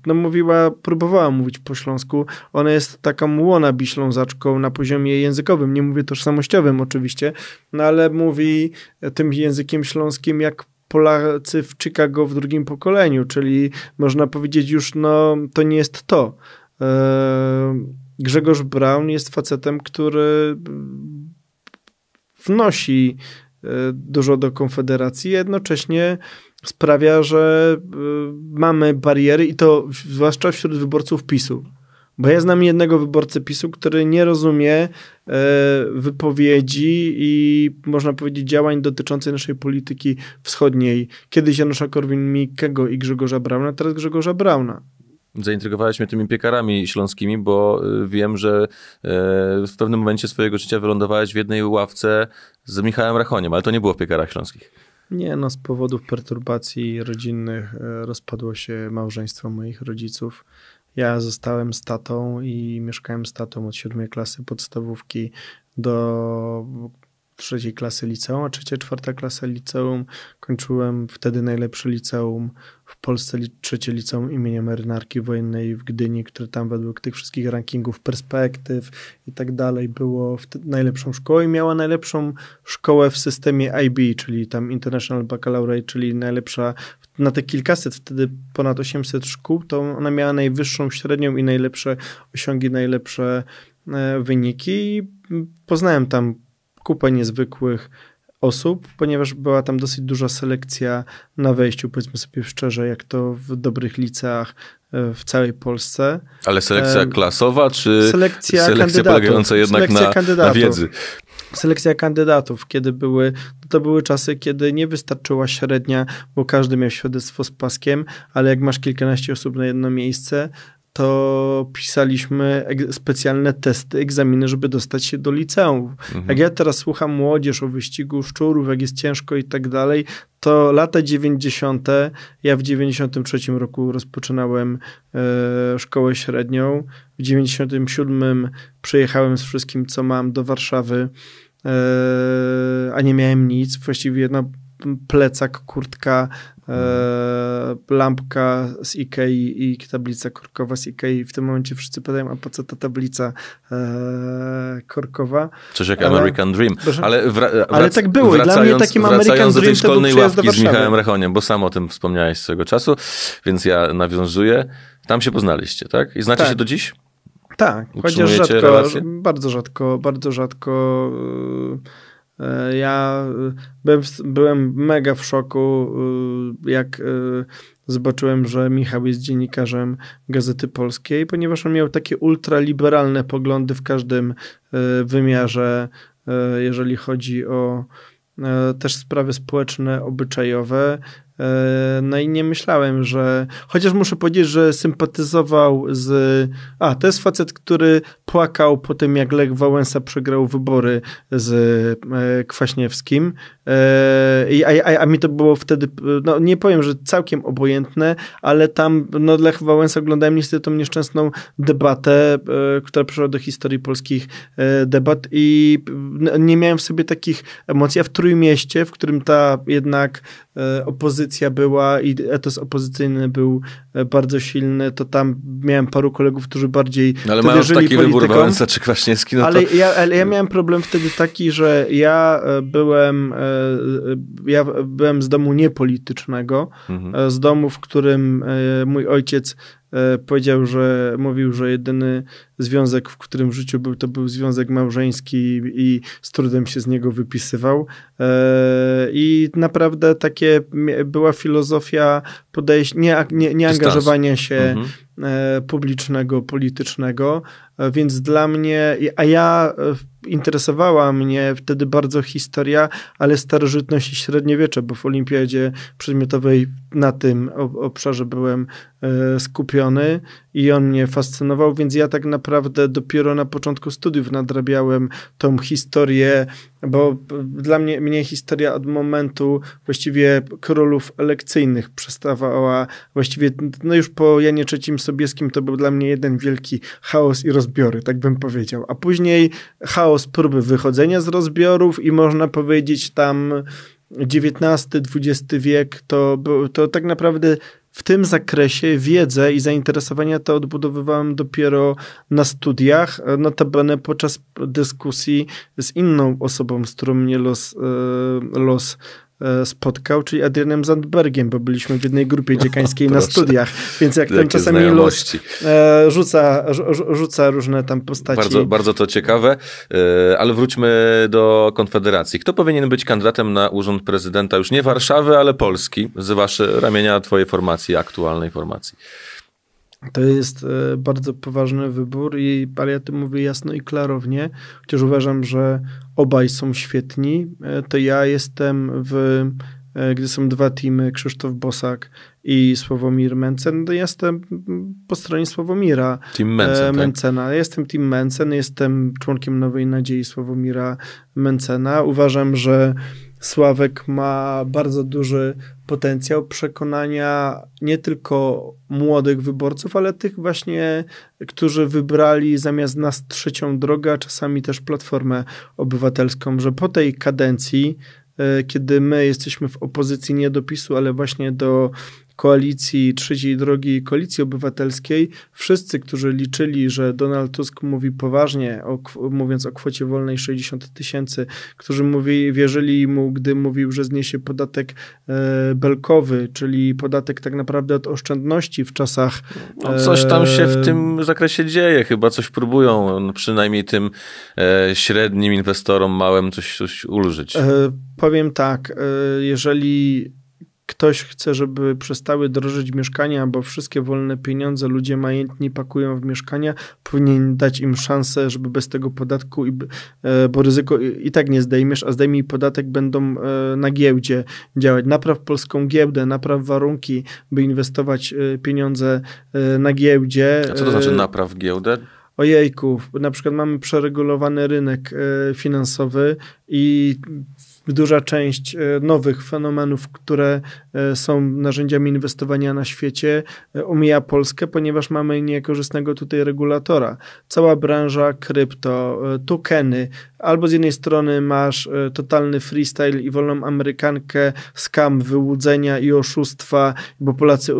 no, mówiła, próbowała mówić po śląsku. Ona jest taką mułona ślązaczką na poziomie językowym, nie mówię tożsamościowym oczywiście, no ale mówi tym językiem śląskim jak Polacy w Chicago w drugim pokoleniu, czyli można powiedzieć już, no to nie jest to. E, Grzegorz Brown jest facetem, który wnosi e, dużo do Konfederacji, jednocześnie sprawia, że y, mamy bariery i to zwłaszcza wśród wyborców PiSu. Bo ja znam jednego wyborcę PiSu, który nie rozumie e, wypowiedzi i można powiedzieć działań dotyczących naszej polityki wschodniej. Kiedyś Janusza Korwin-Mikkego i Grzegorza Brauna, teraz Grzegorza Brauna. Zaintrygowałeś mnie tymi piekarami śląskimi, bo y, wiem, że e, w pewnym momencie swojego życia wylądowałeś w jednej ławce z Michałem Rachoniem, ale to nie było w piekarach śląskich. Nie, no z powodów perturbacji rodzinnych e, rozpadło się małżeństwo moich rodziców. Ja zostałem statą i mieszkałem statą od siódmej klasy podstawówki do trzeciej klasy liceum, a trzecia, czwarta klasa liceum kończyłem wtedy najlepsze liceum w Polsce, trzecie liceum imienia marynarki wojennej w Gdyni, które tam według tych wszystkich rankingów, perspektyw i tak dalej było najlepszą szkołą i miała najlepszą szkołę w systemie IB, czyli tam International Baccalaureate, czyli najlepsza na te kilkaset, wtedy ponad 800 szkół, to ona miała najwyższą średnią i najlepsze osiągi, najlepsze e, wyniki. Mm, poznałem tam kupę niezwykłych osób, ponieważ była tam dosyć duża selekcja na wejściu, powiedzmy sobie szczerze, jak to w dobrych liceach e, w całej Polsce. Ale selekcja e, klasowa, czy selekcja, selekcja polegająca jednak selekcja na, na wiedzy? selekcja kandydatów, kiedy były, to były czasy, kiedy nie wystarczyła średnia, bo każdy miał świadectwo z paskiem, ale jak masz kilkanaście osób na jedno miejsce, to pisaliśmy specjalne testy, egzaminy, żeby dostać się do liceum. Mhm. Jak ja teraz słucham młodzież o wyścigu szczurów, jak jest ciężko i tak dalej, to lata 90. Ja w 93 roku rozpoczynałem e, szkołę średnią. W 97 przyjechałem z wszystkim, co mam do Warszawy, e, a nie miałem nic. Właściwie jedna plecak, kurtka, E, lampka z Ikei i tablica korkowa z Ikei. W tym momencie wszyscy pytają, a po co ta tablica e, korkowa? Coś jak ale, American Dream. Ale, wra- ale tak było. Wracając, I dla mnie takim American Dream to był ławki z Michałem Rechoniem, bo sam o tym wspomniałeś swego czasu, więc ja nawiązuję. Tam się poznaliście, tak? I znacie tak. się do dziś? Tak, chociaż rzadko, relacje? bardzo rzadko, bardzo rzadko yy E, ja e, byłem, byłem mega w szoku, e, jak zobaczyłem, że Michał jest dziennikarzem Gazety Polskiej, ponieważ on miał takie ultraliberalne poglądy w każdym wymiarze, jeżeli chodzi o też sprawy społeczne, obyczajowe. E, no i nie myślałem, że. Chociaż muszę powiedzieć, że sympatyzował z. A, to jest facet, który płakał po tym, jak Lech Wałęsa przegrał wybory z e, Kwaśniewskim Yy, a, a, a mi to było wtedy, no nie powiem, że całkiem obojętne, ale tam no, Lech Wałęsa oglądałem niestety tą nieszczęsną debatę, yy, która przyszła do historii polskich yy, debat i no, nie miałem w sobie takich emocji. A w Trójmieście, w którym ta jednak opozycja była i etos opozycyjny był bardzo silny, to tam miałem paru kolegów, którzy bardziej no, ale mają taki wybór Wałęsa czy Kwaśniewski, no ale, to... ja, ale ja miałem problem wtedy taki, że ja byłem ja byłem z domu niepolitycznego, mhm. E, z domu, w którym e, mój ojciec e, powiedział, że mówił, że jedyny związek, w którym w życiu był, to był związek małżeński i z trudem się z niego wypisywał. I naprawdę takie była filozofia podejścia, nie, nie, nie angażowania się mhm publicznego, politycznego, więc dla mnie, a ja interesowała mnie wtedy bardzo historia, ale starożytność i średniowiecze, bo w olimpiadzie przedmiotowej na tym obszarze byłem e, skupiony i on mnie fascynował, więc ja tak naprawdę dopiero na początku studiów nadrabiałem tą historię, bo dla mnie, mnie historia od momentu właściwie królów elekcyjnych przestawała, właściwie no już po Janie III Sobieskim to był dla mnie jeden wielki chaos i rozbiory, tak bym powiedział, a później chaos próby wychodzenia z rozbiorów i można powiedzieć tam XIX, XX wiek to, to tak naprawdę w tym zakresie wiedzę i zainteresowania te odbudowywałem dopiero na studiach, notabene podczas dyskusji z inną osobą, z którą mnie los, e, los E, spotkał, czyli Adrianem Zandbergiem, bo byliśmy w jednej grupie dziekańskiej na studiach, więc jak ten czasami los e, rzuca, rzuca różne tam postaci. Bardzo, bardzo to ciekawe, e, ale wróćmy do Konfederacji. Kto powinien być kandydatem na urząd prezydenta już nie Warszawy, ale Polski, z wasze ramienia twojej formacji, aktualnej formacji? To jest e, bardzo poważny wybór i tym mówię jasno i klarownie, chociaż uważam, że obaj są świetni. E, to ja jestem w, e, gdy są dwa teamy, Krzysztof Bosak i Sławomir Mencen, to ja jestem po stronie Sławomira team Mencen, tak. Mencena. Tak? Jestem team Mencen, jestem członkiem Nowej Nadziei Sławomira Mencena. Uważam, że Sławek ma bardzo duży potencjał przekonania nie tylko młodych wyborców, ale tych właśnie, którzy wybrali zamiast nas trzecią drogę, a czasami też platformę obywatelską, że po tej kadencji, e, kiedy my jesteśmy w opozycji nie do PiSu, ale właśnie do koalicji trzeciej drogi, koalicji obywatelskiej, wszyscy, którzy liczyli, że Donald Tusk mówi poważnie, o, mówiąc o kwocie wolnej 60 tysięcy, którzy mówi, wierzyli mu, gdy mówił, że zniesie podatek e, belkowy, czyli podatek tak naprawdę od oszczędności w czasach. E, no coś tam się w e, tym zakresie dzieje, chyba coś próbują, no przynajmniej tym e, średnim inwestorom, małym coś, coś ulżyć. E, powiem tak, e, jeżeli ktoś chce, żeby przestały drożyć mieszkania, bo wszystkie wolne pieniądze ludzie majętni pakują w mieszkania, powinien dać im szansę, żeby bez tego podatku, i, e, bo ryzyko i, tak nie zdejmiesz, a zdejmij podatek, będą e, na giełdzie działać. Napraw polską giełdę, napraw warunki, by inwestować e, pieniądze na giełdzie. A co to znaczy napraw giełdę? Ojejku, na przykład mamy przeregulowany rynek finansowy i duża część e, nowych fenomenów, które e, są narzędziami inwestowania na świecie, e, omija Polskę, ponieważ mamy niekorzystnego tutaj regulatora. Cała branża krypto, tokeny, albo z jednej strony masz e, totalny freestyle i wolną amerykankę, skam, wyłudzenia i oszustwa, bo Polacy e,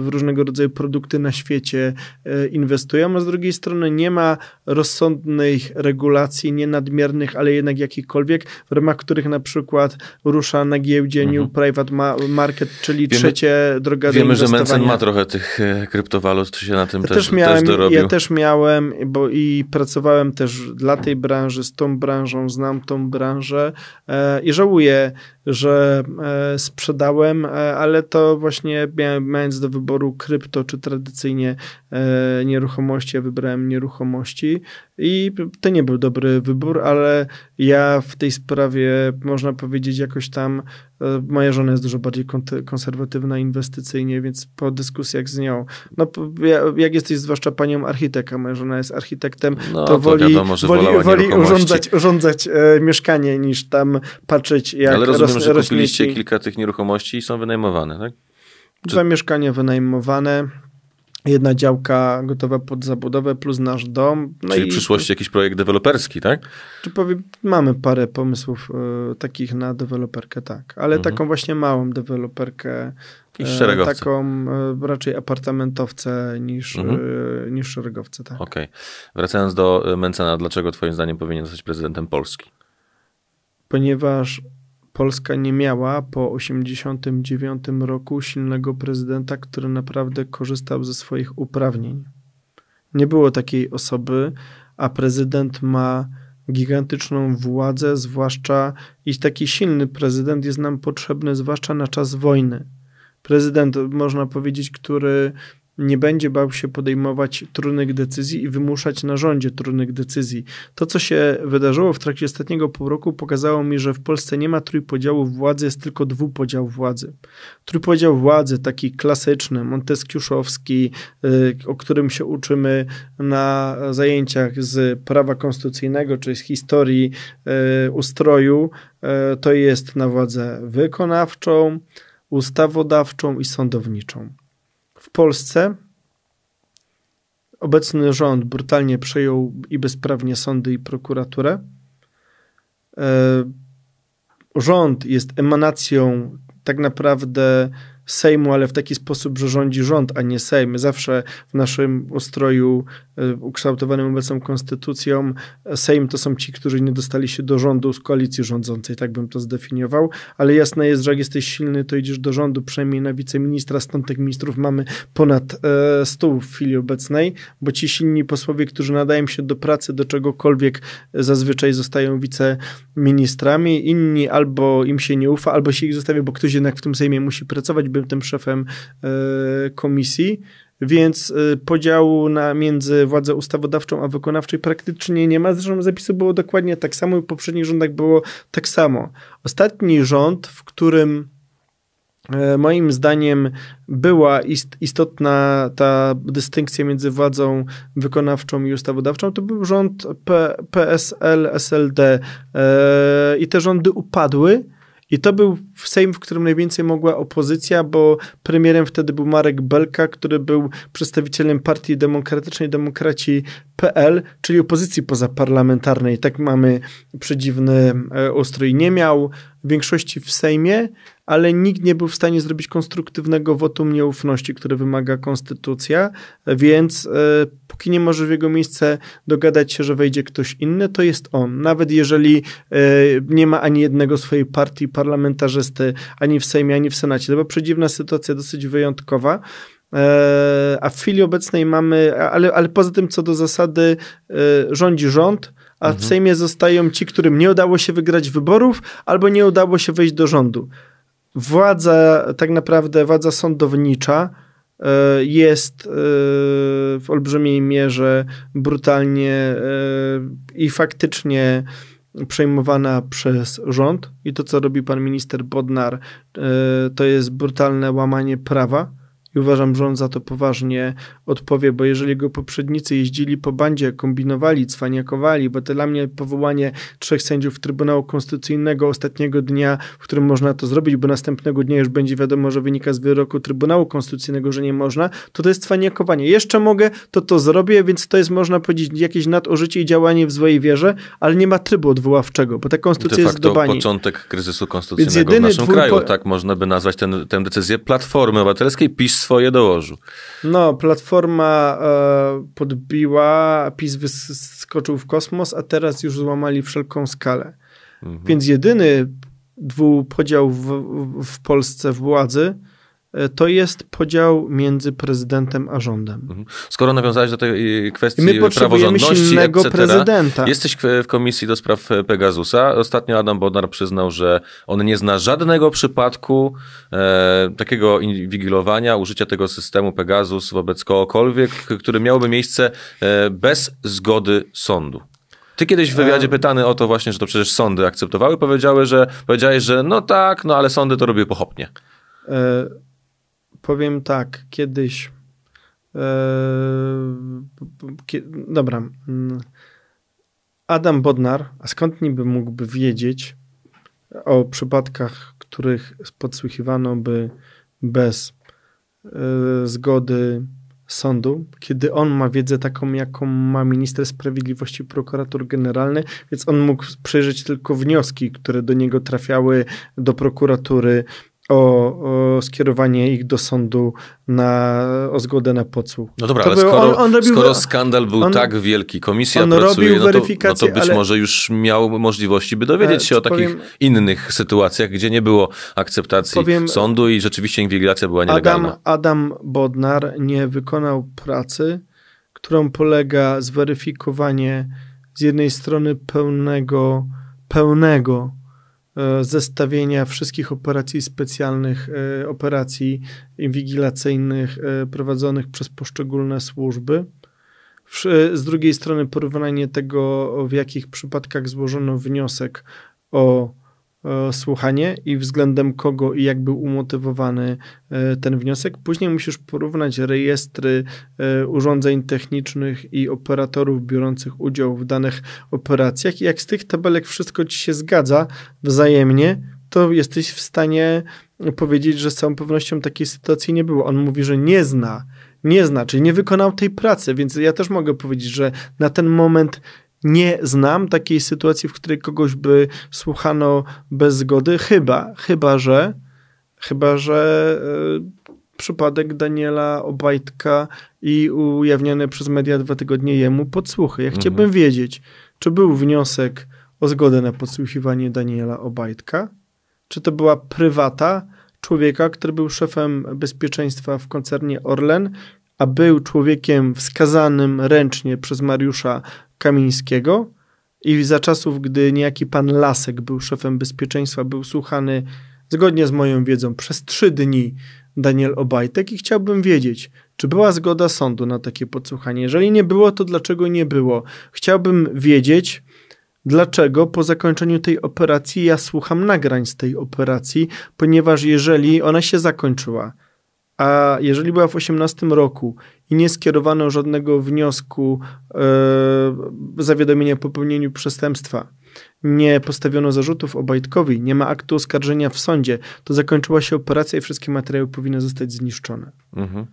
w różnego rodzaju produkty na świecie e, inwestują, a z drugiej strony nie ma rozsądnych regulacji, nie nadmiernych, ale jednak jakichkolwiek, w ramach których na przykład rusza na giełdzie mhm. New Private Market, czyli wiemy, trzecie droga wiemy, do Wiemy, że Mencen ma trochę tych kryptowalut, czy się na tym ja też, też, miałem, też dorobił. Ja też miałem, bo i pracowałem też dla tej branży z tą branżą, znam tą branżę e, i żałuję, że e, sprzedałem, e, ale to właśnie mając do wyboru krypto czy tradycyjnie nieruchomości, ja wybrałem nieruchomości i to nie był dobry wybór, ale ja w tej sprawie, można powiedzieć, jakoś tam e, moja żona jest dużo bardziej konserwatywna inwestycyjnie, więc po dyskusjach z nią, no jak jesteś zwłaszcza panią architeka, moja żona jest architektem, no, to, to woli, wiadomo, woli, woli urządzać, urządzać e, mieszkanie niż tam patrzeć jak Ale rozumiem, roz, że kupiliście kilka tych nieruchomości i są wynajmowane, tak? Czy... Dwa mieszkania wynajmowane, jedna działka gotowa pod zabudowę plus nasz dom. No Czyli w przyszłości jakiś projekt deweloperski, tak? Czy powiem, mamy parę pomysłów y, takich na deweloperkę, tak, ale mhm. taką właśnie małą deweloperkę. I e, szeregowce. Taką e, raczej apartamentowcę niż, mhm. niż szeregowcę, tak. Okej. Okay. Wracając do Mencena, dlaczego twoim zdaniem powinien zostać prezydentem Polski? Ponieważ Polska nie miała po 1989 roku silnego prezydenta, który naprawdę korzystał ze swoich uprawnień. Nie było takiej osoby, a prezydent ma gigantyczną władzę, zwłaszcza i taki silny prezydent jest nam potrzebny, zwłaszcza na czas wojny. Prezydent, można powiedzieć, który nie będzie bał się podejmować trudnych decyzji i wymuszać na rządzie trudnych decyzji. To, co się wydarzyło w trakcie ostatniego pół roku, pokazało mi, że w Polsce nie ma trójpodziału władzy, jest tylko dwupodział władzy. Trójpodział władzy, taki klasyczny, monteskiuszowski, y, o którym się uczymy na zajęciach z prawa konstytucyjnego czyli z historii y, ustroju, y, to jest na władzę wykonawczą, ustawodawczą i sądowniczą. Polsce obecny rząd brutalnie przejął i bezprawnie sądy i prokuraturę. E, rząd jest emanacją tak naprawdę Sejmu, ale w taki sposób, że rządzi rząd, a nie Sejm. Zawsze w naszym ustroju e, ukształtowanym obecną konstytucją e, Sejm to są ci, którzy nie dostali się do rządu z koalicji rządzącej, tak bym to zdefiniował, ale jasne jest, że jak jesteś silny, to idziesz do rządu, przynajmniej na wiceministra, stąd tych ministrów mamy ponad e, w chwili obecnej, bo ci silni posłowie, którzy nadają się do pracy, do czegokolwiek e, zazwyczaj zostają wiceministrami, inni albo im się nie ufa, albo się ich zostawia, bo ktoś jednak w tym Sejmie musi pracować, byłem tym szefem e, komisji, więc e, podziału na między władzę ustawodawczą a wykonawczą praktycznie nie ma. Zresztą zapisu było dokładnie tak samo i w poprzednich rządach było tak samo. Ostatni rząd, w którym e, Moim zdaniem była istotna ta dystynkcja między władzą wykonawczą i ustawodawczą. To był rząd PSL-SLD i te rządy upadły i to był Sejm, w którym najwięcej mogła opozycja, bo premierem wtedy był Marek Belka, który był przedstawicielem Partii Demokratycznej Demokraci PL, czyli opozycji pozaparlamentarnej. Tak mamy przedziwny e, ustrój. Nie miał większości w Sejmie, ale nikt nie był w stanie zrobić konstruktywnego wotum nieufności, które wymaga konstytucja, więc e, póki nie może w jego miejsce dogadać się, że wejdzie ktoś inny, to jest on. Nawet jeżeli e, nie ma ani jednego swojej partii parlamentarzysty, ani w Sejmie, ani w Senacie. To była przedziwna sytuacja, dosyć wyjątkowa. E, a w chwili obecnej mamy, ale, ale poza tym co do zasady rządzi rząd, a w mhm. Sejmie zostają ci, którym nie udało się wygrać wyborów albo nie udało się wejść do rządu władza, tak naprawdę władza sądownicza e, jest e, w olbrzymiej mierze brutalnie e, i faktycznie przejmowana przez rząd. I to, co robi pan minister Bodnar, to jest brutalne łamanie prawa i uważam, że on za to poważnie odpowie, bo jeżeli jego poprzednicy jeździli po bandzie, kombinowali, cwaniakowali, bo to dla mnie powołanie trzech sędziów Trybunału Konstytucyjnego ostatniego dnia, w którym można to zrobić, bo następnego dnia już będzie wiadomo, że wynika z wyroku Trybunału Konstytucyjnego, że nie można, to to jest cwaniakowanie. Jeszcze mogę, to to zrobię, więc to jest, można powiedzieć, jakieś nadużycie i działanie w złej wierze, ale nie ma trybu odwoławczego, bo ta konstytucja jest do początek kryzysu konstytucyjnego w naszym dwór... kraju, tak można by nazwać tę decyzję Platformy Obywatelskiej, PiS swoje dołożył. No, Platforma e, podbiła, PiS wyskoczył w kosmos, a teraz już złamali wszelką skalę. Mhm. Więc jedyny dwupodział w, w Polsce władzy E, to jest podział między prezydentem a rządem. Mhm. Skoro nawiązałeś do tej e, kwestii My praworządności, silnego etc., prezydenta. jesteś w komisji do spraw e, Pegasusa. Ostatnio Adam Bodnar przyznał, że on nie zna żadnego przypadku e, takiego inwigilowania, użycia tego systemu Pegasus wobec kogokolwiek, który miałby miejsce e, bez zgody sądu. Ty kiedyś w wywiadzie pytany o to właśnie, że to przecież sądy akceptowały, powiedziały, że powiedziałeś, że no tak, no ale sądy to robiły pochopnie. E powiem tak, kiedyś. Yy, dobra. Mm, Adam Bodnar, a skąd niby mógłby wiedzieć o przypadkach, których podsłuchiwano by bez e, zgody sądu, kiedy on ma wiedzę taką, jaką ma minister sprawiedliwości, prokurator generalny, więc on mógł przejrzeć tylko wnioski, które do niego trafiały do prokuratury, o, o, skierowanie ich do sądu na, o zgodę na podsłuch. No dobra, to ale był, skoro, on, on skoro skandal był on, tak wielki, komisja pracuje, no to, no to być ale... może już miał możliwości, by dowiedzieć się o takich powiem, innych sytuacjach, gdzie nie było akceptacji powiem, sądu i rzeczywiście inwigilacja była nielegalna. Adam, Adam Bodnar nie wykonał pracy, którą polega zweryfikowanie z jednej strony pełnego, pełnego E, zestawienia wszystkich operacji specjalnych, e, operacji inwigilacyjnych e, prowadzonych przez poszczególne służby. Z drugiej strony porównanie tego, w jakich przypadkach złożono wniosek o E, słuchanie i względem kogo i jak był umotywowany e, ten wniosek. Później musisz porównać rejestry e, urządzeń technicznych i operatorów biorących udział w danych operacjach i jak z tych tabelek wszystko ci się zgadza wzajemnie, to jesteś w stanie powiedzieć, że z całą pewnością takiej sytuacji nie było. On mówi, że nie zna, nie znaczy, nie wykonał tej pracy, więc ja też mogę powiedzieć, że na ten moment nie znam takiej sytuacji, w której kogoś by słuchano bez zgody, chyba, chyba że, chyba że y, przypadek Daniela Obajtka i ujawniane przez media dwa tygodnie jemu podsłuchy. Ja mhm. chciałbym wiedzieć, czy był wniosek o zgodę na podsłuchiwanie Daniela Obajtka, czy to była prywata człowieka, który był szefem bezpieczeństwa w koncernie Orlen, a był człowiekiem wskazanym ręcznie przez Mariusza Kamińskiego i za czasów, gdy niejaki pan Lasek był szefem bezpieczeństwa, był słuchany, zgodnie z moją wiedzą, przez trzy dni Daniel Obajtek i chciałbym wiedzieć, czy była zgoda sądu na takie podsłuchanie? Jeżeli nie było, to dlaczego nie było? Chciałbym wiedzieć, dlaczego po zakończeniu tej operacji ja słucham nagrań z tej operacji, ponieważ jeżeli ona się zakończyła, a jeżeli była w 18 roku i nie skierowano żadnego wniosku e, zawiadomienia o popełnieniu przestępstwa, nie postawiono zarzutów Obajtkowi, nie ma aktu oskarżenia w sądzie, to zakończyła się operacja i wszystkie materiały powinny zostać zniszczone. Mhm.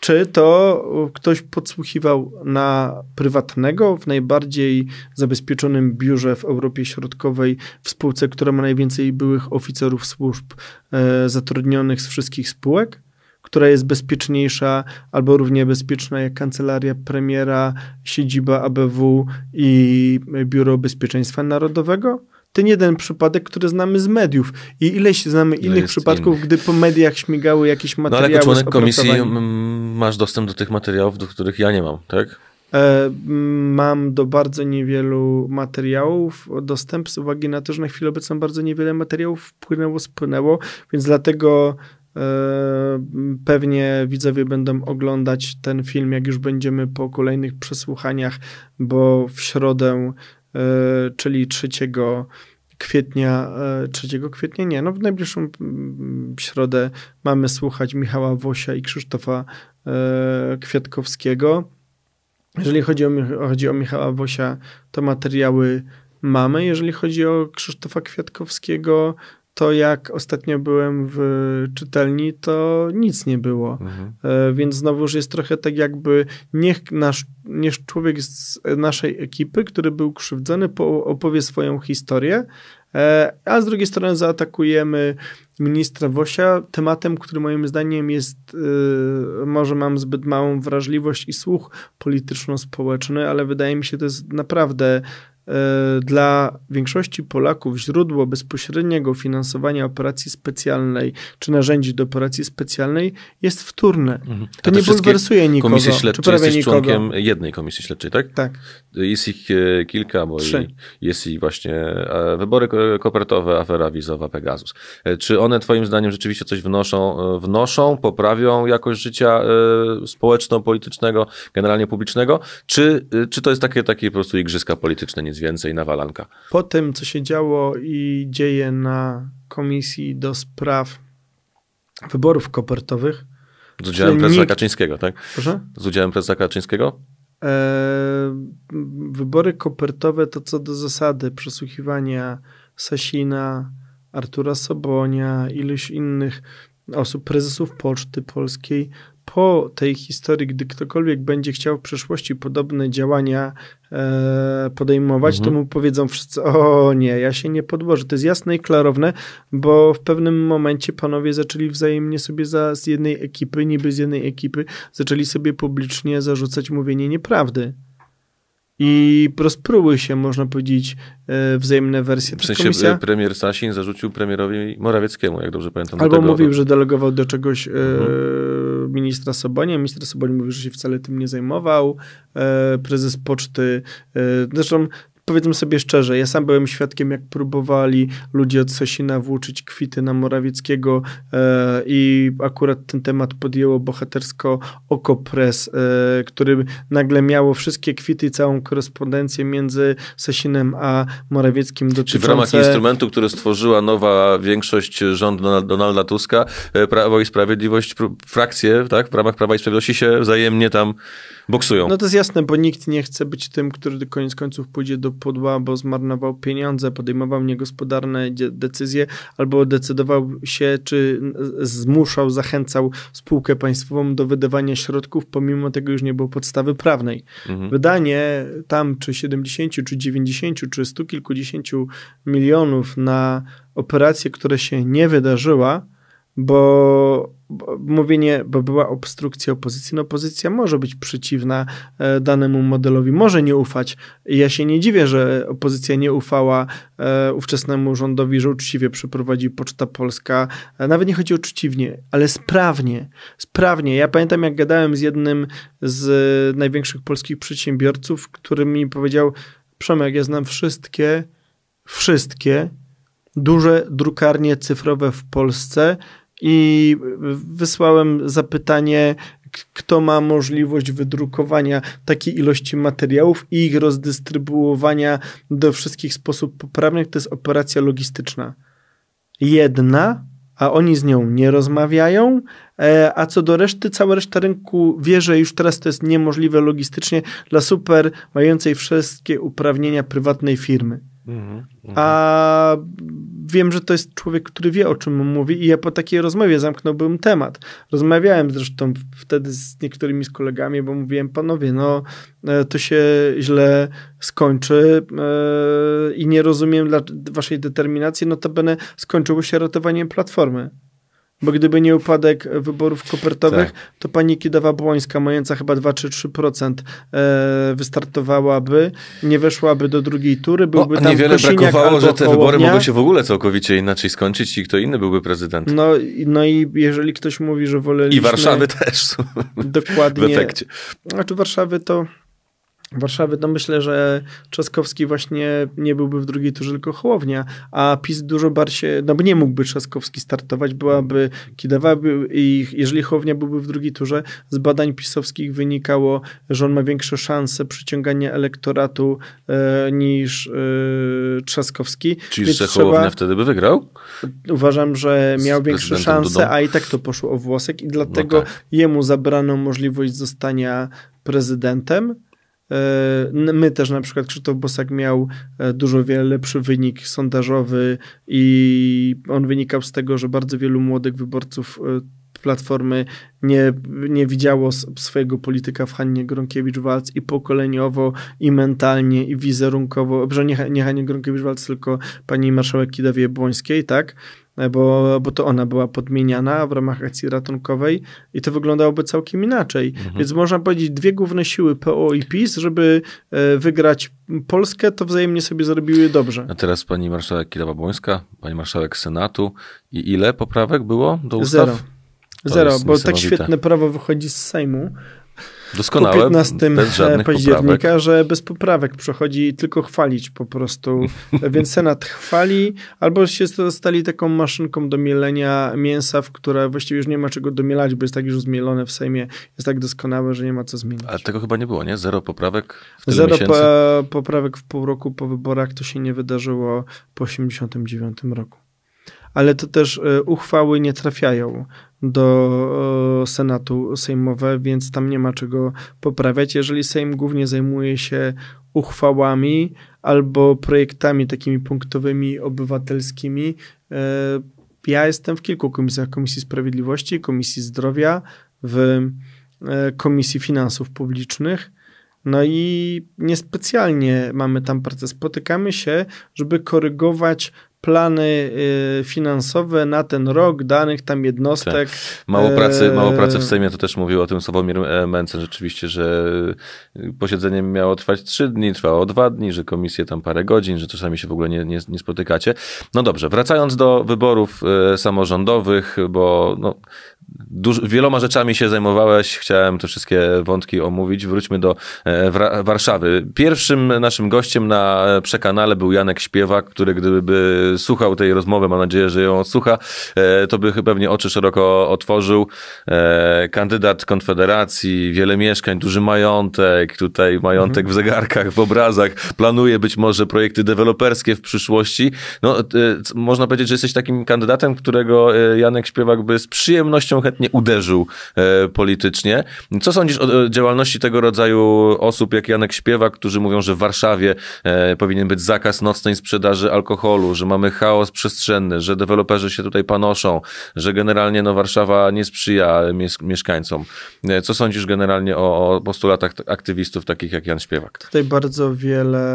Czy to ktoś podsłuchiwał na prywatnego w najbardziej zabezpieczonym biurze w Europie Środkowej, w spółce, która ma najwięcej byłych oficerów służb e, zatrudnionych z wszystkich spółek? która jest bezpieczniejsza albo równie bezpieczna jak kancelaria premiera, siedziba ABW i Biuro Bezpieczeństwa Narodowego? ten jeden przypadek, który znamy z mediów. I ile się znamy no innych przypadków, inny. gdy po mediach śmigały jakieś materiały. No ale jako członek komisji mm, masz dostęp do tych materiałów, do których ja nie mam, tak? E, mam do bardzo niewielu materiałów dostęp z uwagi na to, że na chwilę obecną bardzo niewiele materiałów wpłynęło, spłynęło, więc dlatego Yy, pewnie widzowie będą oglądać ten film, jak już będziemy po kolejnych przesłuchaniach, bo w środę, yy, czyli 3 kwietnia, 3 yy, kwietnia, nie, no w najbliższą mm, środę mamy słuchać Michała Wosia i Krzysztofa Kwiatkowskiego. Jeżeli chodzi o, chodzi o Michała Wosia, to materiały mamy. Jeżeli chodzi o Krzysztofa Kwiatkowskiego, to jak ostatnio byłem w czytelni, to nic nie było. Mhm. E, więc znowuż jest trochę tak jakby niech nasz niech człowiek z naszej ekipy, który był krzywdzony, opowie swoją historię, e, a z drugiej strony zaatakujemy ministra Wosia tematem, który moim zdaniem jest, e, może mam zbyt małą wrażliwość i słuch polityczno-społeczny, ale wydaje mi się, to jest naprawdę E, dla większości Polaków źródło bezpośredniego finansowania operacji specjalnej czy narzędzi do operacji specjalnej jest wtórne. Mhm. To nie bulwersuje nikogo. Komisje śledcze, czy jesteś nikogo. członkiem jednej komisji śledczej, tak? Tak. Jest ich e, kilka, bo Trzy. jest i właśnie e, wybory kopertowe, afera wizowa, Pegasus. Czy one twoim zdaniem rzeczywiście coś wnoszą, wnoszą poprawią jakość życia społeczno-politycznego, generalnie publicznego, czy, czy to jest takie, takie po prostu igrzyska polityczne, nic więcej na nawalanka. Po tym, co się działo i dzieje na komisji do spraw wyborów kopertowych. Z udziałem prezesa nikt... Kaczyńskiego, tak? Proszę? Z udziałem prezesa Kaczyńskiego? E, wybory kopertowe to co do zasady przesłuchiwania Sasina, Artura Sobonia, iluś innych osób, prezesów Poczty Polskiej, po tej historii, gdy ktokolwiek będzie chciał w przyszłości podobne działania e, podejmować, mhm. to mu powiedzą wszyscy: O nie, ja się nie podłożę. To jest jasne i klarowne, bo w pewnym momencie panowie zaczęli wzajemnie sobie za, z jednej ekipy, niby z jednej ekipy, zaczęli sobie publicznie zarzucać mówienie nieprawdy i rozpruły się, można powiedzieć, e, wzajemne wersje. W sensie komisja... E, premier Sasin zarzucił premierowi Morawieckiemu, jak dobrze pamiętam. Albo mówił, że delegował do czegoś e, mhm. ministra Sobania. Minister Soboń mówił, że się wcale tym nie zajmował. Prezes poczty, zresztą powiedzmy sobie szczerze, ja sam byłem świadkiem, jak próbowali ludzie od Sasina włóczyć kwity na Morawieckiego e, i akurat ten temat podjęło bohatersko Okopres, e, który nagle miało wszystkie kwity i całą korespondencję między Sasinem a Morawieckim dotyczące... Czy w ramach instrumentu, który stworzyła nowa większość rządu Donalda Tuska, e, Prawo i Sprawiedliwość, frakcje tak, w ramach Prawa i Sprawiedliwości się wzajemnie tam boksują. No to jest jasne, bo nikt nie chce być tym, który do koniec końców pójdzie do podła, bo zmarnował pieniądze, podejmował niegospodarne decyzje, albo decydował się, czy zmuszał, zachęcał spółkę państwową do wydawania środków, pomimo tego już nie było podstawy prawnej. Mhm. Wydanie tam czy 70, czy 90, czy stu kilkudziesięciu milionów na operację, która się nie wydarzyła, bo, bo mówienie, bo była obstrukcja opozycji, no opozycja może być przeciwna e, danemu modelowi, może nie ufać. Ja się nie dziwię, że opozycja nie ufała e, ówczesnemu rządowi, że uczciwie przeprowadzi Poczta Polska. E, nawet nie chodzi o uczciwie, ale sprawnie. Sprawnie. Ja pamiętam, jak gadałem z jednym z największych polskich przedsiębiorców, który mi powiedział, Przemek, ja znam wszystkie, wszystkie duże drukarnie cyfrowe w Polsce i wysłałem zapytanie, kto ma możliwość wydrukowania takiej ilości materiałów i ich rozdystrybuowania do wszystkich sposób poprawnych. To jest operacja logistyczna. Jedna, a oni z nią nie rozmawiają, e, a co do reszty, cała reszta rynku wie, że już teraz to jest niemożliwe logistycznie dla super mającej wszystkie uprawnienia prywatnej firmy. Mhm, A mhm. wiem, że to jest człowiek, który wie, o czym mówi, i ja po takiej rozmowie zamknąłbym temat. Rozmawiałem zresztą wtedy z niektórymi z kolegami, bo mówiłem, panowie, no e, to się źle skończy e, i nie rozumiem dla waszej determinacji, no to będę skończyło się ratowaniem platformy. Bo gdyby nie upadek wyborów kopertowych, tak. to pani Kidawa Błońska, mająca chyba 2 czy 3%, e, wystartowałaby, nie weszłaby do drugiej tury, byłby o, tam niewiele Kosiniak brakowało, że te wybory mogły się w ogóle całkowicie inaczej skończyć i kto inny byłby prezydentem. No, no i jeżeli ktoś mówi, że woleliśmy... I Warszawy też. Dokładnie. W efekcie. Znaczy Warszawy to... Warszawy, no myślę, że Trzaskowski właśnie nie byłby w drugiej turze, tylko Hołownia, a PiS dużo bardziej, no bo nie mógłby Trzaskowski startować, byłaby Kidawaby i jeżeli Hołownia byłby w drugiej turze, z badań pisowskich wynikało, że on ma większe szanse przyciągania elektoratu e, niż e, Trzaskowski. Czyli Więc że trzeba... Hołownia wtedy by wygrał? Uważam, że miał większe szanse, Dudą. a i tak to poszło o włosek i dlatego no tak. jemu zabrano możliwość zostania prezydentem, E, my też na przykład Krzysztof Bosak miał e, dużo wiele lepszy wynik sondażowy i on wynikał z tego, że bardzo wielu młodych wyborców e, Platformy nie, nie widziało swojego polityka w Hannie Gronkiewicz-Walc i pokoleniowo, i mentalnie, i wizerunkowo, że nie, nie Hannie Gronkiewicz-Walc, tylko pani marszałek Kidawie-Błońskiej, tak? E, bo, bo to ona była podmieniana w ramach akcji ratunkowej i to wyglądałoby całkiem inaczej. Mhm. Więc można powiedzieć, dwie główne siły PO i PiS, żeby e, wygrać Polskę, to wzajemnie sobie zrobiły dobrze. A teraz pani marszałek Kidawa-Błońska, pani marszałek Senatu i ile poprawek było do ustaw? Zero. Zero, bo tak świetne prawo wychodzi z Sejmu. Doskonałe, po 15 e, października, poprawek. że bez poprawek przechodzi tylko chwalić po prostu. Więc Senat chwali, albo się stali taką maszynką do mielenia mięsa, w które właściwie już nie ma czego domielać, bo jest tak już zmielone w Sejmie, jest tak doskonałe, że nie ma co zmienić. Ale tego chyba nie było, nie? Zero poprawek w tyle Zero miesięcy? E, poprawek w pół roku po wyborach, to się nie wydarzyło po 89 roku ale to też e, uchwały nie trafiają do e, Senatu Sejmowe, więc tam nie ma czego poprawiać. Jeżeli Sejm głównie zajmuje się uchwałami albo projektami takimi punktowymi, obywatelskimi, e, ja jestem w kilku komisjach Komisji Sprawiedliwości, Komisji Zdrowia, w e, Komisji Finansów Publicznych. No i niespecjalnie mamy tam pracę. Spotykamy się, żeby korygować plany y, finansowe na ten rok danych tam jednostek. Tak. Mało, pracy, y, mało pracy w Sejmie, to też mówił o tym Sławomir e, Mencen rzeczywiście, że y, posiedzenie miało trwać trzy dni, trwało dwa dni, że komisje tam parę godzin, że czasami się w ogóle nie, nie, nie spotykacie. No dobrze, wracając do wyborów samorządowych, bo no, Duż, wieloma rzeczami się zajmowałeś, chciałem te wszystkie wątki omówić. Wróćmy do e, Warszawy. Pierwszym naszym gościem na e, przekanale był Janek Śpiewak, który gdyby słuchał tej rozmowy, mam nadzieję, że ją odsłucha, e, to by pewnie oczy szeroko otworzył. E, kandydat Konfederacji, wiele mieszkań, duży majątek, tutaj majątek mhm. w zegarkach, w obrazach, planuje być może projekty deweloperskie w przyszłości. No, e, można powiedzieć, że jesteś takim kandydatem, którego e, Janek Śpiewak by z przyjemnością chętnie uderzył e, politycznie. Co sądzisz o e, działalności tego rodzaju osób jak Janek Śpiewak, którzy mówią, że w Warszawie e, powinien być zakaz nocnej sprzedaży alkoholu, że mamy chaos przestrzenny, że deweloperzy się tutaj panoszą, że generalnie no, Warszawa nie sprzyja mieszkańcom. Co sądzisz generalnie o, o postulatach aktywistów takich jak Jan Śpiewak? Tutaj bardzo wiele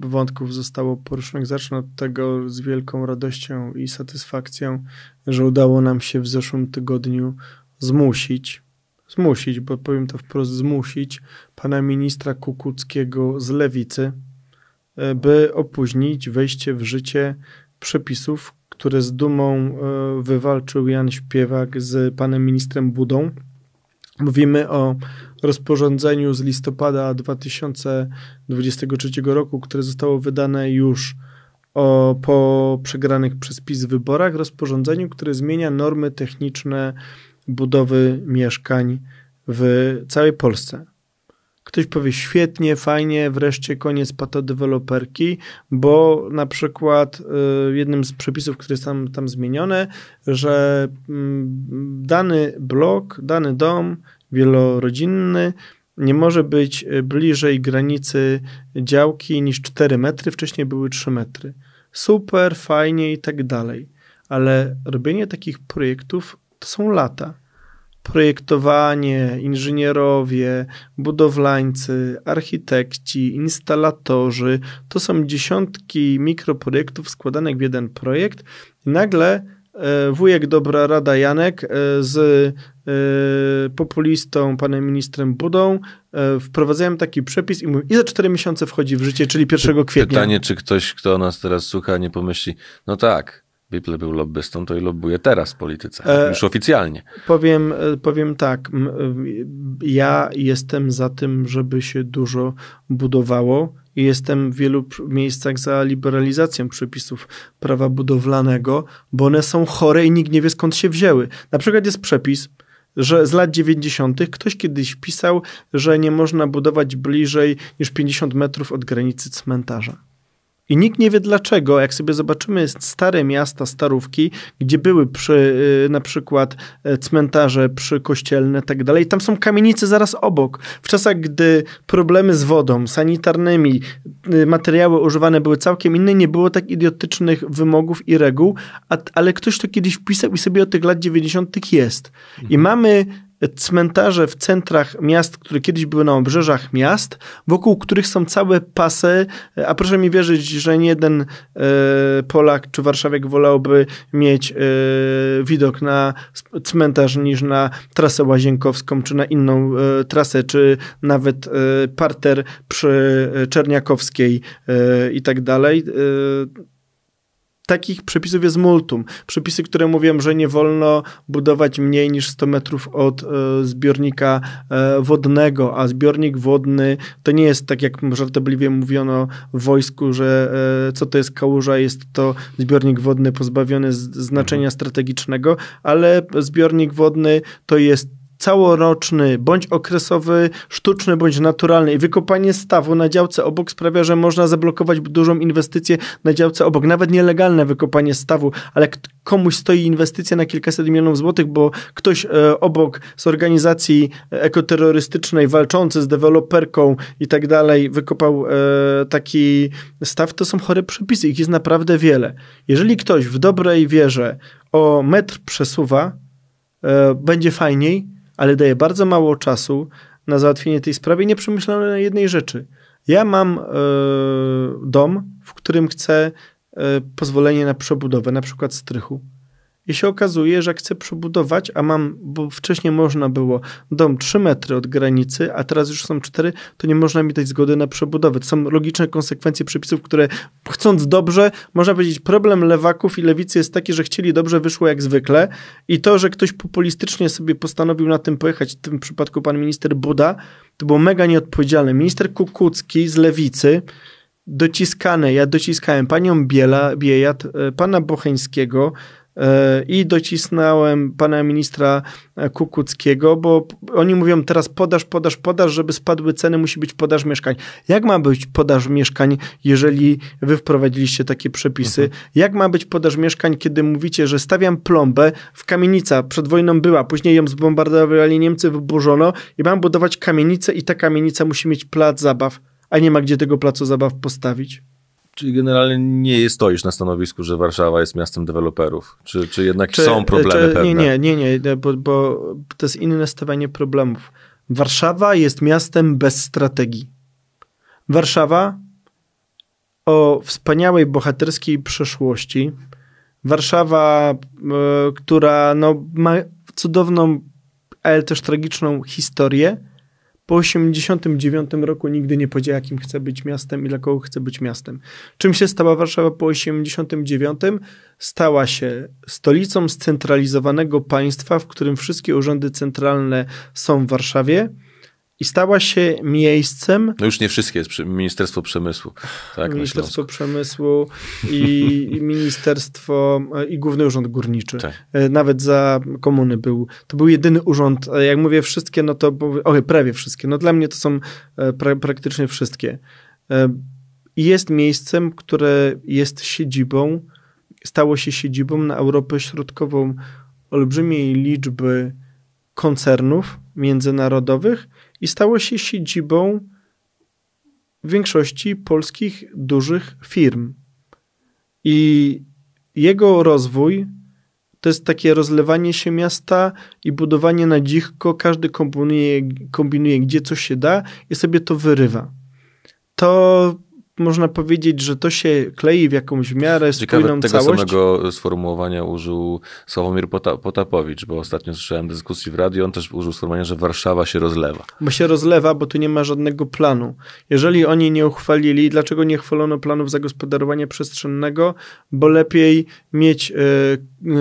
wątków zostało poruszonych. Zacznę od tego z wielką radością i satysfakcją, że udało nam się w zeszłym tygodniu zmusić, zmusić, bo powiem to wprost, zmusić pana ministra Kukuckiego z lewicy, e, by opóźnić wejście w życie przepisów, które z dumą e, wywalczył Jan Śpiewak z panem ministrem Budą. Mówimy o rozporządzeniu z listopada 2023 roku, które zostało wydane już o, po przegranych przez PiS wyborach rozporządzeniu, które zmienia normy techniczne budowy mieszkań w całej Polsce. Ktoś powie świetnie, fajnie, wreszcie koniec patodeweloperki, bo na przykład y, jednym z przepisów, które są tam, tam zmienione, że y, dany blok, dany dom wielorodzinny nie może być y, bliżej granicy działki niż 4 metry, wcześniej były 3 metry. Super, fajnie i tak dalej, ale robienie takich projektów to są lata. Projektowanie, inżynierowie, budowlańcy, architekci, instalatorzy to są dziesiątki mikroprojektów składanych w jeden projekt, i nagle E, wujek dobra rada Janek e, z e, populistą, panem ministrem Budą, wprowadzają taki przepis i mówią, i za 4 miesiące wchodzi w życie, czyli 1 kwietnia. Pytanie, czy ktoś, kto nas teraz słucha, nie pomyśli, no tak, Biple był lobbystą, to i lobbuje teraz w polityce, już oficjalnie. Powiem, powiem tak, ja jestem za tym, żeby się dużo budowało, jestem w wielu miejscach za liberalizacją przepisów prawa budowlanego, bo one są chore i nikt nie wie skąd się wzięły. Na przykład jest przepis, że z lat 90. ktoś kiedyś pisał, że nie można budować bliżej niż 50 metrów od granicy cmentarza. I nikt nie wie dlaczego, jak sobie zobaczymy stare miasta, starówki, gdzie były przy, y, na przykład e, cmentarze przykościelne i tak dalej, tam są kamienice zaraz obok. W czasach, gdy problemy z wodą, sanitarnymi, y, materiały używane były całkiem inne, nie było tak idiotycznych wymogów i reguł, a, ale ktoś to kiedyś wpisał i sobie od tych lat 90. jest. I mhm. mamy cmentarze w centrach miast, które kiedyś były na obrzeżach miast, wokół których są całe pasy, e, a proszę mi wierzyć, że nie jeden e, Polak czy Warszawiak wolałby mieć e, widok na cmentarz niż na trasę łazienkowską, czy na inną trasę, czy nawet parter przy Czerniakowskiej i tak dalej takich przepisów jest multum. Przepisy, które mówią, że nie wolno budować mniej niż 100 metrów od e, zbiornika e, wodnego, a zbiornik wodny to nie jest tak, jak żartobliwie mówiono w wojsku, że e, co to jest kałuża, jest to zbiornik wodny pozbawiony z, znaczenia mhm. strategicznego, ale zbiornik wodny to jest całoroczny, bądź okresowy, sztuczny, bądź naturalny. I wykopanie stawu na działce obok sprawia, że można zablokować dużą inwestycję na działce obok. Nawet nielegalne wykopanie stawu, ale komuś stoi inwestycja na kilkaset milionów złotych, bo ktoś e, obok z organizacji e, ekoterrorystycznej walczący z deweloperką i tak dalej wykopał e, taki staw, to są chore przepisy. Ich jest naprawdę wiele. Jeżeli ktoś w dobrej wierze o metr przesuwa, e, będzie fajniej, ale daje bardzo mało czasu na załatwienie tej sprawy i nie przemyślałem jednej rzeczy. Ja mam e, dom, w którym chcę e, pozwolenie na przebudowę, na przykład strychu i się okazuje, że chcę przebudować, a mam, bo wcześniej można było dom 3 metry od granicy, a teraz już są 4, to nie można mi dać zgody na przebudowę. To są logiczne konsekwencje przepisów, które chcąc dobrze, można powiedzieć, problem lewaków i lewicy jest taki, że chcieli dobrze, wyszło jak zwykle i to, że ktoś populistycznie sobie postanowił na tym pojechać, w tym przypadku pan minister Buda, to było mega nieodpowiedzialne. Minister Kukucki z lewicy dociskane, ja dociskałem panią Biela, Biejat, e, pana Bocheńskiego, E, i docisnąłem pana ministra Kukuckiego, bo oni mówią teraz podaż, podaż, podaż, żeby spadły ceny, musi być podaż mieszkań. Jak ma być podaż mieszkań, jeżeli wy wprowadziliście takie przepisy? Mhm. Jak ma być podaż mieszkań, kiedy mówicie, że stawiam plombę, w kamienica przed wojną była, później ją zbombardowali Niemcy, wyburzono i mam budować kamienicę i ta kamienica musi mieć plac zabaw, a nie ma gdzie tego placu zabaw postawić? Czyli generalnie nie stoisz na stanowisku, że Warszawa jest miastem deweloperów? Czy, czy jednak czy, są problemy czy, pewne? Nie, nie, nie, nie bo, bo to jest inne stawianie problemów. Warszawa jest miastem bez strategii. Warszawa o wspaniałej, bohaterskiej przeszłości. Warszawa, e, która no, ma cudowną, ale też tragiczną historię po 89 roku nigdy nie powiedział, jakim chce być miastem i dla kogo chce być miastem. Czym się stała Warszawa po 89? Stała się stolicą scentralizowanego państwa, w którym wszystkie urzędy centralne są w Warszawie i stała się miejscem. No już nie wszystkie, jest Ministerstwo Przemysłu. Tak, Ministerstwo Przemysłu i, i Ministerstwo i Główny Urząd Górniczy. Tak. E, nawet za komuny był. To był jedyny urząd, e, jak mówię wszystkie, no to Och, prawie wszystkie. No dla mnie to są e, pra, praktycznie wszystkie. I jest miejscem, które jest siedzibą, stało się siedzibą na Europę Środkową olbrzymiej liczby koncernów międzynarodowych, i stało się siedzibą większości polskich dużych firm. I jego rozwój to jest takie rozlewanie się miasta i budowanie na dzichko. Każdy kombinuje, kombinuje gdzie coś się da i sobie to wyrywa. To można powiedzieć, że to się klei w jakąś miarę Ciekawe, spójną tego całość. samego sformułowania użył Sławomir Potapowicz, bo ostatnio słyszałem dyskusji w radiu, on też użył sformułowania, że Warszawa się rozlewa. Bo się rozlewa, bo tu nie ma żadnego planu. Jeżeli oni nie uchwalili, dlaczego nie chwalono planów zagospodarowania przestrzennego? Bo lepiej mieć yy, yy,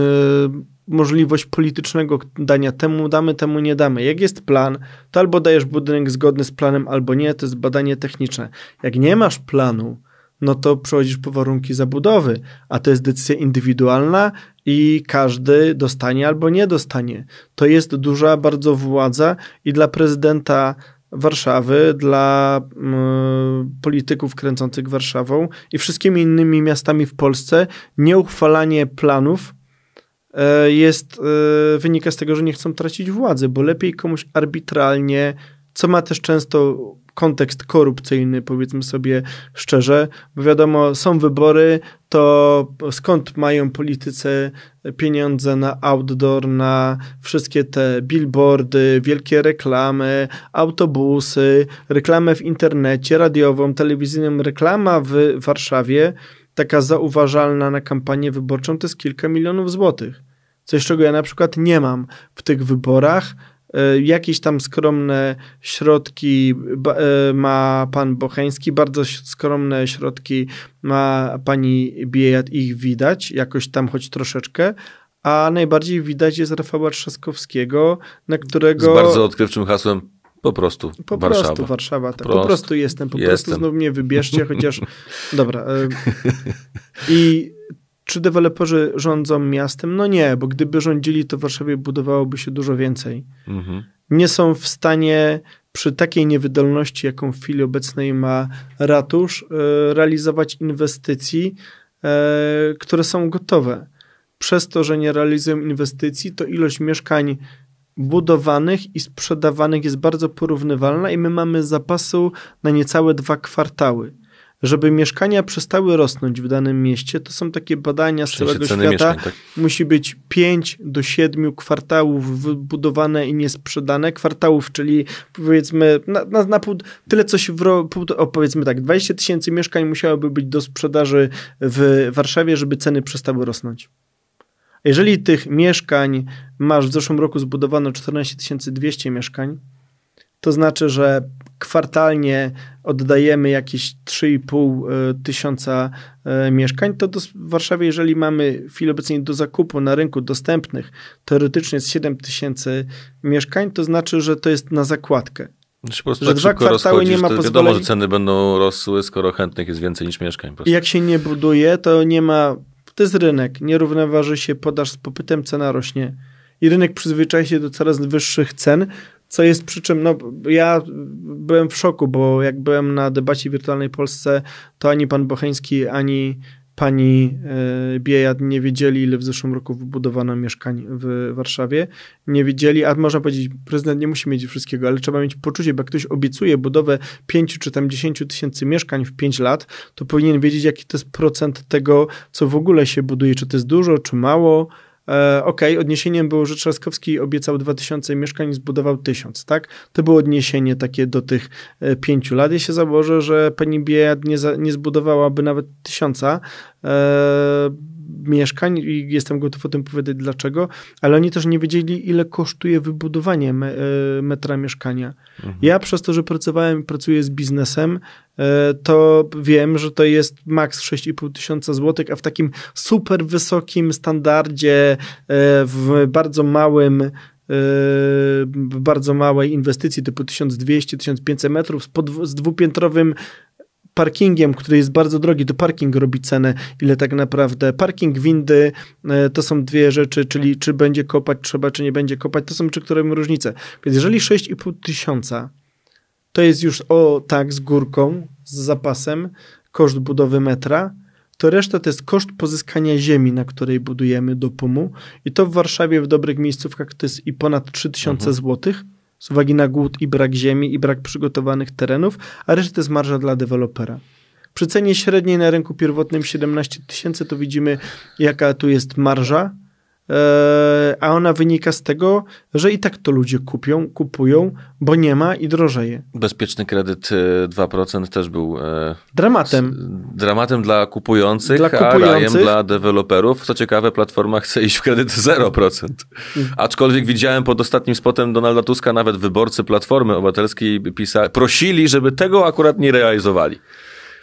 możliwość politycznego dania temu damy, temu nie damy. Jak jest plan, to albo dajesz budynek zgodny z planem, albo nie, to jest badanie techniczne. Jak nie masz planu, no to przechodzisz po warunki zabudowy, a to jest decyzja indywidualna i każdy dostanie albo nie dostanie. To jest duża bardzo władza i dla prezydenta Warszawy, dla y, polityków kręcących Warszawą i wszystkimi innymi miastami w Polsce nieuchwalanie planów E, jest, e, wynika z tego, że nie chcą tracić władzy, bo lepiej komuś arbitralnie, co ma też często kontekst korupcyjny, powiedzmy sobie szczerze, bo wiadomo, są wybory, to skąd mają politycy pieniądze na outdoor, na wszystkie te billboardy, wielkie reklamy, autobusy, reklamę w internecie, radiową, telewizyjną, reklama w Warszawie taka zauważalna na kampanię wyborczą to jest kilka milionów złotych. Coś, czego ja na przykład nie mam w tych wyborach. E, jakieś tam skromne środki e, ma pan Bocheński, bardzo skromne środki ma pani Biejat, ich widać jakoś tam choć troszeczkę, a najbardziej widać jest Rafała Trzaskowskiego, na którego... Z bardzo odkrywczym hasłem po prostu po Warszawa. Prostu Warszawa tak. Prost. Po prostu jestem, po jestem. prostu znowu mnie wybierzcie, chociaż dobra. E, I czy deweloperzy rządzą miastem? No nie, bo gdyby rządzili, to w Warszawie budowałoby się dużo więcej. Mhm. Nie są w stanie przy takiej niewydolności, jaką w chwili obecnej ma ratusz, e, realizować inwestycji, e, które są gotowe. Przez to, że nie realizują inwestycji, to ilość mieszkań budowanych i sprzedawanych jest bardzo porównywalna i my mamy zapasu na niecałe dwa kwartały. Żeby mieszkania przestały rosnąć w danym mieście, to są takie badania z całego świata. tak? Musi być 5 do 7 kwartałów wybudowane i niesprzedane. Kwartałów, czyli powiedzmy na, na, na pół, tyle coś, w, o, powiedzmy tak, 20 tysięcy mieszkań musiałoby być do sprzedaży w Warszawie, żeby ceny przestały rosnąć. Jeżeli tych mieszkań masz w zeszłym roku zbudowano 14 200 mieszkań, to znaczy, że kwartalnie oddajemy jakieś 3,5 e, tysiąca e, mieszkań, to do, w Warszawie, jeżeli mamy w chwili obecnej do zakupu na rynku dostępnych teoretycznie z 7 tysięcy mieszkań, to znaczy, że to jest na zakładkę. Znaczy po że tak dwa kwartały nie ma to Wiadomo, że ceny będą rosły, skoro chętnych jest więcej niż mieszkań. Jak się nie buduje, to nie ma to jest rynek. Nie równoważy się podaż z popytem, cena rośnie. I rynek przyzwyczaja się do coraz wyższych cen, co jest przy czym, no ja byłem w szoku, bo jak byłem na debacie wirtualnej Polsce, to ani pan Bocheński, ani pani e, Biejad nie wiedzieli, ile w zeszłym roku wybudowano mieszkań w Warszawie. Nie wiedzieli, a można powiedzieć, prezydent nie musi mieć wszystkiego, ale trzeba mieć poczucie, bo jak ktoś obiecuje budowę 5 czy tam 10 tysięcy mieszkań w 5 lat, to powinien wiedzieć, jaki to jest procent tego, co w ogóle się buduje, czy to jest dużo, czy mało. E, okej, okay, odniesieniem było, że Trzaskowski obiecał 2000 mieszkań, zbudował 1000, tak? To było odniesienie takie do tych e, pięciu lat. Ja się założę, że pani Biejad nie, nie zbudowałaby nawet tysiąca. E, mieszkań i jestem gotów o tym powiedzieć dlaczego, ale oni też nie wiedzieli, ile kosztuje wybudowanie me, e, metra mieszkania. Mhm. Ja przez to, że pracowałem i pracuję z biznesem, e, to wiem, że to jest maks 6,5 tysiąca złotych, a w takim super wysokim standardzie, e, w bardzo małym w bardzo małej inwestycji typu 1200-1500 metrów z, pod, z dwupiętrowym parkingiem, który jest bardzo drogi, to parking robi cenę, ile tak naprawdę. Parking, windy, e, to są dwie rzeczy, czyli czy będzie kopać trzeba, czy nie będzie kopać, to są czy które mają Więc jeżeli 6,5 tysiąca to jest już o tak z górką, z zapasem, koszt budowy metra, to reszta to jest koszt pozyskania ziemi, na której budujemy do pumu i to w Warszawie w dobrych miejscówkach to jest i ponad 3000 mhm. złotych, z uwagi na głód i brak ziemi i brak przygotowanych terenów, a reszta to jest marża dla dewelopera. Przy cenie średniej na rynku pierwotnym 17 tysięcy to widzimy jaka tu jest marża E, a ona wynika z tego, że i tak to ludzie kupią, kupują, bo nie ma i drożeje. Bezpieczny kredyt 2% e, też był e, dramatem. dramatem dla kupujących, dla kupujących, a rajem dla deweloperów. Co ciekawe, platforma chce iść w kredyt 0%. Mm. Aczkolwiek widziałem pod ostatnim spotem Donalda Tuska nawet wyborcy Platformy Obywatelskiej pisa- prosili, żeby tego akurat nie realizowali.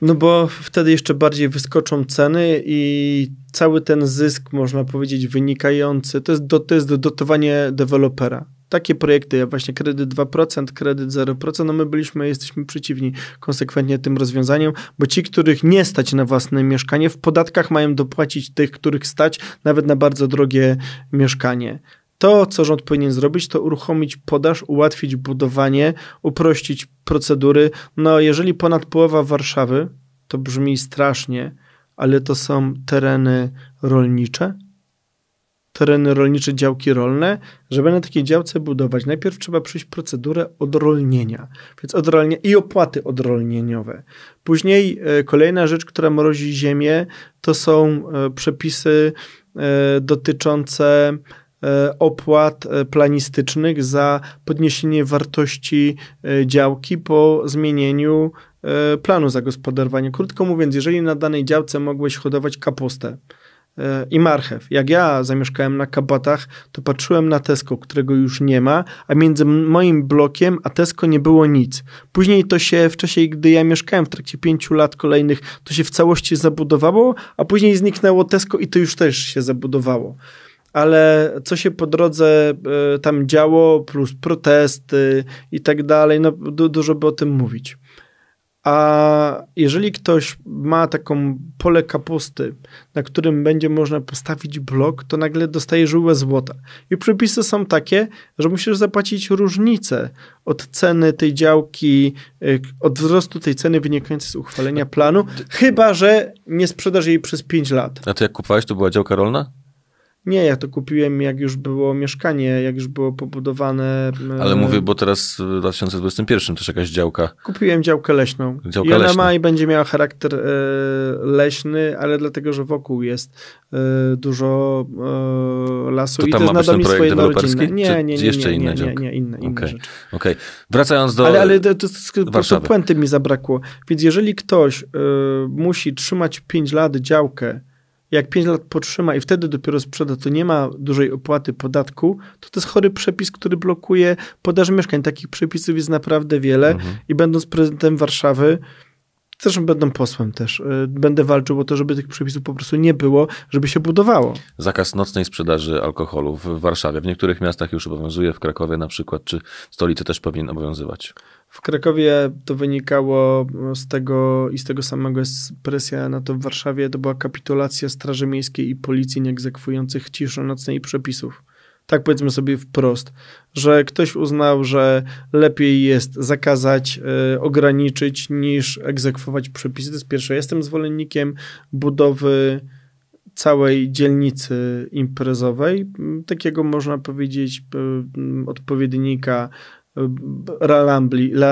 No bo wtedy jeszcze bardziej wyskoczą ceny i cały ten zysk, można powiedzieć, wynikający, to jest, do, to jest dotowanie dewelopera takie projekty, jak właśnie kredyt 2%, kredyt 0%, no my byliśmy, jesteśmy przeciwni konsekwentnie tym rozwiązaniom, bo ci, których nie stać na własne mieszkanie, w podatkach mają dopłacić tych, których stać nawet na bardzo drogie mieszkanie. To, co rząd powinien zrobić, to uruchomić podaż, ułatwić budowanie, uprościć procedury. No, jeżeli ponad połowa Warszawy, to brzmi strasznie, ale to są tereny rolnicze, tereny rolnicze, działki rolne, żeby na takiej działce budować, najpierw trzeba przyjść procedurę odrolnienia więc odrolnie, i opłaty odrolnieniowe. Później e, kolejna rzecz, która mrozi ziemię, to są e, przepisy e, dotyczące E, opłat e, planistycznych za podniesienie wartości e, działki po zmienieniu planu zagospodarowania. Krótko mówiąc, jeżeli na danej działce mogłeś hodować kapustę, i marchew. Jak ja zamieszkałem na Kabatach, to patrzyłem na Tesco, którego już nie ma, a między moim blokiem a Tesco nie było nic. Później to się w czasie, gdy ja mieszkałem, w trakcie pięciu lat kolejnych, to się w całości zabudowało, a później zniknęło Tesco i to już też się zabudowało ale co się po drodze e, tam działo, plus protesty i tak dalej, no du dużo by o tym mówić. A jeżeli ktoś ma taką pole kapusty, na którym będzie można postawić blok, to nagle dostaje żyłę złota. I przepisy są takie, że musisz zapłacić różnicę od ceny tej działki, e, od wzrostu tej ceny wynikającej z uchwalenia planu, chyba że nie sprzedasz jej przez 5 lat. A ty jak kupowałeś, to była działka rolna? Nie, ja to kupiłem, jak już było mieszkanie, jak już było pobudowane. E, ale mówię, bo teraz w 2021 też jakaś działka. Kupiłem działkę leśną. Działka I ona leśna. ma i będzie miała charakter e, leśny, ale dlatego, że wokół jest e, dużo lasu to i to jest nadawnictwo jednorodzinne. Nie, nie, nie, nie, jeszcze inne działki. nie, nie, inne, inne okay. rzeczy. Okay. Wracając do Ale, ale to, to, to, to puenty mi zabrakło. Więc jeżeli ktoś musi trzymać 5 lat działkę, jak 5 lat potrzyma i wtedy dopiero sprzeda, to nie ma dużej opłaty podatku, to to jest chory przepis, który blokuje podaż mieszkań. Takich przepisów jest naprawdę wiele mhm. i będąc prezydentem Warszawy, Zresztą będą posłem też. Y, będę walczył o to, żeby tych przepisów po prostu nie było, żeby się budowało. Zakaz nocnej sprzedaży alkoholu w Warszawie. W niektórych miastach już obowiązuje, w Krakowie na przykład, czy w stolicy też powinien obowiązywać. W Krakowie to wynikało z tego i z tego samego jest presja na to w Warszawie. To była kapitulacja Straży Miejskiej i Policji nieegzekwujących ciszy nocnej i przepisów. Tak powiedzmy sobie wprost, że ktoś uznał, że lepiej jest zakazać, y, ograniczyć niż egzekwować przepisy. To jest pierwsze. Jestem zwolennikiem budowy całej dzielnicy imprezowej, takiego można powiedzieć odpowiednika La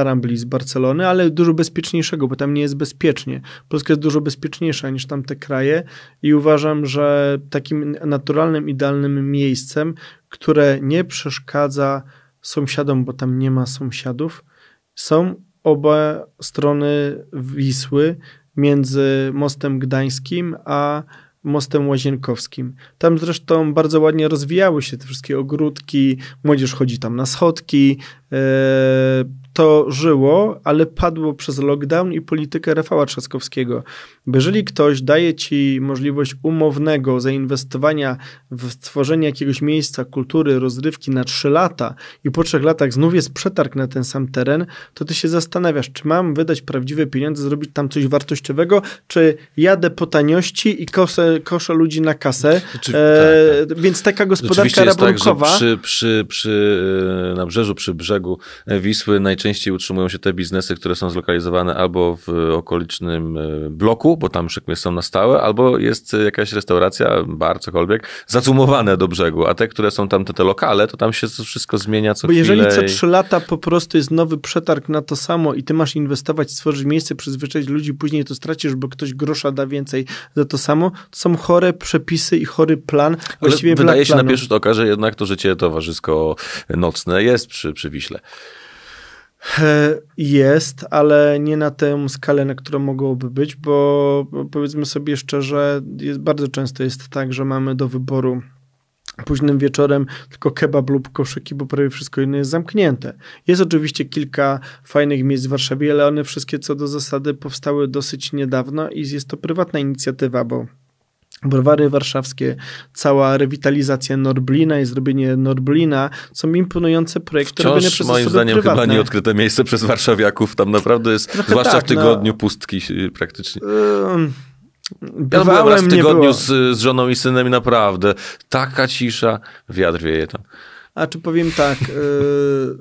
Rambli, z Barcelony, ale dużo bezpieczniejszego, bo tam nie jest bezpiecznie. Polska jest dużo bezpieczniejsza niż tamte kraje i uważam, że takim naturalnym, idealnym miejscem, które nie przeszkadza sąsiadom, bo tam nie ma sąsiadów, są oba strony Wisły między Mostem Gdańskim a Mostem Łazienkowskim. Tam zresztą bardzo ładnie rozwijały się te wszystkie ogródki, młodzież chodzi tam na schodki, e, to żyło, ale padło przez lockdown i politykę Rafała Trzaskowskiego. Bo jeżeli ktoś daje ci możliwość umownego zainwestowania w stworzenie jakiegoś miejsca kultury, rozrywki na 3 lata i po 3 latach znów jest przetarg na ten sam teren, to ty się zastanawiasz, czy mam wydać prawdziwe pieniądze, zrobić tam coś wartościowego, czy jadę po taniości i kosę, koszę ludzi na kasę. e, tak, tak. Więc taka gospodarka tak, rabunkowa... tak, przy, przy, przy, e, na przy brzegu e, Wisły najczęściej najczęściej utrzymują się te biznesy, które są zlokalizowane albo w okolicznym e, bloku, bo tam szykmy tak są na stałe, albo jest e, jakaś restauracja, bar, cokolwiek, zacumowane do brzegu, a te, które są tam, te, te lokale, to tam się wszystko zmienia co Bo jeżeli co trzy lata po prostu jest nowy przetarg na to samo i ty masz inwestować, stworzyć miejsce, przyzwyczaić ludzi, później to stracisz, bo ktoś grosza da więcej za to samo, to są chore przepisy i chory plan. Właściwie Ale wydaje się planu. na pierwszy rzut oka, że jednak to życie towarzysko nocne jest przy, przy Wiśle. Jest, ale nie na tę skalę, na którą mogłoby być, bo powiedzmy sobie szczerze, jest, bardzo często jest tak, że mamy do wyboru późnym wieczorem tylko kebab lub koszyki, bo prawie wszystko inne jest zamknięte. Jest oczywiście kilka fajnych miejsc w Warszawie, ale one wszystkie co do zasady powstały dosyć niedawno i jest to prywatna inicjatywa, bo Browary warszawskie, cała rewitalizacja Norblina i zrobienie Norblina są imponujące projekty Wciąż, robione przez moim zdaniem prywatne. chyba nieodkryte miejsce przez warszawiaków. Tam naprawdę jest, Trochę zwłaszcza tak, w no. tygodniu, no. pustki praktycznie. Um. Bywałem, ja byłem raz w tygodniu z, z, żoną i synem i naprawdę taka cisza, wiatr wieje tam. A czy powiem tak, yy,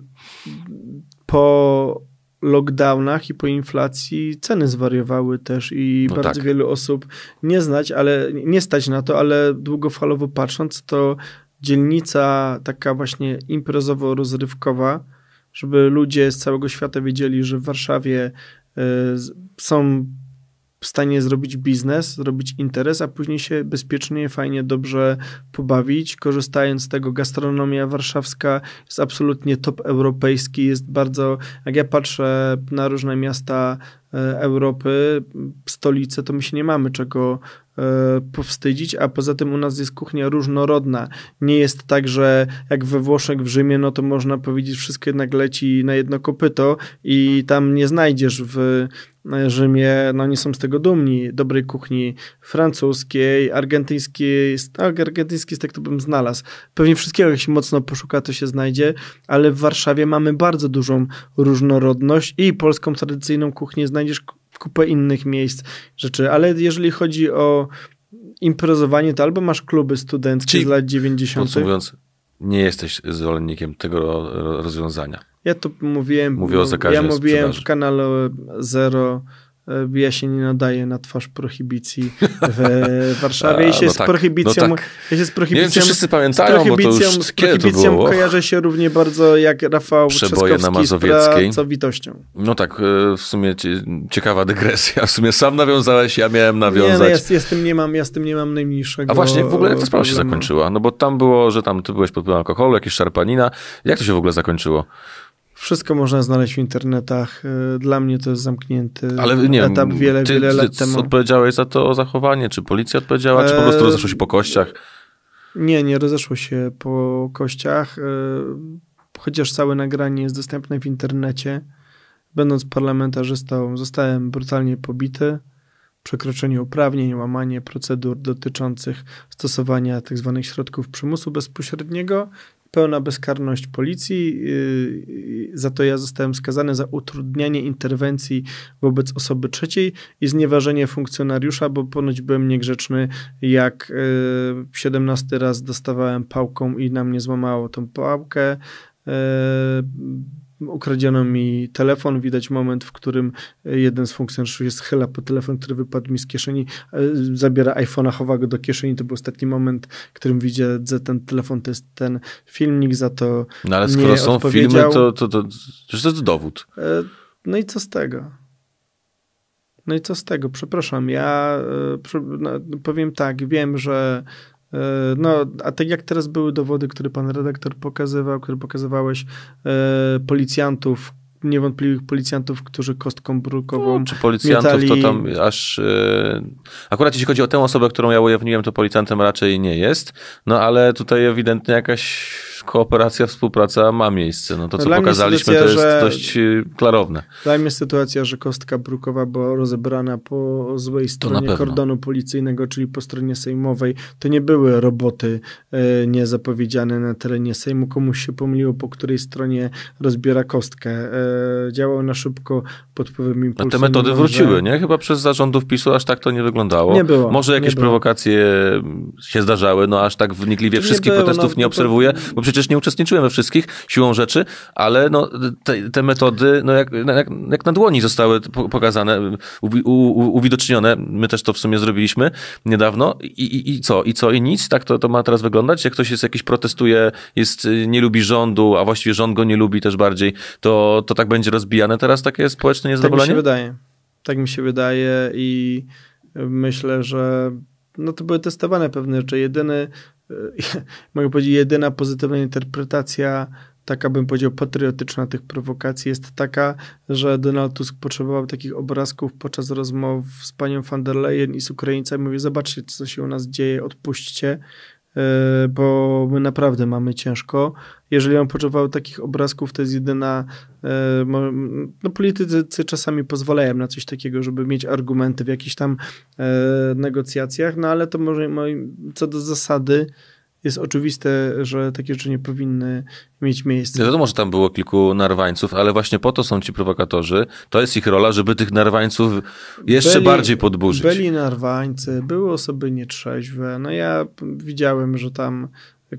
po lockdownach i po inflacji ceny zwariowały też i no bardzo tak. wielu osób nie znać, ale nie stać na to, ale długofalowo patrząc, to dzielnica taka właśnie imprezowo-rozrywkowa, żeby ludzie z całego świata wiedzieli, że w Warszawie y, są w stanie zrobić biznes, zrobić interes, a później się bezpiecznie, fajnie, dobrze pobawić, korzystając z tego. Gastronomia warszawska jest absolutnie top europejski, jest bardzo, jak ja patrzę na różne miasta e, Europy, stolice, to my się nie mamy czego E, powstydzić, a poza tym u nas jest kuchnia różnorodna. Nie jest tak, że jak we Włoszech, w Rzymie, no to można powiedzieć, wszystko jednak leci na jedno kopyto i tam nie znajdziesz w e, Rzymie, no nie są z tego dumni, dobrej kuchni francuskiej, argentyńskiej, tak, argentyński tak, to bym znalazł. Pewnie wszystkiego, jak się mocno poszuka, to się znajdzie, ale w Warszawie mamy bardzo dużą różnorodność i polską tradycyjną kuchnię znajdziesz kupę innych miejsc, rzeczy, ale jeżeli chodzi o imprezowanie, to albo masz kluby studenckie Czyli, z lat 90. Podsumowując, nie jesteś zwolennikiem tego rozwiązania. Ja to mówiłem. Mówię o zakazie Ja mówiłem sprzedaży. w kanale Zero E, ja się nie nadaję na twarz prohibicji w Warszawie. No A, tak. no tak. I się no z tak, prohibicją. No tak. ja się z prohibicją. Nie wiem, czy wszyscy pamiętają, bo to z prohibicją to kojarzę się równie bardzo jak Rafał Przeboje na Mazowieckiej. z pracowitością. No tak, e, w sumie ciekawa dygresja. W sumie sam nawiązałeś, ja miałem nawiązać. Nie, no ja, z, ja z tym nie mam, ja z tym nie mam najmniejszego A właśnie, w ogóle jak ta sprawa się zakończyła? No bo tam było, że tam ty byłeś pod wpływem alkoholu, jakieś szarpanina. Jak to się w ogóle zakończyło? Wszystko można znaleźć w internetach. Y, dla mnie to jest zamknięty Ale nie, etap wiele, ty, wiele lat ty temu. odpowiedziałeś za to zachowanie? Czy policja odpowiedziała, e... czy po prostu e, rozeszło się po kościach? Nie, nie rozeszło się po kościach. Y, chociaż całe nagranie jest dostępne w internecie. Będąc parlamentarzystą, zostałem brutalnie pobity. Przekroczenie uprawnień, łamanie procedur dotyczących stosowania tzw. Tak środków przymusu bezpośredniego pełna bezkarność policji. Yy, za to ja zostałem skazany za utrudnianie interwencji wobec osoby trzeciej i znieważenie funkcjonariusza, bo ponoć byłem niegrzeczny, jak 17 yy, raz dostawałem pałką i na mnie złamało tą pałkę. Yy, ukradziono mi telefon. Widać moment, w którym e, jeden z funkcjonariuszy schyla po telefon, który wypadł mi z kieszeni, e, zabiera iPhone'a, chowa go do kieszeni. To był ostatni moment, w którym widzę, że ten telefon to jest ten filmik, za to No ale skoro są filmy, to, to, to, to jest dowód. E, no i co z tego? No i co z tego? Przepraszam, ja no, powiem tak, wiem, że E, no, a tak jak teraz były dowody, które pan redaktor pokazywał, które pokazywałeś, e, policjantów, niewątpliwych policjantów, którzy kostką brukową. No, czy policjantów mietali... to tam aż. E, akurat jeśli chodzi o tę osobę, którą ja ujawniłem, to policjantem raczej nie jest. No ale tutaj ewidentnie jakaś kooperacja, współpraca ma miejsce. No to, no co pokazaliśmy, sytuacja, to jest że, dość y, klarowne. Dla mnie sytuacja, że kostka brukowa była rozebrana po złej stronie kordonu policyjnego, czyli po stronie sejmowej, to nie były roboty e, niezapowiedziane na terenie sejmu. Komuś się pomyliło, po której stronie rozbiera kostkę. Y, e, działał na szybko pod wpływem impulsu. A te metody no, wróciły, nie? Chyba przez zarządów PiSu aż tak to nie wyglądało. Nie było. Może jakieś prowokacje się zdarzały, no aż tak wnikliwie wszystkich było, protestów no, nie obserwuję, bo przecież przecież nie uczestniczyłem we wszystkich siłą rzeczy, ale no, te, te metody no jak, jak, jak, na dłoni zostały pokazane, u, u, uwidocznione. My też to w sumie zrobiliśmy niedawno. I, i, I, co? I co? I nic? Tak to, to ma teraz wyglądać? Jak ktoś jest jakiś protestuje, jest, nie lubi rządu, a właściwie rząd go nie lubi też bardziej, to, to tak będzie rozbijane teraz takie społeczne niezadowolenie? Tak mi się wydaje. Tak mi się wydaje i myślę, że no to były testowane pewne rzeczy. Jedyny Y, mogę powiedzieć, jedyna pozytywna interpretacja, taka bym powiedział patriotyczna tych prowokacji, jest taka, że Donald Tusk potrzebował takich obrazków podczas rozmów z panią van der Leyen i z Ukraińcami. Mówi, zobaczcie, co się u nas dzieje, odpuśćcie. Y, bo my naprawdę mamy ciężko. Jeżeli on potrzebował takich obrazków, to jest jedyna. Y, no, politycy czasami pozwalają na coś takiego, żeby mieć argumenty w jakichś tam y, negocjacjach, no ale to może co do zasady jest oczywiste, że takie rzeczy nie powinny mieć miejsca. Ja wiadomo, że tam było kilku narwańców, ale właśnie po to są ci prowokatorzy. To jest ich rola, żeby tych narwańców jeszcze byli, bardziej podburzyć. Byli narwańcy, były osoby nietrzeźwe. No ja widziałem, że tam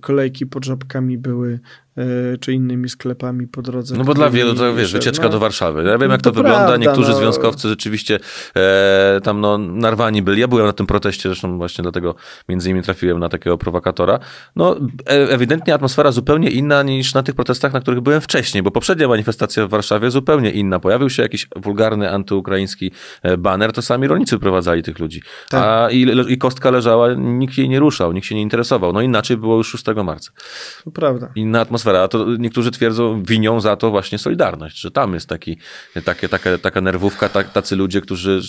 kolejki pod żabkami były E, czy innymi sklepami po drodze. No bo dla wielu to wiesz, wycieczka no, do Warszawy. Ja wiem, jak to, to wygląda. Prawda, Niektórzy no... związkowcy rzeczywiście e, tam no, narwani byli. Ja byłem na tym proteście, zresztą właśnie dlatego między innymi trafiłem na takiego prowokatora. No e, ewidentnie atmosfera zupełnie inna niż na tych protestach, na których byłem wcześniej, bo poprzednia manifestacja w Warszawie zupełnie inna. Pojawił się jakiś wulgarny, antyukraiński e, baner, to sami rolnicy prowadzali tych ludzi. Tak. A i, i, kostka leżała, nikt jej nie ruszał, nikt się nie interesował. No inaczej było już 6 marca. To prawda. Inna atmosfera atmosfera. A to niektórzy twierdzą, winią za to właśnie Solidarność, że tam jest taki, takie, taka, taka nerwówka, tak, tacy ludzie, którzy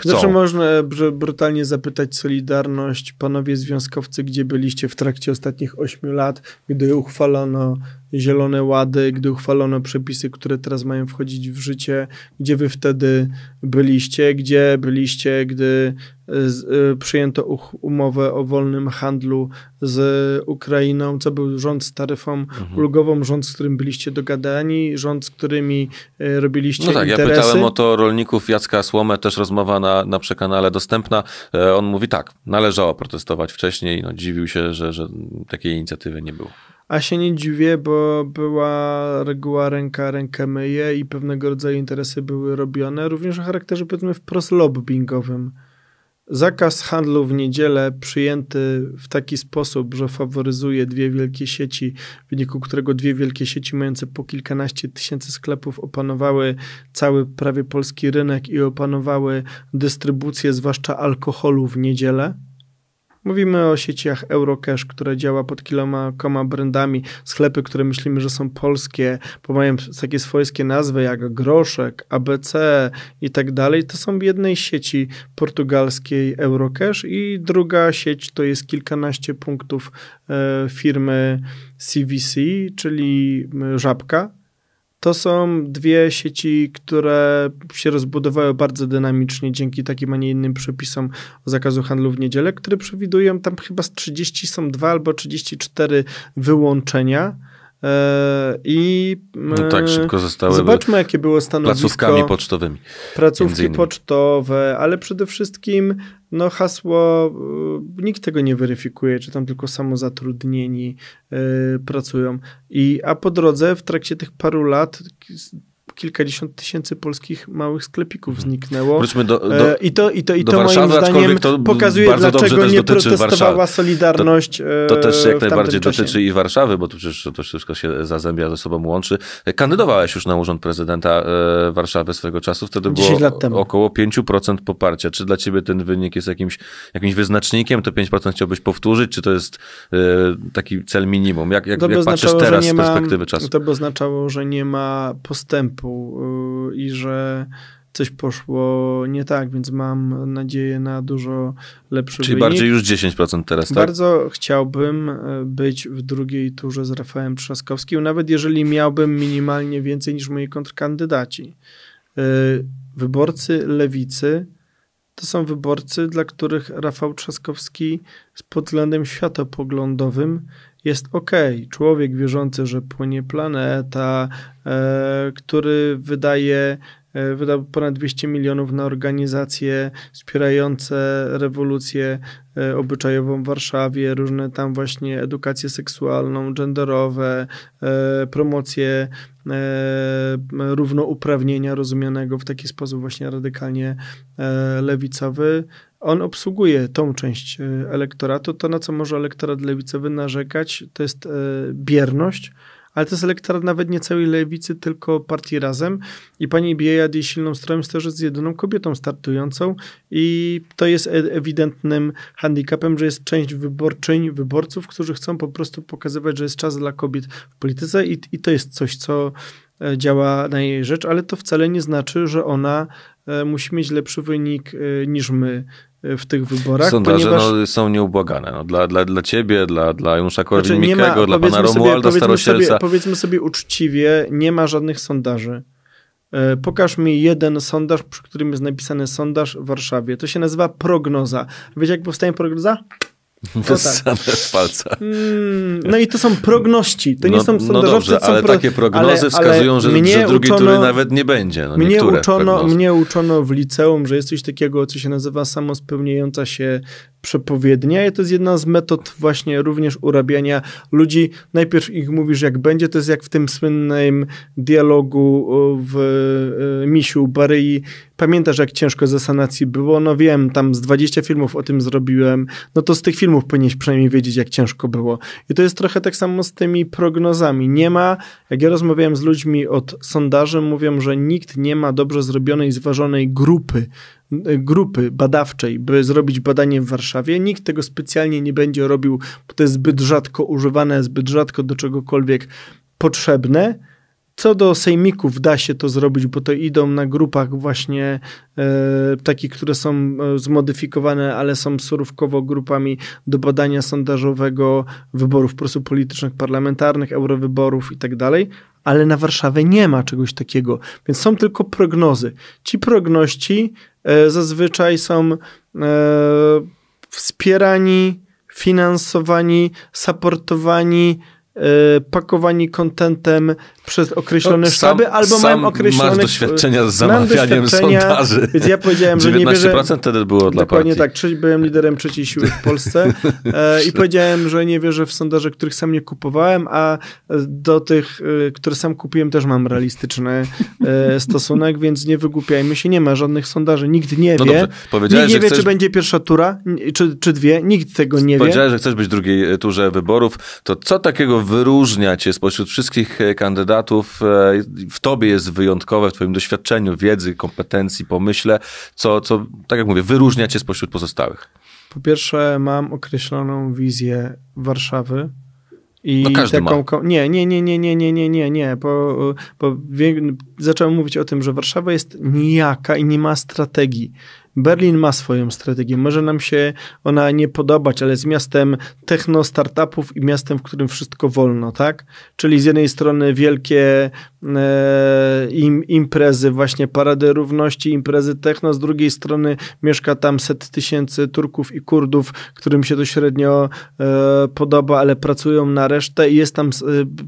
chcą. Znaczy można brutalnie zapytać Solidarność, panowie związkowcy, gdzie byliście w trakcie ostatnich ośmiu lat, gdy uchwalono zielone łady, gdy uchwalono przepisy, które teraz mają wchodzić w życie, gdzie wy wtedy byliście, gdzie byliście, gdy e, z, y, przyjęto umowę o wolnym handlu z Ukrainą, co był rząd z taryfą mhm. ulgową, rząd, z którym byliście dogadani, rząd, z którymi y, robiliście No tak, interesy. ja pytałem o to rolników Jacka Słomę, też rozmowa na, na przekanale dostępna. E, on mówi tak, należało protestować wcześniej, no, dziwił się, że, że takiej inicjatywy nie było a się nie dziwię, bo była reguła ręka rękę myje i pewnego rodzaju interesy były robione, również o charakterze powiedzmy wprost lobbyingowym. Zakaz handlu w niedzielę przyjęty w taki sposób, że faworyzuje dwie wielkie sieci, w wyniku którego dwie wielkie sieci mające po kilkanaście tysięcy sklepów opanowały cały prawie polski rynek i opanowały dystrybucję, zwłaszcza alkoholu w niedzielę Mówimy o sieciach Eurocash, które działa pod kilkoma brandami. Sklepy, które myślimy, że są polskie, bo mają takie swojskie nazwy jak Groszek, ABC i tak dalej. To są jednej sieci portugalskiej Eurocash i druga sieć to jest kilkanaście punktów e, firmy CVC, czyli Żabka to są dwie sieci, które się rozbudowały bardzo dynamicznie dzięki takim, a nie innym przepisom o zakazu handlu w niedzielę, które przewidują tam chyba z 30 są dwa albo 34 wyłączenia E, I no e, tak szybko zostały. Zobaczmy, jakie było stanowisko. Placówkami pocztowymi. Placówki pocztowe, ale przede wszystkim no hasło, e, nikt tego nie weryfikuje, czy tam tylko samozatrudnieni pracują. I, a po drodze, w trakcie tych paru lat, kilkadziesiąt tysięcy polskich małych sklepików mhm. zniknęło. Wróćmy do, e, do I to, i to, i to Warszawy, moim zdaniem to pokazuje, dlaczego nie protestowała Solidarność To, e, to też jak najbardziej dotyczy i Warszawy, bo tu przecież to wszystko się zazębia, ze sobą łączy. Kandydowałeś już na urząd prezydenta e, Warszawy swego czasu, wtedy było około 5% poparcia. Czy dla ciebie ten wynik jest jakimś, jakimś wyznacznikiem? To 5% chciałbyś powtórzyć? Czy to jest taki cel minimum? Jak, jak, jak patrzysz teraz z perspektywy czasu? To by oznaczało, że nie ma postępu Y, i że coś poszło nie tak, więc mam nadzieję na dużo lepszy Czyli wynik. bardziej już 10% teraz, tak? Bardzo chciałbym y, być w drugiej turze z Rafałem Trzaskowskim, nawet jeżeli miałbym minimalnie więcej niż moi kontrkandydaci. Y, wyborcy lewicy to są wyborcy, dla których Rafał Trzaskowski pod względem światopoglądowym jest ok. Człowiek wierzący, że płynie planeta, e, który wydaje e, wydał ponad 200 milionów na organizacje wspierające rewolucję e, obyczajową w Warszawie, różne tam właśnie edukację seksualną, genderowe, promocje równouprawnienia rozumianego w taki sposób właśnie radykalnie lewicowy on obsługuje tą część e, elektoratu. To, na co może elektorat lewicowy narzekać, to jest e, bierność, ale to jest elektorat nawet nie całej lewicy, tylko partii Razem. I pani Biejad, jej silną stroną jest to, że jest jedyną kobietą startującą i to jest e, ewidentnym handicapem, że jest część wyborczyń, wyborców, którzy chcą po prostu pokazywać, że jest czas dla kobiet w polityce i, i to jest coś, co działa na jej rzecz, ale to wcale nie znaczy, że ona musi mieć lepszy wynik niż my w tych wyborach. Sondaże ponieważ... no, są nieubłagane. No, dla, dla, dla ciebie, dla, dla Janusza znaczy, Korwin-Mikkego, znaczy dla pana Romualda sobie, Starosielca. Sobie, powiedzmy sobie uczciwie, nie ma żadnych sondaży. E, pokaż mi jeden sondaż, przy którym jest napisany sondaż w Warszawie. To się nazywa prognoza. Wiecie, jak powstaje prognoza? Wyssane no tak. z mm, no i to są progności, to no, nie są sondażowcy. No dobrze, ale pro... takie prognozy ale, wskazują, ale że, że drugiej tury nawet nie będzie. No, mnie, uczono, mnie uczono w liceum, że jest coś takiego, co się nazywa samospełniająca się przepowiednia i to jest jedna z metod właśnie również urabiania ludzi. Najpierw ich mówisz jak będzie, to jest jak w tym słynnym dialogu w e, Misiu Baryi. Pamiętasz jak ciężko z było? No wiem, tam z 20 filmów o tym zrobiłem. No to z tych filmów powinieneś przynajmniej wiedzieć jak ciężko było. I to jest trochę tak samo z tymi prognozami. Nie ma, jak ja rozmawiałem z ludźmi od sondaży, mówią, że nikt nie ma dobrze zrobionej, zważonej grupy grupy badawczej, by zrobić badanie w Warszawie. Nikt tego specjalnie nie będzie robił, bo to jest zbyt rzadko używane, zbyt rzadko do czegokolwiek potrzebne. Co do sejmików, da się to zrobić, bo to idą na grupach właśnie e, takich, które są e, zmodyfikowane, ale są surówkowo grupami do badania sondażowego wyborów po politycznych, parlamentarnych, eurowyborów i tak dalej. Ale na Warszawę nie ma czegoś takiego, więc są tylko prognozy. Ci progności E, zazwyczaj są e, wspierani, finansowani, supportowani, e, pakowani kontentem przez określone no, sztaby, sam, albo sam mam określone... masz e, doświadczenia z zamawianiem sondaży. Więc ja powiedziałem, że nie bierze... 19% wtedy było dla Dokładnie partii. tak, byłem liderem trzeciej siły w Polsce e, i powiedziałem, że nie wierzę w sondaże, których sam nie kupowałem, a do tych, e, które sam kupiłem też mam realistyczny e, stosunek, więc nie wygłupiajmy się, nie ma żadnych sondaży, nikt nie no wie. Nikt nie wie, chcesz... czy będzie pierwsza tura, czy, czy dwie, nikt tego nie wie. Powiedziałeś, że chcesz być w drugiej turze wyborów, to co takiego wyróżnia cię spośród wszystkich e, kandydatów kandydatów e, w tobie jest wyjątkowe, w twoim doświadczeniu, wiedzy, kompetencji, pomyśle, co, co tak jak mówię, wyróżnia cię spośród pozostałych? Po pierwsze, mam określoną wizję Warszawy, i no taką, ma. Nie, nie, nie, nie, nie, nie, nie, nie, nie, bo, bo wie, zacząłem mówić o tym, że Warszawa jest nijaka i nie ma strategii. Berlin ma swoją strategię. Może nam się ona nie podobać, ale jest miastem techno startupów i miastem, w którym wszystko wolno, tak? Czyli z jednej strony wielkie e, im, imprezy, właśnie parady równości, imprezy techno, z drugiej strony mieszka tam set tysięcy Turków i Kurdów, którym się to średnio e, podoba, ale pracują na resztę i jest tam e,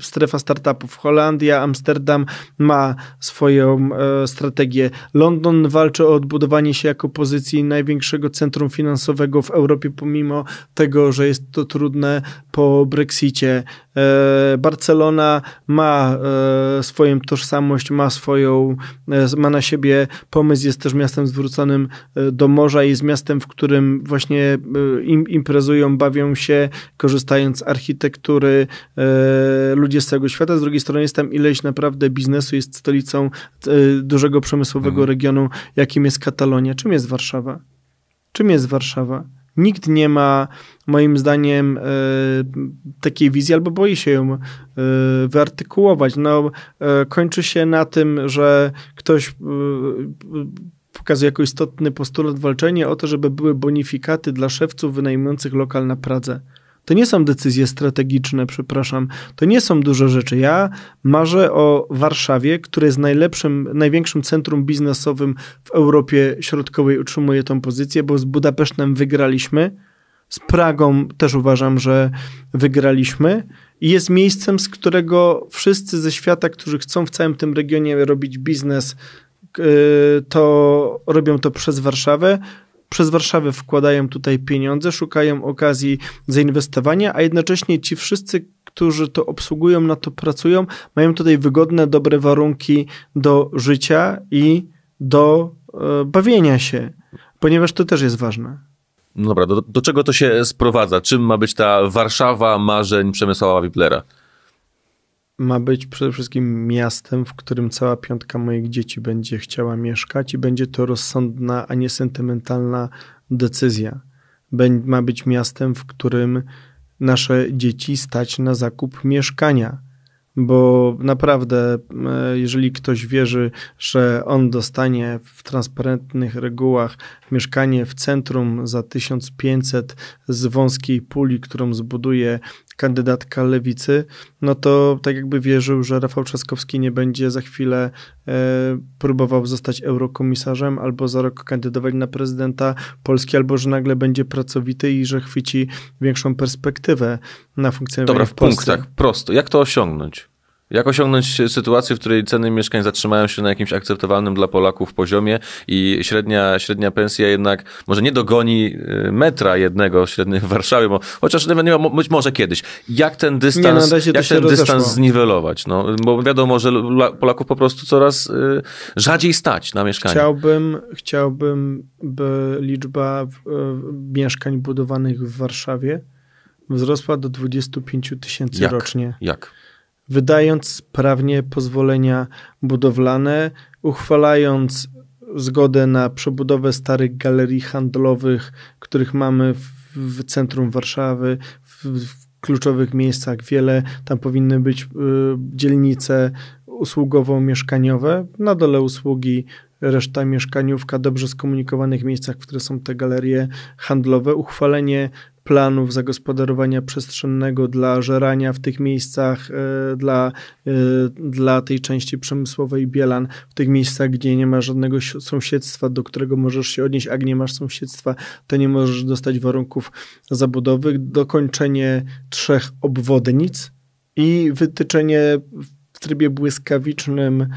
strefa startupów. Holandia, Amsterdam ma swoją e, strategię. London walczy o odbudowanie się jako pozycji największego centrum finansowego w Europie, pomimo tego, że jest to trudne po Brexicie. E, Barcelona ma e, swoją tożsamość, ma swoją, e, ma na siebie pomysł, jest też miastem zwróconym do morza, i jest miastem, w którym właśnie imprezują, bawią się, korzystając z architektury ludzie z całego świata. Z drugiej strony jest tam ileś naprawdę biznesu, jest stolicą dużego przemysłowego mhm. regionu, jakim jest Katalonia. Czym jest jest Warszawa? Czym jest Warszawa? Nikt nie ma, moim zdaniem, e, takiej wizji, albo boi się ją e, wyartykułować. No, e, kończy się na tym, że ktoś pokazuje jako istotny postulat walczenie o to, żeby były bonifikaty dla szewców wynajmujących lokal na Pradze. To nie są decyzje strategiczne, przepraszam, to nie są duże rzeczy. Ja marzę o Warszawie, które jest najlepszym, największym centrum biznesowym w Europie Środkowej, utrzymuje tą pozycję, bo z Budapesztem wygraliśmy. Z Pragą też uważam, że wygraliśmy i jest miejscem, z którego wszyscy ze świata, którzy chcą w całym tym regionie robić biznes, yy, to robią to przez Warszawę przez Warszawę wkładają tutaj pieniądze, szukają okazji zainwestowania, a jednocześnie ci wszyscy, którzy to obsługują, na to pracują, mają tutaj wygodne, dobre warunki do życia i do e, bawienia się, ponieważ to też jest ważne. No dobra, do, do, czego to się sprowadza? Czym ma być ta Warszawa marzeń Przemysława Wiplera? ma być przede wszystkim miastem, w którym cała piątka moich dzieci będzie chciała mieszkać i będzie to rozsądna, a nie sentymentalna decyzja. Będ ma być miastem, w którym nasze dzieci stać na zakup mieszkania. Bo naprawdę, e, jeżeli ktoś wierzy, że on dostanie w transparentnych regułach mieszkanie w centrum za 1500 z wąskiej puli, którą zbuduje kandydatka lewicy, no to tak jakby wierzył, że Rafał Trzaskowski nie będzie za chwilę e, próbował zostać eurokomisarzem albo za rok kandydować na prezydenta Polski, albo że nagle będzie pracowity i że chwyci większą perspektywę na funkcjonowanie Dobra, w, w Polsce. punktach, prosto. Jak to osiągnąć? Jak osiągnąć sytuację, w której ceny mieszkań zatrzymają się na jakimś akceptowalnym dla Polaków poziomie i średnia, średnia pensja jednak może nie dogoni y, metra jednego średniej w Warszawie, bo, chociaż nie, ma, być może kiedyś. Jak ten no, dystans, nie, jak ten dystans zniwelować? No, bo wiadomo, że Polaków po prostu coraz y, rzadziej stać na mieszkanie. Chciałbym, chciałbym by liczba w, y, mieszkań budowanych w Warszawie wzrosła do 25 tysięcy rocznie. Jak? wydając prawnie pozwolenia budowlane, uchwalając zgodę na przebudowę starych galerii handlowych, których mamy w, w centrum Warszawy, w, w, kluczowych miejscach wiele. Tam powinny być y, dzielnice usługowo-mieszkaniowe, na dole usługi, reszta mieszkaniówka, dobrze skomunikowanych miejscach, w które są te galerie handlowe, uchwalenie planów zagospodarowania przestrzennego dla żerania w tych miejscach, e, dla, e, dla tej części przemysłowej Bielan, w tych miejscach, gdzie nie ma żadnego sąsiedztwa, do którego możesz się odnieść, a nie masz sąsiedztwa, to nie możesz dostać warunków zabudowych, dokończenie trzech obwodnic i wytyczenie w trybie błyskawicznym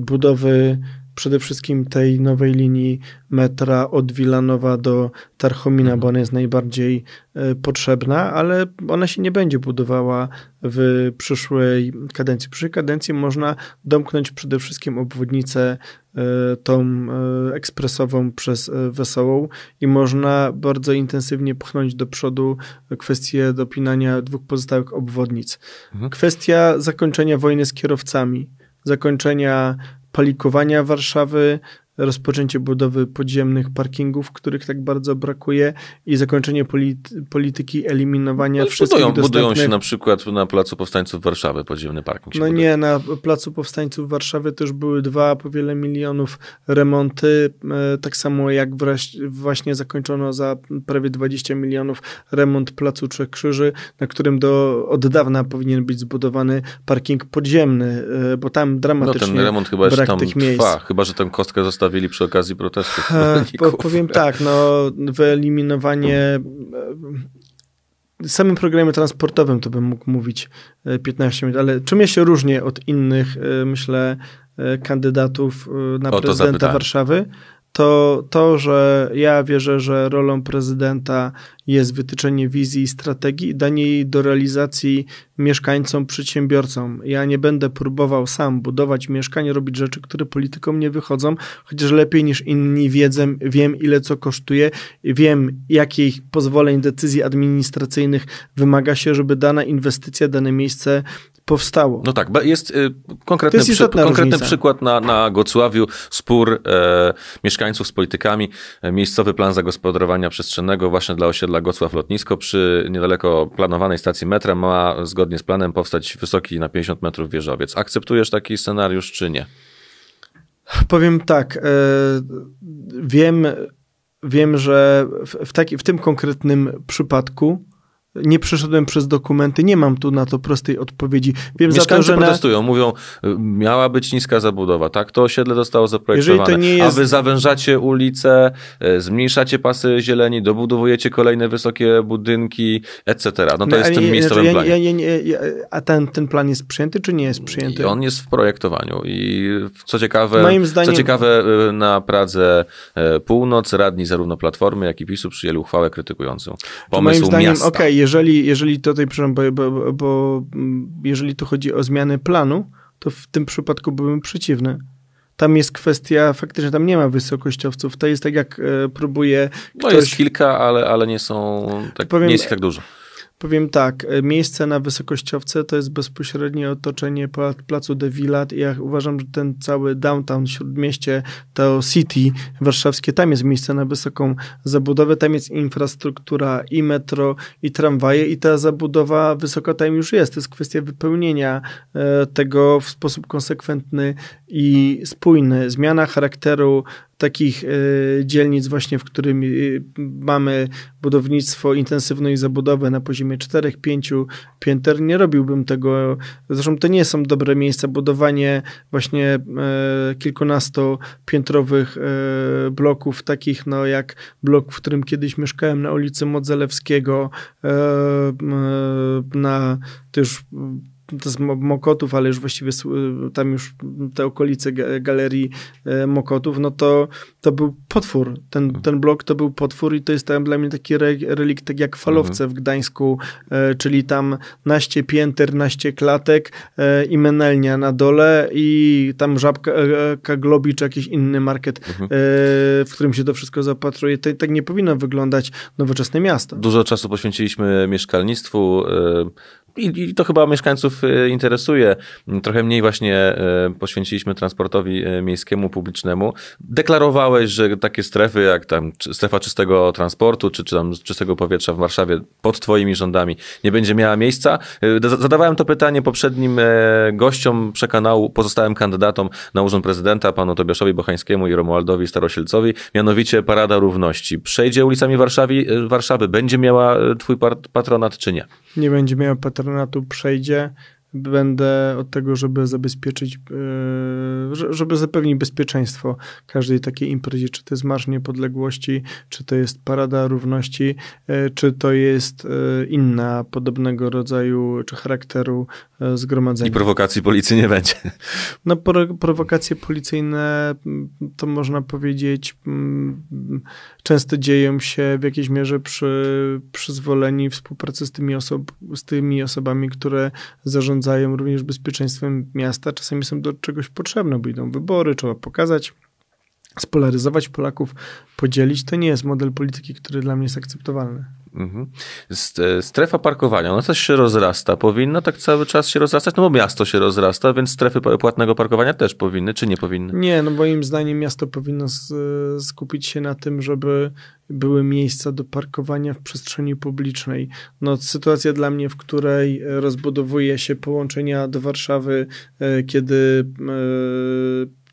budowy przede wszystkim tej nowej linii metra od Wilanowa do Tarchomina, mhm. bo ona jest najbardziej e, potrzebna, ale ona się nie będzie budowała w przyszłej kadencji. W przyszłej kadencji można domknąć przede wszystkim obwodnicę e, tą e, ekspresową przez Wesołą i można bardzo intensywnie pchnąć do przodu kwestię dopinania dwóch pozostałych obwodnic. Mhm. Kwestia zakończenia wojny z kierowcami, zakończenia palikowania Warszawy, rozpoczęcie budowy podziemnych parkingów, których tak bardzo brakuje i zakończenie polity, polityki eliminowania no wszystkich budują, dostępnych... Budują się na przykład na Placu Powstańców Warszawy podziemny parking. No buduje. nie, na Placu Powstańców Warszawy też były dwa po wiele milionów remonty, e, tak samo jak właśnie zakończono za prawie 20 milionów remont Placu Trzech Krzyży, na którym do, od dawna powinien być zbudowany parking podziemny, e, bo tam dramatycznie no, ten remont chyba brak tam tych trwa, miejsc. chyba że tam kostkę została postawili przy okazji protestów. Po, powiem tak, no, wyeliminowanie e, w samym programie transportowym to bym mógł mówić 15 e, minut, ale czym ja się różnię od innych, e, myślę, kandydatów na o prezydenta Warszawy? to to, że ja wierzę, że rolą prezydenta jest wytyczenie wizji i strategii i danie jej do realizacji mieszkańcom, przedsiębiorcom. Ja nie będę próbował sam budować mieszkań, robić rzeczy, które politykom nie wychodzą, chociaż lepiej niż inni wiedzę, wiem ile co kosztuje, wiem jakich pozwoleń, decyzji administracyjnych wymaga się, żeby dana inwestycja, dane miejsce powstało. No tak, jest y, konkretny, jest przy, konkretny przykład na, na Gocławiu, spór e, mieszkańców z politykami, e, miejscowy plan zagospodarowania przestrzennego właśnie dla osiedla Gocław Lotnisko przy niedaleko planowanej stacji metra ma zgodnie z planem powstać wysoki na 50 metrów wieżowiec. Akceptujesz taki scenariusz czy nie? Powiem tak, e, wiem, wiem, że w, w, taki, w tym konkretnym przypadku nie przeszedłem przez dokumenty, nie mam tu na to prostej odpowiedzi. Wiem Mieszkańcy za to, że protestują, na... mówią, y, miała być niska zabudowa, tak to osiedle zostało zaprojektowane, jest... a wy zawężacie ulice, y, zmniejszacie pasy zieleni, dobudowujecie kolejne wysokie budynki, etc. No to no, jest w tym miejscowym ja, planie. Ja, ja, a ten, ten plan jest przyjęty, czy nie jest przyjęty? I on jest w projektowaniu i co ciekawe, Moim zdaniem... co ciekawe y, na Pradze Północ radni zarówno Platformy, jak i PiSu przyjęli uchwałę krytykującą pomysł Moim zdaniem, miasta. Okay, jeżeli, jeżeli tutaj, bo, bo, bo, mm, jeżeli tu chodzi o zmiany planu, to w tym przypadku byłem przeciwny. Tam jest kwestia, faktycznie tam nie ma wysokościowców. To jest tak, jak e, próbuje. No jest kilka, ale, ale nie są. Tak, powiem, nie jest ich tak dużo. Powiem tak, e, miejsce na wysokościowce to jest bezpośrednie otoczenie placu de Villat i ja uważam, że ten cały downtown, śródmieście, to city warszawskie, tam jest miejsce na wysoką zabudowę, tam jest infrastruktura i metro, i tramwaje i ta zabudowa wysoka tam już jest. To jest kwestia wypełnienia e, tego w sposób konsekwentny i spójny. Zmiana charakteru takich e, dzielnic właśnie, w którym e, mamy budownictwo intensywne i zabudowę na poziomie 4-5 pięter, nie robiłbym tego. Zresztą to nie są dobre miejsca. Budowanie właśnie e, kilkunastopiętrowych bloków, takich no jak blok, w którym kiedyś mieszkałem na ulicy Modzelewskiego, na też już z Mokotów, ale już właściwie y, tam już te okolice galerii e, Mokotów, no to to był potwór. Ten, mhm. ten blok to był potwór i to jest tam dla mnie taki re, relikt, tak jak mhm. falowce mhm. w Gdańsku, e, czyli tam naście pięter, naście klatek e, i menelnia na dole i tam Żabka, Kaglobi czy jakiś inny market, mhm. w którym się to wszystko zapatruje. To, tak nie powinno wyglądać nowoczesne miasto. Dużo czasu poświęciliśmy mieszkalnictwu, i, i, to chyba mieszkańców y, interesuje. Trochę mniej właśnie e, poświęciliśmy transportowi e, miejskiemu, publicznemu. Deklarowałeś, że takie strefy jak tam strefa czystego transportu, czy, czy tam czystego powietrza w Warszawie pod twoimi rządami nie będzie miała miejsca. E, zadawałem to pytanie poprzednim gościom przekanału, pozostałym kandydatom na urząd prezydenta, panu Tobiaszowi Bochańskiemu i Romualdowi Starosielcowi, mianowicie Parada Równości. Przejdzie ulicami Warszawy, Warszawy będzie miała twój patronat, czy nie? Nie będzie miała patronat internatu przejdzie, będę od tego, żeby zabezpieczyć, e, żeby zapewnić bezpieczeństwo każdej takiej imprezie, czy to jest Marsz Niepodległości, czy to jest Parada Równości, e, czy to jest e, inna podobnego rodzaju, czy charakteru zgromadzenie. I prowokacji policji nie będzie. No prowokacje policyjne to można powiedzieć często dzieją się w jakiejś mierze przy przyzwoleni współpracy z tymi, osob z tymi osobami, które zarządzają również bezpieczeństwem miasta. Czasami są do czegoś potrzebne, bo idą wybory, trzeba pokazać spolaryzować Polaków, podzielić, to nie jest model polityki, który dla mnie jest akceptowalny. Mhm. E, strefa parkowania, ona no też się rozrasta. Powinna tak cały czas się rozrastać, no bo miasto się rozrasta, więc strefy płatnego parkowania też powinny, czy nie powinny? Nie, no moim zdaniem miasto powinno e, skupić się na tym, żeby były miejsca do parkowania w przestrzeni publicznej. No, sytuacja dla mnie, w której rozbudowuje się połączenia do Warszawy, e, kiedy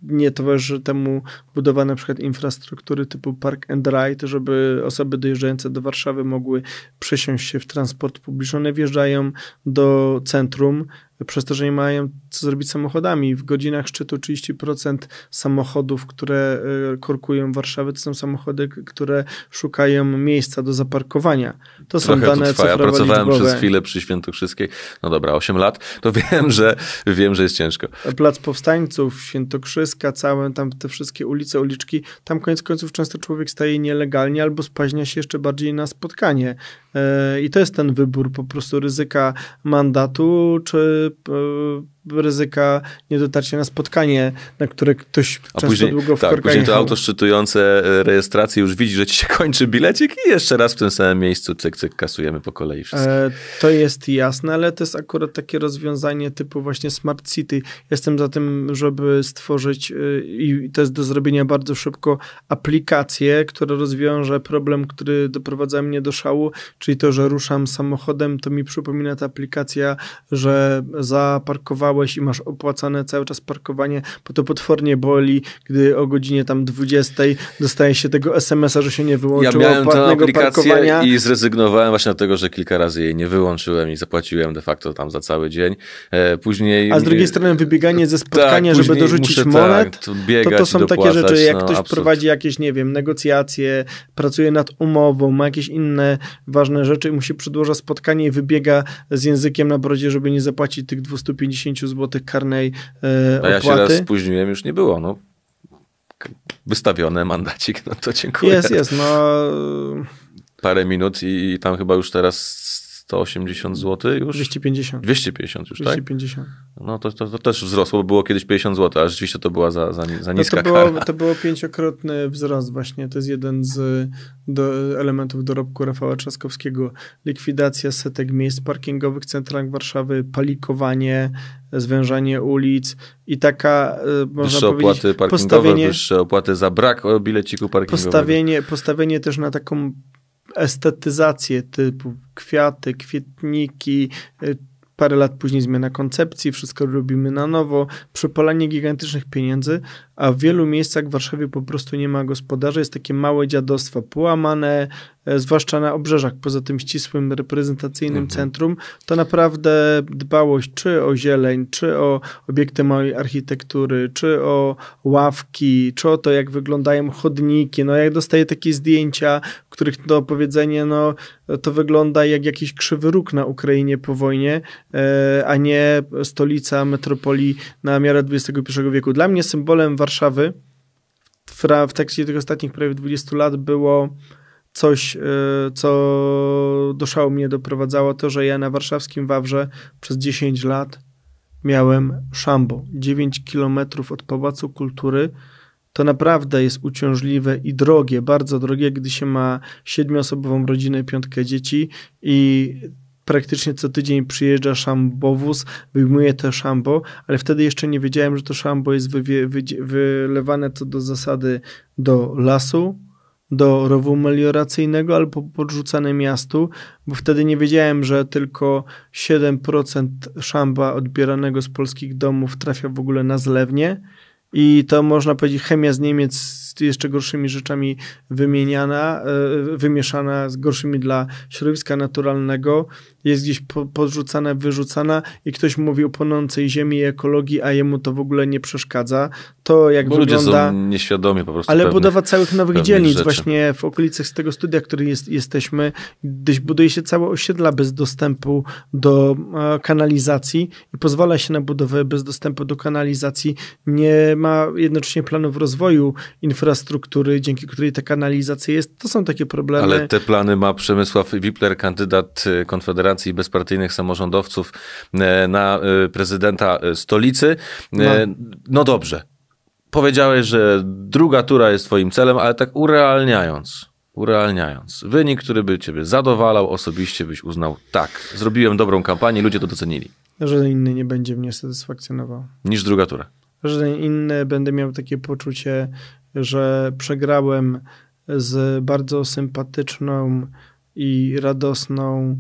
nie towarzyszy temu budowa na przykład infrastruktury typu park and ride, żeby osoby dojeżdżające do Warszawy mogły przesiąść się w transport publiczny. One wjeżdżają do centrum, przez to, że nie mają co zrobić samochodami. W godzinach szczytu 30% samochodów, które e, korkują Warszawy, to są samochody, które szukają miejsca do zaparkowania. To są dane to Ja pracowałem liczbowe. przez chwilę przy Świętokrzyskiej, no dobra, 8 lat, to wiem, że wiem, że jest ciężko. Plac Powstańców, Świętokrzyska, całe tam te wszystkie ulice, uliczki, tam koniec końców często człowiek staje nielegalnie albo spaźnia się jeszcze bardziej na spotkanie. E, I to jest ten wybór po prostu ryzyka mandatu, czy e, ryzyka niedotarcia na spotkanie, na które ktoś A często później, długo w tak, później to auto szczytujące e, rejestrację już widzi, że ci się kończy bilecik i jeszcze raz w tym samym miejscu cyk, cyk, kasujemy po kolei wszystko. E, to jest jasne, ale to jest akurat takie rozwiązanie typu właśnie Smart City. Jestem za tym, żeby stworzyć e, i to jest do zrobienia bardzo szybko aplikację, która rozwiąże problem, który doprowadza mnie do szału, czyli to, że ruszam samochodem, to mi przypomina ta aplikacja, że zaparkowałem i masz opłacane cały czas parkowanie, bo to potwornie boli, gdy o godzinie tam 20 dostaje się tego SMS-a, że się nie wyłączyło ja miałem aplikację parkowania. i zrezygnowałem właśnie dlatego, że kilka razy jej nie wyłączyłem i zapłaciłem de facto tam za cały dzień. E, później... A z drugiej strony wybieganie ze tak, spotkania, tak, żeby dorzucić muszę, monet, tak, to, to, to, są takie rzeczy, jak no, ktoś prowadzi jakieś, nie wiem, negocjacje, pracuje nad umową, ma jakieś inne ważne rzeczy i mu się przedłoża spotkanie i wybiega z językiem na brodzie, żeby nie zapłacić tych 250 złotych zł karnej opłaty. E, a ja się raz spóźniłem, już nie było, no. Wystawione mandacik, no to dziękuję. Jest, jest, no. Parę minut i, tam chyba już teraz 180 zł już? 250. 250 już, 250. tak? No to, to, to, też wzrosło, bo było kiedyś 50 zł, a rzeczywiście to była za, za, za niska no to, było, kara. to było pięciokrotny wzrost właśnie, to jest jeden z do, elementów dorobku Rafała Trzaskowskiego. Likwidacja setek miejsc parkingowych w centrach Warszawy, palikowanie, zwężanie ulic i taka, e, można wyższe powiedzieć... opłaty parkingowe, wyższe opłaty za brak bileciku parkingowego. Postawienie, postawienie też na taką estetyzację typu kwiaty, kwietniki, e, parę lat później zmiana koncepcji, wszystko robimy na nowo, przepalanie gigantycznych pieniędzy, a w wielu miejscach w Warszawie po prostu nie ma gospodarzy. Jest takie małe dziadostwo, połamane, e, zwłaszcza na obrzeżach, poza tym ścisłym reprezentacyjnym mhm. centrum. To naprawdę dbałość czy o zieleń, czy o obiekty małej architektury, czy o ławki, czy o to, jak wyglądają chodniki. No, jak dostaję takie zdjęcia, w których to opowiedzenie, no, to wygląda jak jakiś krzywy róg na Ukrainie po wojnie, e, a nie stolica metropolii na miarę XXI wieku. Dla mnie symbolem Warszawy w, w trakcie tych ostatnich prawie 20 lat było coś, e, co do szału mnie doprowadzało, to, że ja na warszawskim Wawrze przez 10 lat miałem szambo. 9 kilometrów od Pałacu Kultury to naprawdę jest uciążliwe i drogie, bardzo drogie, gdy się ma siedmioosobową rodzinę, piątkę dzieci i praktycznie co tydzień przyjeżdża szambowóz, wyjmuje to szambo, ale wtedy jeszcze nie wiedziałem, że to szambo jest wylewane co do zasady do lasu, do rowu melioracyjnego albo podrzucane miastu, bo wtedy nie wiedziałem, że tylko 7% szamba odbieranego z polskich domów trafia w ogóle na zlewnie i to można powiedzieć chemia z Niemiec z jeszcze gorszymi rzeczami wymieniana, e, wymieszana z gorszymi dla środowiska naturalnego, jest gdzieś podrzucana, wyrzucana i ktoś mówi o płonącej ziemi i ekologii, a jemu to w ogóle nie przeszkadza. To jak Bo wygląda... Ludzie są nieświadomi po prostu. Ale pewnych, budowa całych nowych dzielnic rzeczy. właśnie w okolicach tego studia, w którym jest, jesteśmy, gdyś buduje się całe osiedla bez dostępu do e, kanalizacji i pozwala się na budowę bez dostępu do kanalizacji, nie ma jednocześnie planów rozwoju infrastruktury, dzięki której ta kanalizacja jest. To są takie problemy. Ale te plany ma Przemysław Wipler, kandydat e, Konfederacji Bezpartyjnych Samorządowców e, na e, prezydenta stolicy. no, no dobrze. Powiedziałeś, że druga tura jest twoim celem, ale tak urealniając, urealniając. Wynik, który by ciebie zadowalał, osobiście byś uznał, tak, zrobiłem dobrą kampanię, ludzie to docenili. Że inny nie będzie mnie satysfakcjonował. Niż druga tura żaden inny będę miał takie poczucie, że przegrałem z bardzo sympatyczną i radosną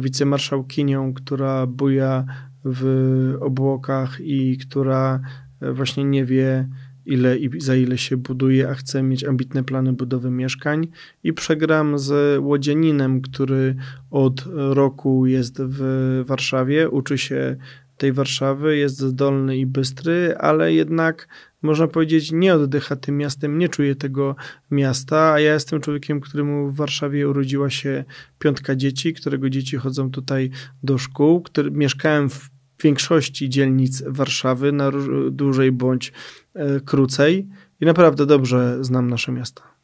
wicemarszałkinią, która buja w obłokach i która e, właśnie nie wie, ile i za ile się buduje, a chce mieć ambitne plany budowy mieszkań. I przegram z Łodzieninem, który od roku jest w Warszawie, uczy się tej Warszawy, jest zdolny i bystry, ale jednak można powiedzieć, nie oddycha tym miastem, nie czuje tego miasta, a ja jestem człowiekiem, któremu w Warszawie urodziła się piątka dzieci, którego dzieci chodzą tutaj do szkół, który, mieszkałem w większości dzielnic Warszawy, na dłużej bądź e, krócej i naprawdę dobrze znam nasze miasta.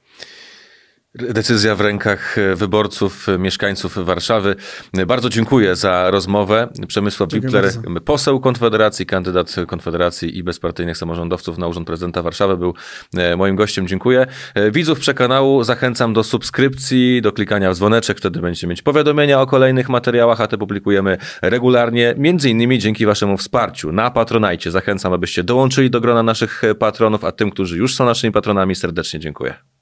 Decyzja w rękach wyborców, mieszkańców Warszawy. Bardzo dziękuję za rozmowę. Przemysław Wipler, poseł Konfederacji, kandydat Konfederacji i bezpartyjnych samorządowców na Urząd Prezydenta Warszawy był e, moim gościem. Dziękuję. E, widzów przekanału zachęcam do subskrypcji, do klikania w dzwoneczek, wtedy będziecie mieć powiadomienia o kolejnych materiałach, a te publikujemy regularnie, między innymi dzięki waszemu wsparciu na Patronajcie. Zachęcam, abyście dołączyli do grona naszych e, patronów, a tym, którzy już są naszymi patronami, serdecznie dziękuję.